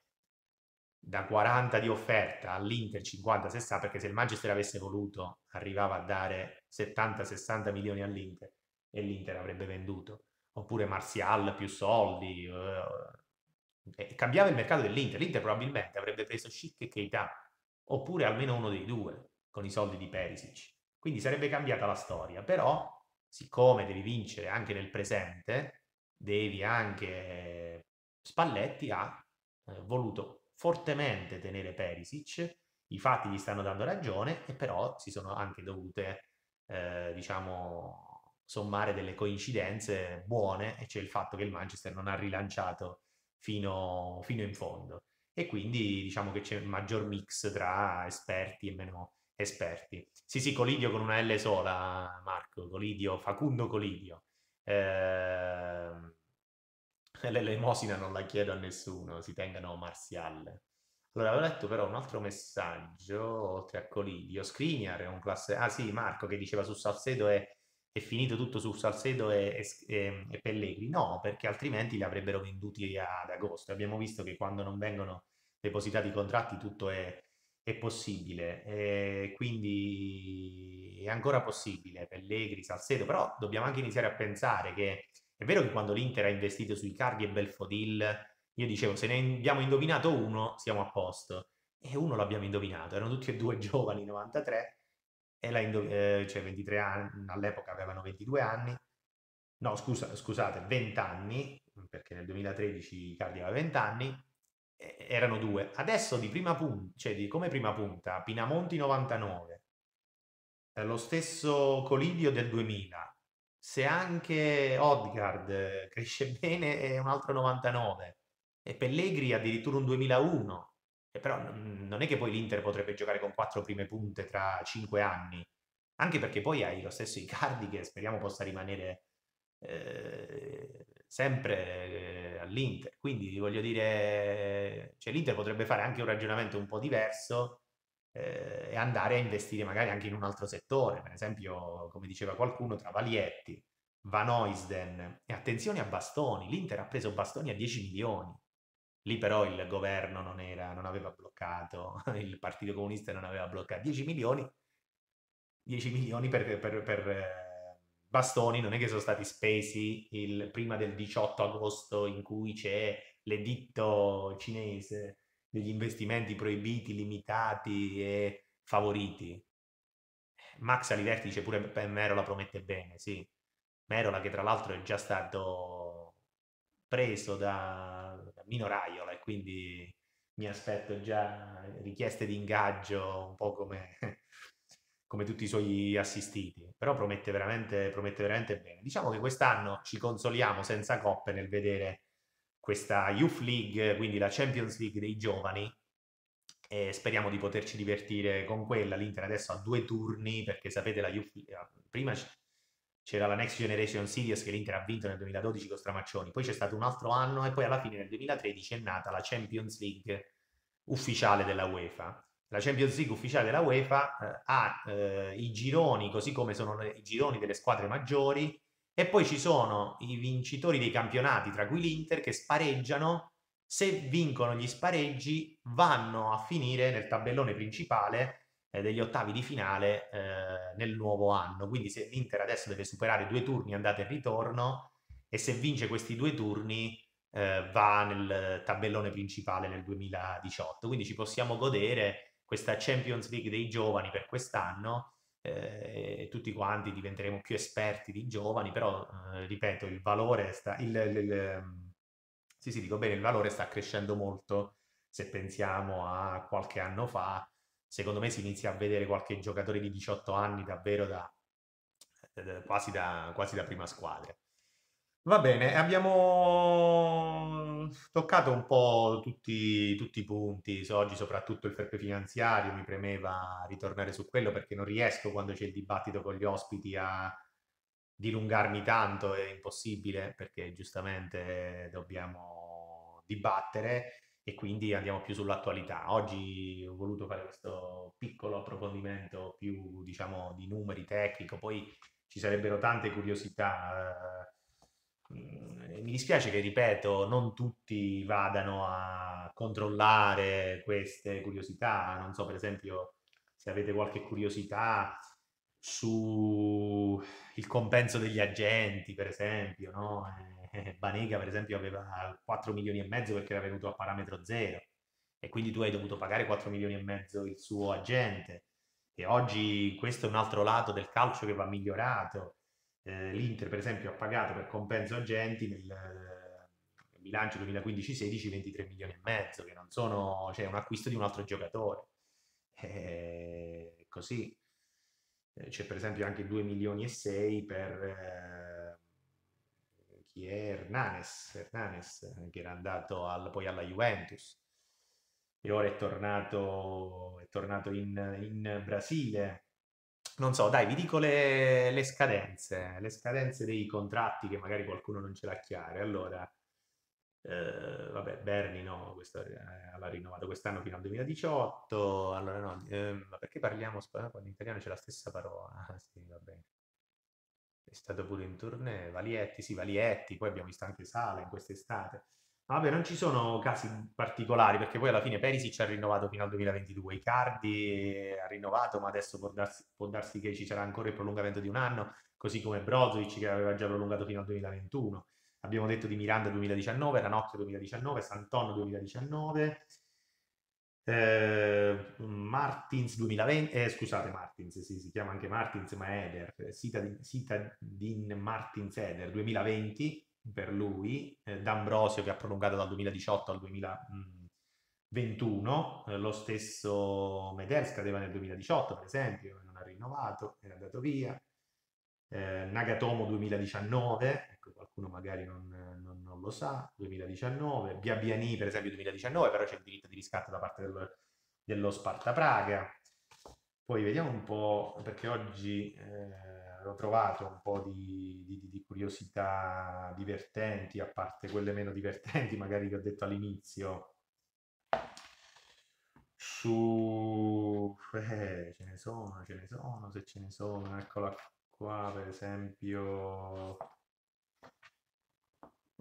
da 40 di offerta all'Inter 50-60, perché se il Manchester avesse voluto arrivava a dare 70-60 milioni all'Inter e l'Inter avrebbe venduto, oppure Martial più soldi, eh, eh cambiava il mercato dell'Inter, l'Inter probabilmente avrebbe preso Schick e Keita, oppure almeno uno dei due, con i soldi di Perisic. Quindi sarebbe cambiata la storia, però siccome devi vincere anche nel presente, devi anche... Eh, Spalletti ha eh, voluto fortemente tenere Perisic, i fatti gli stanno dando ragione, e però si sono anche dovute, eh, diciamo, sommare delle coincidenze buone, e c'è il fatto che il Manchester non ha rilanciato fino, fino in fondo. E quindi diciamo che c'è un maggior mix tra esperti e meno, esperti. Sì, sì, Colidio con una L sola, Marco, Colidio, Facundo Colidio. Eh, l'elemosina <laughs> non la chiedo a nessuno, si tengano marziale. Allora, avevo letto però un altro messaggio, oltre a Colidio, Skriniar è un classe... Ah sì, Marco che diceva su Salcedo è, è finito tutto su Salcedo e, e, e Pellegri. No, perché altrimenti li avrebbero venduti ad agosto. Abbiamo visto che quando non vengono depositati i contratti tutto è è possibile, e eh, quindi è ancora possibile Pellegri, Salcedo, però dobbiamo anche iniziare a pensare che è vero che quando l'Inter ha investito sui Cardi e Belfodil, io dicevo se ne abbiamo indovinato uno siamo a posto, e uno l'abbiamo indovinato, erano tutti e due <laughs> giovani 93, e la indo- eh, cioè 23 anni, all'epoca avevano 22 anni, no scusa, scusate, 20 anni, perché nel 2013 Cardi aveva 20 anni, erano due. Adesso di prima punta, cioè di come prima punta, Pinamonti 99, eh, lo stesso Colidio del 2000, se anche Odgard eh, cresce <laughs> bene è un altro 99 e Pellegri addirittura un 2001. E però non è che poi l'Inter potrebbe giocare con quattro prime punte tra cinque anni, anche perché poi hai lo stesso Icardi che speriamo possa rimanere eh, sempre eh, all'Inter. Quindi voglio dire, cioè, l'Inter potrebbe fare anche un ragionamento un po' diverso eh, e andare a investire magari anche in un altro settore, per esempio, come diceva qualcuno, tra Valietti, Van Oisden e attenzione a Bastoni, l'Inter ha preso Bastoni a 10 milioni. Lì però il governo non, era, non aveva bloccato, <laughs> il Partito Comunista non aveva bloccato 10 milioni, 10 milioni per, per, per bastoni non è che sono stati spesi il, prima del 18 agosto in cui c'è l'editto cinese degli investimenti proibiti, limitati e favoriti. Max Ali vertice pure Merola promette bene, sì. Merola che tra l'altro è già stato preso da, da Mino Raiola e quindi mi aspetto già richieste di ingaggio un po' come come tutti i suoi assistiti, però promette veramente, promette veramente bene. Diciamo che quest'anno ci consoliamo senza coppe nel vedere questa Youth League, quindi la Champions League dei giovani, e speriamo di poterci divertire con quella. L'Inter adesso ha due turni, perché sapete, la Youth League, prima c'era la Next Generation Series che l'Inter ha vinto nel 2012 con Stramaccioni, poi c'è stato un altro anno e poi alla fine nel 2013 è nata la Champions League ufficiale della UEFA la Champions League ufficiale della UEFA eh, ha eh, i gironi, così come sono i gironi delle squadre maggiori, e poi ci sono i vincitori dei campionati, tra cui l'Inter, che spareggiano. Se vincono gli spareggi, vanno a finire nel tabellone principale eh, degli ottavi di finale eh, nel nuovo anno. Quindi, se l'Inter adesso deve superare due turni andata e ritorno, e se vince questi due turni, eh, va nel tabellone principale nel 2018. Quindi ci possiamo godere questa Champions League dei giovani per quest'anno, eh, tutti quanti diventeremo più esperti di giovani, però eh, ripeto, il valore sta, il, il, il, ehm, sì, sì, dico bene, il valore sta crescendo molto se pensiamo a qualche anno fa, secondo me si inizia a vedere qualche giocatore di 18 anni davvero da, eh, da, da, quasi, quasi da prima squadra. Va bene, abbiamo toccato un po' tutti, tutti i punti, so, oggi soprattutto il ferpe finanziario, mi premeva ritornare su quello perché non riesco quando c'è il dibattito con gli ospiti a dilungarmi tanto, è impossibile perché giustamente dobbiamo dibattere e quindi andiamo più sull'attualità. Oggi ho voluto fare questo piccolo approfondimento più diciamo di numeri tecnico, poi ci sarebbero tante curiosità eh, Mm, mi dispiace che, ripeto, non tutti vadano a controllare queste curiosità. Non so, per esempio, se avete qualche curiosità sul compenso degli agenti, per esempio, no? Eh, <laughs> Banega, per esempio, aveva 4 milioni e mezzo perché era venuto a parametro zero e quindi tu hai dovuto pagare 4 milioni e mezzo il suo agente. E oggi questo è un altro lato del calcio che va migliorato eh, l'Inter per esempio ha pagato per compenso agenti nel, nel eh, bilancio 2015-16 23 milioni e mezzo, che non sono, cioè un acquisto di un altro giocatore. E eh, così eh, c'è per esempio anche 2 milioni e 6 per eh, chi è Hernanes, Hernanes che era andato al, poi alla Juventus e ora è tornato, è tornato in, in Brasile non so, dai, vi dico le, le, scadenze, le scadenze dei contratti che magari qualcuno non ce l'ha chiare. Allora, eh, vabbè, Berni no, questo, eh, l'ha rinnovato quest'anno fino al 2018, allora no, eh, perché parliamo spagnolo quando eh, in italiano c'è la stessa parola? Ah, sì, va bene. È stato pure in tournée, Valietti, sì, Valietti, poi abbiamo visto anche Sala in quest'estate. Vabbè, non ci sono casi particolari perché poi alla fine Perisic ha rinnovato fino al 2022, Icardi ha rinnovato, ma adesso può darsi, può darsi che ci sarà ancora il prolungamento di un anno, così come Brozovic che aveva già prolungato fino al 2021. Abbiamo detto di Miranda 2019, Ranocchio 2019, Santonno 2019, eh, Martins 2020, eh, scusate Martins, sì, si chiama anche Martins, ma Eder, Citadin, Citadin Martins Eder 2020, per lui, eh, D'Ambrosio che ha prolungato dal 2018 al 2021, eh, lo stesso Medel scadeva nel 2018 per esempio, non ha rinnovato, è andato via, eh, Nagatomo 2019, ecco qualcuno magari non, non, non lo sa, 2019, Biabiani per esempio 2019, però c'è il diritto di riscatto da parte del, dello Sparta Praga, poi vediamo un po' perché oggi... Eh, ho trovato un po' di, di, di, curiosità divertenti, a parte quelle meno divertenti, <laughs> magari che ho detto all'inizio. Su... Eh, ce ne sono, ce ne sono, se ce ne sono, eccola qua per esempio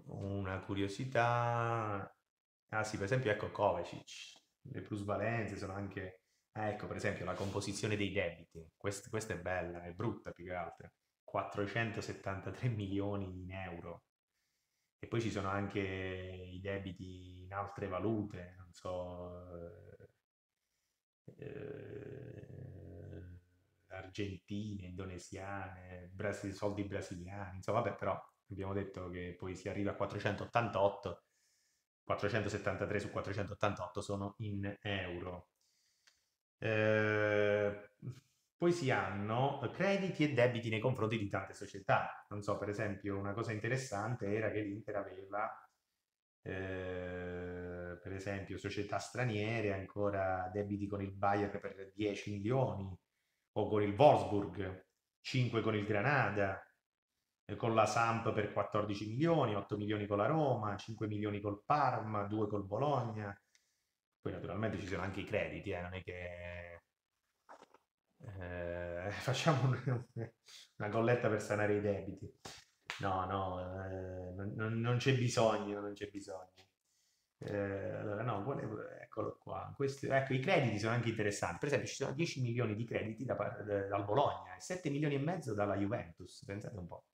una curiosità. Ah sì, per esempio ecco Kovacic, le plusvalenze sono anche eh, ecco, per esempio, la composizione dei debiti. Quest- questa è bella, è brutta più che altro. 473 milioni in euro. E poi ci sono anche i debiti in altre valute, non so, eh, argentine, indonesiane, brasi- soldi brasiliani, insomma, vabbè, però abbiamo detto che poi si arriva a 488, 473 su 488 sono in euro. Ehm, poi si hanno crediti e debiti nei confronti di tante società. Non so, per esempio, una cosa interessante era che l'Inter aveva, eh, per esempio, società straniere, ancora debiti con il Bayern per 10 milioni, o con il Wolfsburg, 5 con il Granada, con la Samp per 14 milioni, 8 milioni con la Roma, 5 milioni col Parma, 2 col Bologna, poi naturalmente ci sono anche i crediti, eh, non è che eh, <laughs> facciamo una colletta per sanare i debiti. No, no, eh, non, non, c'è bisogno, non c'è bisogno. Eh, allora, no, volevo, eccolo qua. Questi, ecco, i crediti sono anche interessanti. Per esempio, ci sono 10 milioni di crediti da, da, eh, dal Bologna e 7 milioni e mezzo dalla Juventus, pensate un po'.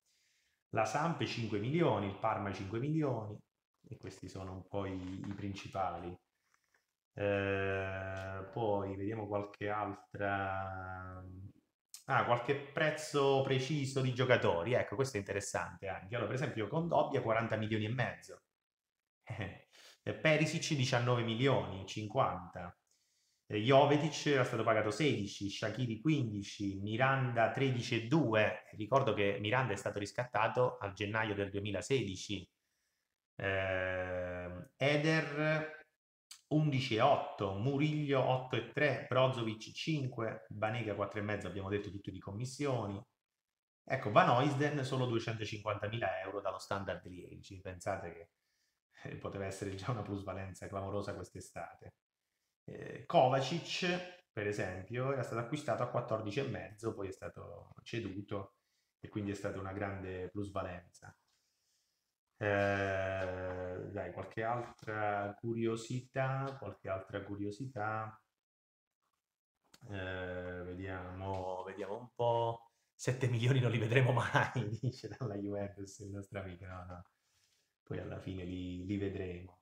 La Samp 5 milioni, il Parma 5 milioni, e questi sono un po' i, i principali. Ehm, poi vediamo qualche altra. Ah, qualche prezzo preciso di giocatori. Ecco, questo è interessante anche. Allora, per esempio, con Dobbia 40 milioni e mezzo. <laughs> Eh, Perisic 19 milioni, 50. Eh, Jovetic era stato pagato 16, Shakiri 15, Miranda 13 e 2. Ricordo che Miranda è stato riscattato a gennaio del 2016. Eh, Eder 11,8, Muriglio 8,3, Brozovic 5, Banega 4,5 abbiamo detto tutti di commissioni. Ecco, Van Oisden solo 250.000 euro dallo standard Liegi, pensate che eh, poteva essere già una plusvalenza clamorosa quest'estate. Eh, Kovacic, per esempio, era stato acquistato a 14,5, poi è stato ceduto e quindi è stata una grande plusvalenza. Eh, dai, qualche altra curiosità, qualche altra curiosità. Eh, vediamo, vediamo un po'. 7 milioni non li vedremo mai, <laughs> dice dalla Juventus il nostro amico. No, no. Poi alla fine li, li vedremo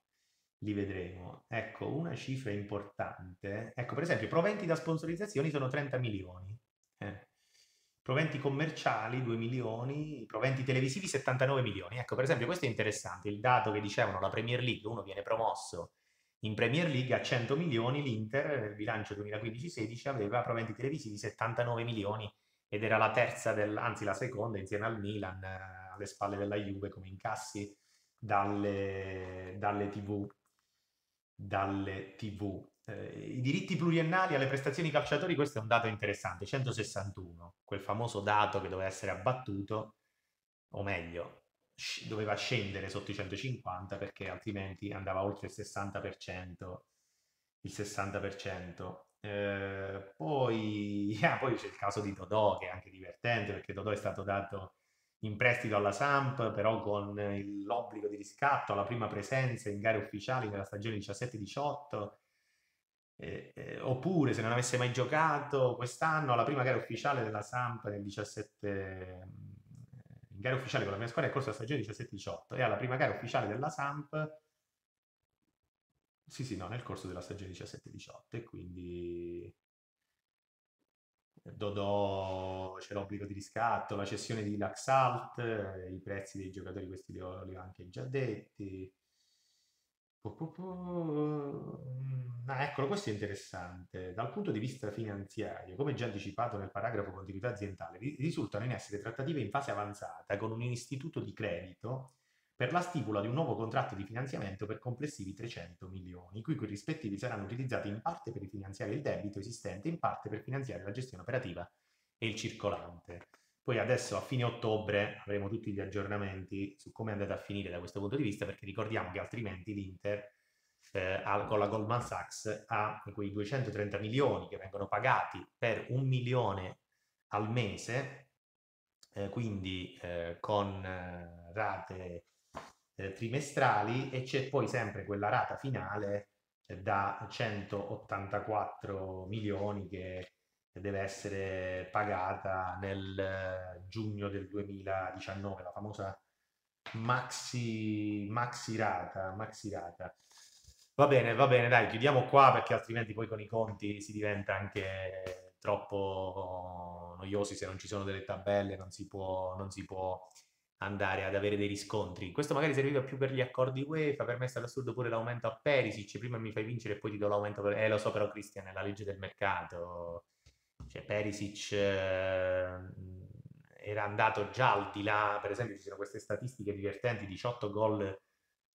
li vedremo. Ecco, una cifra importante. Ecco, per esempio, proventi da sponsorizzazioni sono 30 milioni. Eh proventi commerciali 2 milioni, proventi televisivi 79 milioni. Ecco, per esempio, questo è interessante, il dato che dicevano la Premier League, uno viene promosso in Premier League a 100 milioni, l'Inter nel bilancio 2015-16 aveva proventi televisivi 79 milioni ed era la terza, del, anzi la seconda insieme al Milan, eh, alle spalle della Juve come incassi dalle, dalle tv. Dalle TV. Eh, i diritti pluriennali alle prestazioni calciatori, questo è un dato interessante, 161, quel famoso dato che doveva essere abbattuto, o meglio, sc- doveva scendere sotto i 150 perché altrimenti andava oltre il 60%, il 60%. Eh, poi, <laughs> ah, poi c'è il caso di Dodò che è anche divertente perché Dodò è stato dato in prestito alla Samp però con l'obbligo di riscatto alla prima presenza in gare ufficiali nella stagione 17-18 eh, eh, oppure se non avesse mai giocato quest'anno alla prima gara ufficiale della Samp nel 17 mm, in gara ufficiale con la mia squadra nel corso della stagione 17-18 e alla prima gara ufficiale della Samp sì sì no nel corso della stagione 17-18 e quindi Dodò c'è l'obbligo di riscatto, la cessione di Laxalt, eh, i prezzi dei giocatori questi li ho, li ho anche già detti ma mm, ah, eccolo, questo è interessante. Dal punto di vista finanziario, come già anticipato nel paragrafo continuità aziendale, risultano in essere trattative in fase avanzata con un istituto di credito per la stipula di un nuovo contratto di finanziamento per complessivi 300 milioni, i cui rispettivi saranno utilizzati in parte per rifinanziare il debito esistente e in parte per finanziare la gestione operativa e il circolante. Poi adesso a fine ottobre avremo tutti gli aggiornamenti su come è andata a finire da questo punto di vista, perché ricordiamo che altrimenti l'Inter eh, con la Goldman Sachs ha quei 230 milioni che vengono pagati per un milione al mese, eh, quindi eh, con eh, rate eh, trimestrali e c'è poi sempre quella rata finale eh, da 184 milioni che deve essere pagata nel eh, giugno del 2019, la famosa maxi, maxi, rata, maxi rata. Va bene, va bene, dai, chiudiamo qua perché altrimenti poi con i conti si diventa anche troppo noiosi se non ci sono delle tabelle, non si può, non si può andare ad avere dei riscontri. Questo magari serviva più per gli accordi UEFA, per me è stato assurdo pure l'aumento a Perisic, prima mi fai vincere e poi ti do l'aumento per... Eh lo so però Cristian, è la legge del mercato, cioè Perisic eh, era andato già al di là, per esempio ci sono queste statistiche divertenti, 18 gol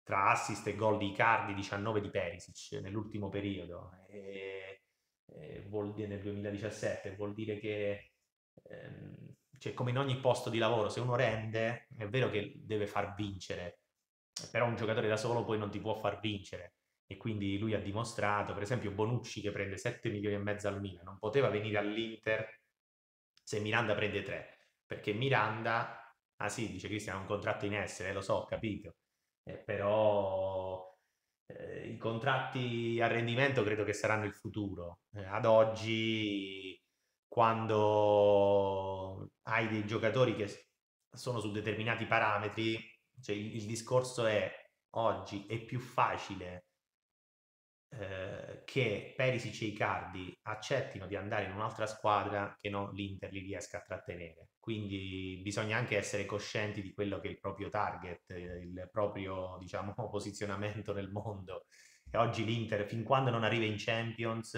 tra assist e gol di Icardi, 19 di Perisic nell'ultimo periodo, e, e vuol dire, nel 2017, vuol dire che ehm, cioè, come in ogni posto di lavoro, se uno rende, è vero che deve far vincere, però un giocatore da solo poi non ti può far vincere e quindi lui ha dimostrato, per esempio Bonucci che prende 7 milioni e mezzo al Milan, non poteva venire all'Inter se Miranda prende 3, perché Miranda, ah sì, dice Cristian, ha un contratto in essere, eh, lo so, ho capito, eh, però eh, i contratti a rendimento credo che saranno il futuro. Eh, ad oggi, quando hai dei giocatori che sono su determinati parametri, cioè il, il discorso è oggi è più facile eh, che Perisic e Icardi accettino di andare in un'altra squadra che non l'Inter li riesca a trattenere. Quindi bisogna anche essere coscienti di quello che è il proprio target, eh, il proprio diciamo, <laughs> posizionamento nel mondo. E oggi l'Inter, fin quando non arriva in Champions,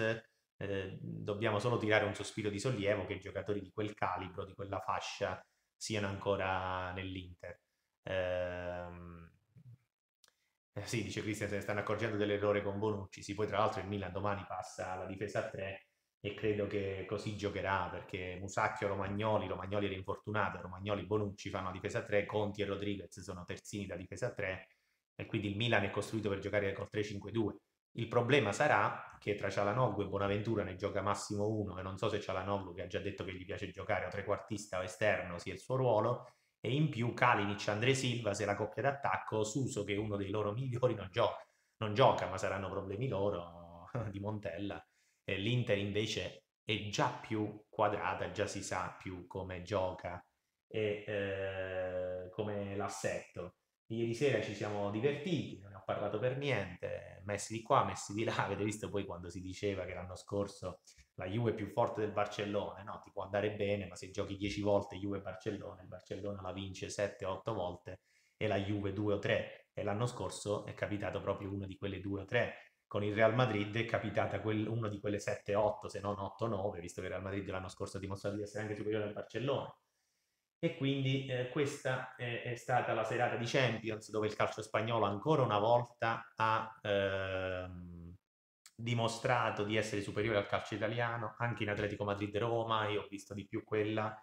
eh, dobbiamo solo tirare un sospiro di sollievo che i giocatori di quel calibro, di quella fascia, siano ancora nell'Inter. Ehm eh, sì, dice Cristian, se ne stanno accorgendo dell'errore con Bonucci. Sì, poi tra l'altro il Milan domani passa alla difesa a 3 e credo che così giocherà perché Musacchio, Romagnoli, Romagnoli era infortunato, Romagnoli, Bonucci fanno la difesa a 3, Conti e Rodriguez sono terzini da difesa a 3 e quindi il Milan è costruito per giocare col 3-5-2. Il problema sarà che tra Cialanoglu e Bonaventura ne gioca massimo uno e non so se Cialanoglu che ha già detto che gli piace giocare o trequartista o esterno sia il suo ruolo e in più Kalinic e Andre Silva se la coppia d'attacco Suso che è uno dei loro <laughs> migliori non gioca, non gioca ma saranno problemi loro <laughs> di Montella e l'Inter invece è già più quadrata, già si sa più come gioca e eh, come l'assetto ieri sera ci siamo divertiti, non ne ho parlato per niente, messi di qua, messi di là, avete visto poi quando si diceva che l'anno scorso la Juve è più forte del Barcellona, no? Ti può andare bene, ma se giochi 10 volte Juve-Barcellona, il Barcellona la vince 7-8 volte e la Juve 2 o 3. E l'anno scorso è capitato proprio una di quelle 2 o 3. Con il Real Madrid è capitata quel, una di quelle 7-8, se non 8-9, visto che il Real Madrid l'anno scorso ha dimostrato di essere anche superiore al Barcellona. E quindi eh, questa è, è, stata la serata di Champions, dove il calcio spagnolo ancora una volta ha... Ehm, dimostrato di essere superiore al calcio italiano, anche in Atletico Madrid-Roma, io ho visto di più quella.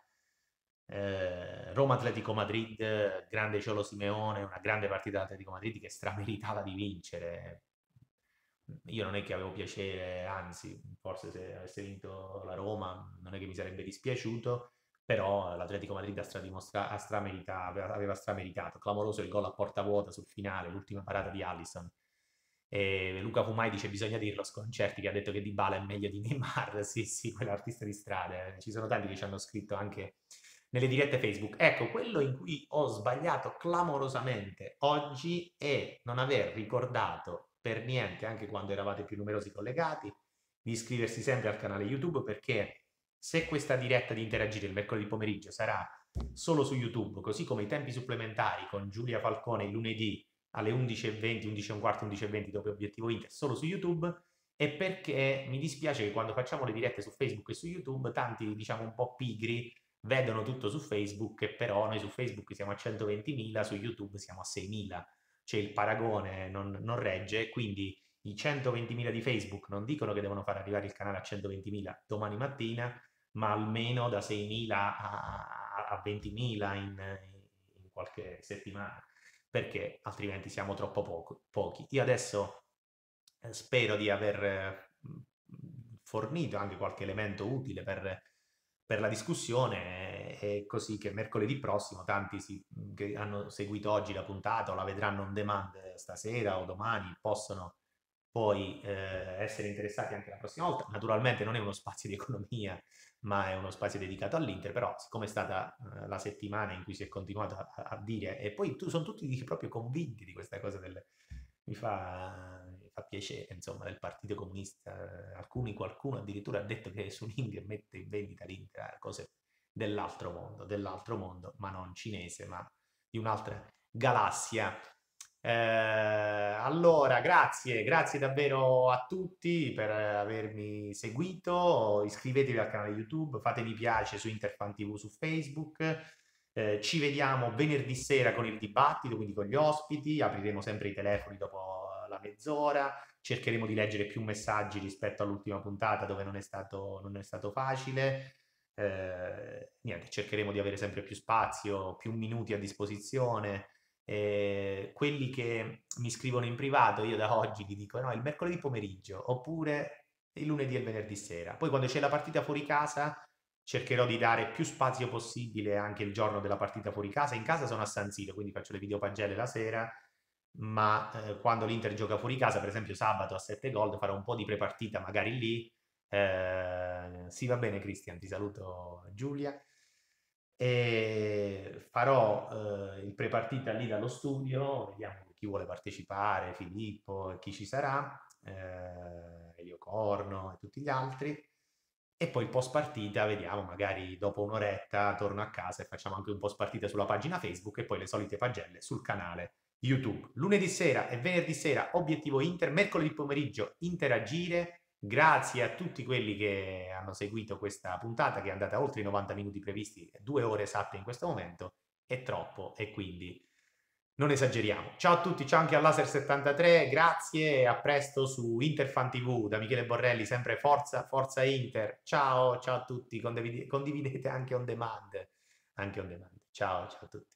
Eh, Roma-Atletico Madrid, grande Ciolo Simeone, una grande partita Atletico Madrid che strameritava di vincere. Io non è che avevo piacere, anzi, forse se avesse vinto la Roma non è che mi sarebbe dispiaciuto, però l'Atletico Madrid ha, stradimostra- ha aveva strameritato. Clamoroso il gol a porta vuota sul finale, l'ultima parata di Allison e Luca Fumai dice bisogna dirlo, Sconcerti che ha detto che Di Dybala è meglio di Neymar, <laughs> sì sì, quell'artista di strada, eh. ci sono tanti che ci hanno scritto anche nelle dirette Facebook. Ecco, quello in cui ho sbagliato clamorosamente oggi è non aver ricordato per niente, anche quando eravate più numerosi collegati, di iscriversi sempre al canale YouTube perché se questa diretta di interagire il mercoledì pomeriggio sarà solo su YouTube, così come i tempi supplementari con Giulia Falcone il lunedì alle 11.20, 11.15, 11.20 dopo Obiettivo Inter, solo su YouTube e perché mi dispiace che quando facciamo le dirette su Facebook e su YouTube tanti, diciamo, un po' pigri vedono tutto su Facebook e però noi su Facebook siamo a 120.000, su YouTube siamo a 6.000, cioè il paragone non, non regge, quindi i 120.000 di Facebook non dicono che devono far arrivare il canale a 120.000 domani mattina, ma almeno da 6.000 a, a 20.000 in, in qualche settimana perché altrimenti siamo troppo poco, pochi. Io adesso eh, spero di aver mm, fornito anche qualche elemento utile per, per la discussione è eh, così che mercoledì prossimo tanti si, mm, che hanno seguito oggi la puntata o la vedranno on demand stasera o domani possono poi eh, essere interessati anche la prossima volta. Naturalmente non è uno spazio di economia ma è uno spazio dedicato all'Inter, però siccome è stata uh, la settimana in cui si è continuato a, a dire, e poi tu, sono tutti proprio convinti di questa cosa, del, mi, fa, mi, fa, piacere, insomma, del Partito Comunista, eh, alcuni, qualcuno addirittura ha detto che Suning mette in vendita l'Inter, eh, cose dell'altro mondo, dell'altro mondo, ma non cinese, ma di un'altra galassia. Eh, allora, grazie, grazie davvero a tutti per eh, avermi seguito. Iscrivetevi al canale YouTube, fatevi piace su Interfan TV su Facebook. Eh, ci vediamo venerdì sera con il dibattito, quindi con gli ospiti. Apriremo sempre i telefoni dopo la mezz'ora. Cercheremo di leggere più messaggi rispetto all'ultima puntata dove non è stato, non è stato facile. Eh, niente, cercheremo di avere sempre più spazio, più minuti a disposizione eh, quelli che mi scrivono in privato, io da oggi gli dico no, il mercoledì pomeriggio oppure il lunedì e il venerdì sera. Poi quando c'è la partita fuori casa cercherò di dare più spazio possibile anche il giorno della partita fuori casa. In casa sono a San Siro, quindi faccio le videopagelle la sera, ma eh, quando l'Inter gioca fuori casa, per esempio sabato a 7 gol, farò un po' di prepartita magari lì. Eh, sì, va bene Cristian, ti saluto Giulia e farò eh, in prepartita lì dallo studio, vediamo chi vuole partecipare, Filippo, chi ci sarà, eh, Elio Corno e tutti gli altri. E poi post partita, vediamo, magari dopo un'oretta torno a casa e facciamo anche un post partita sulla pagina Facebook e poi le solite pagelle sul canale YouTube. Lunedì sera e venerdì sera obiettivo Inter, mercoledì pomeriggio interagire, Grazie a tutti quelli che hanno seguito questa puntata che è andata oltre i 90 minuti previsti, due ore esatte in questo momento, è troppo e quindi non esageriamo. Ciao a tutti, ciao anche a Laser73, grazie e a presto su Interfan TV da Michele Borrelli, sempre forza, forza Inter, ciao, ciao a tutti, condividete anche on demand, anche on demand, ciao, ciao a tutti.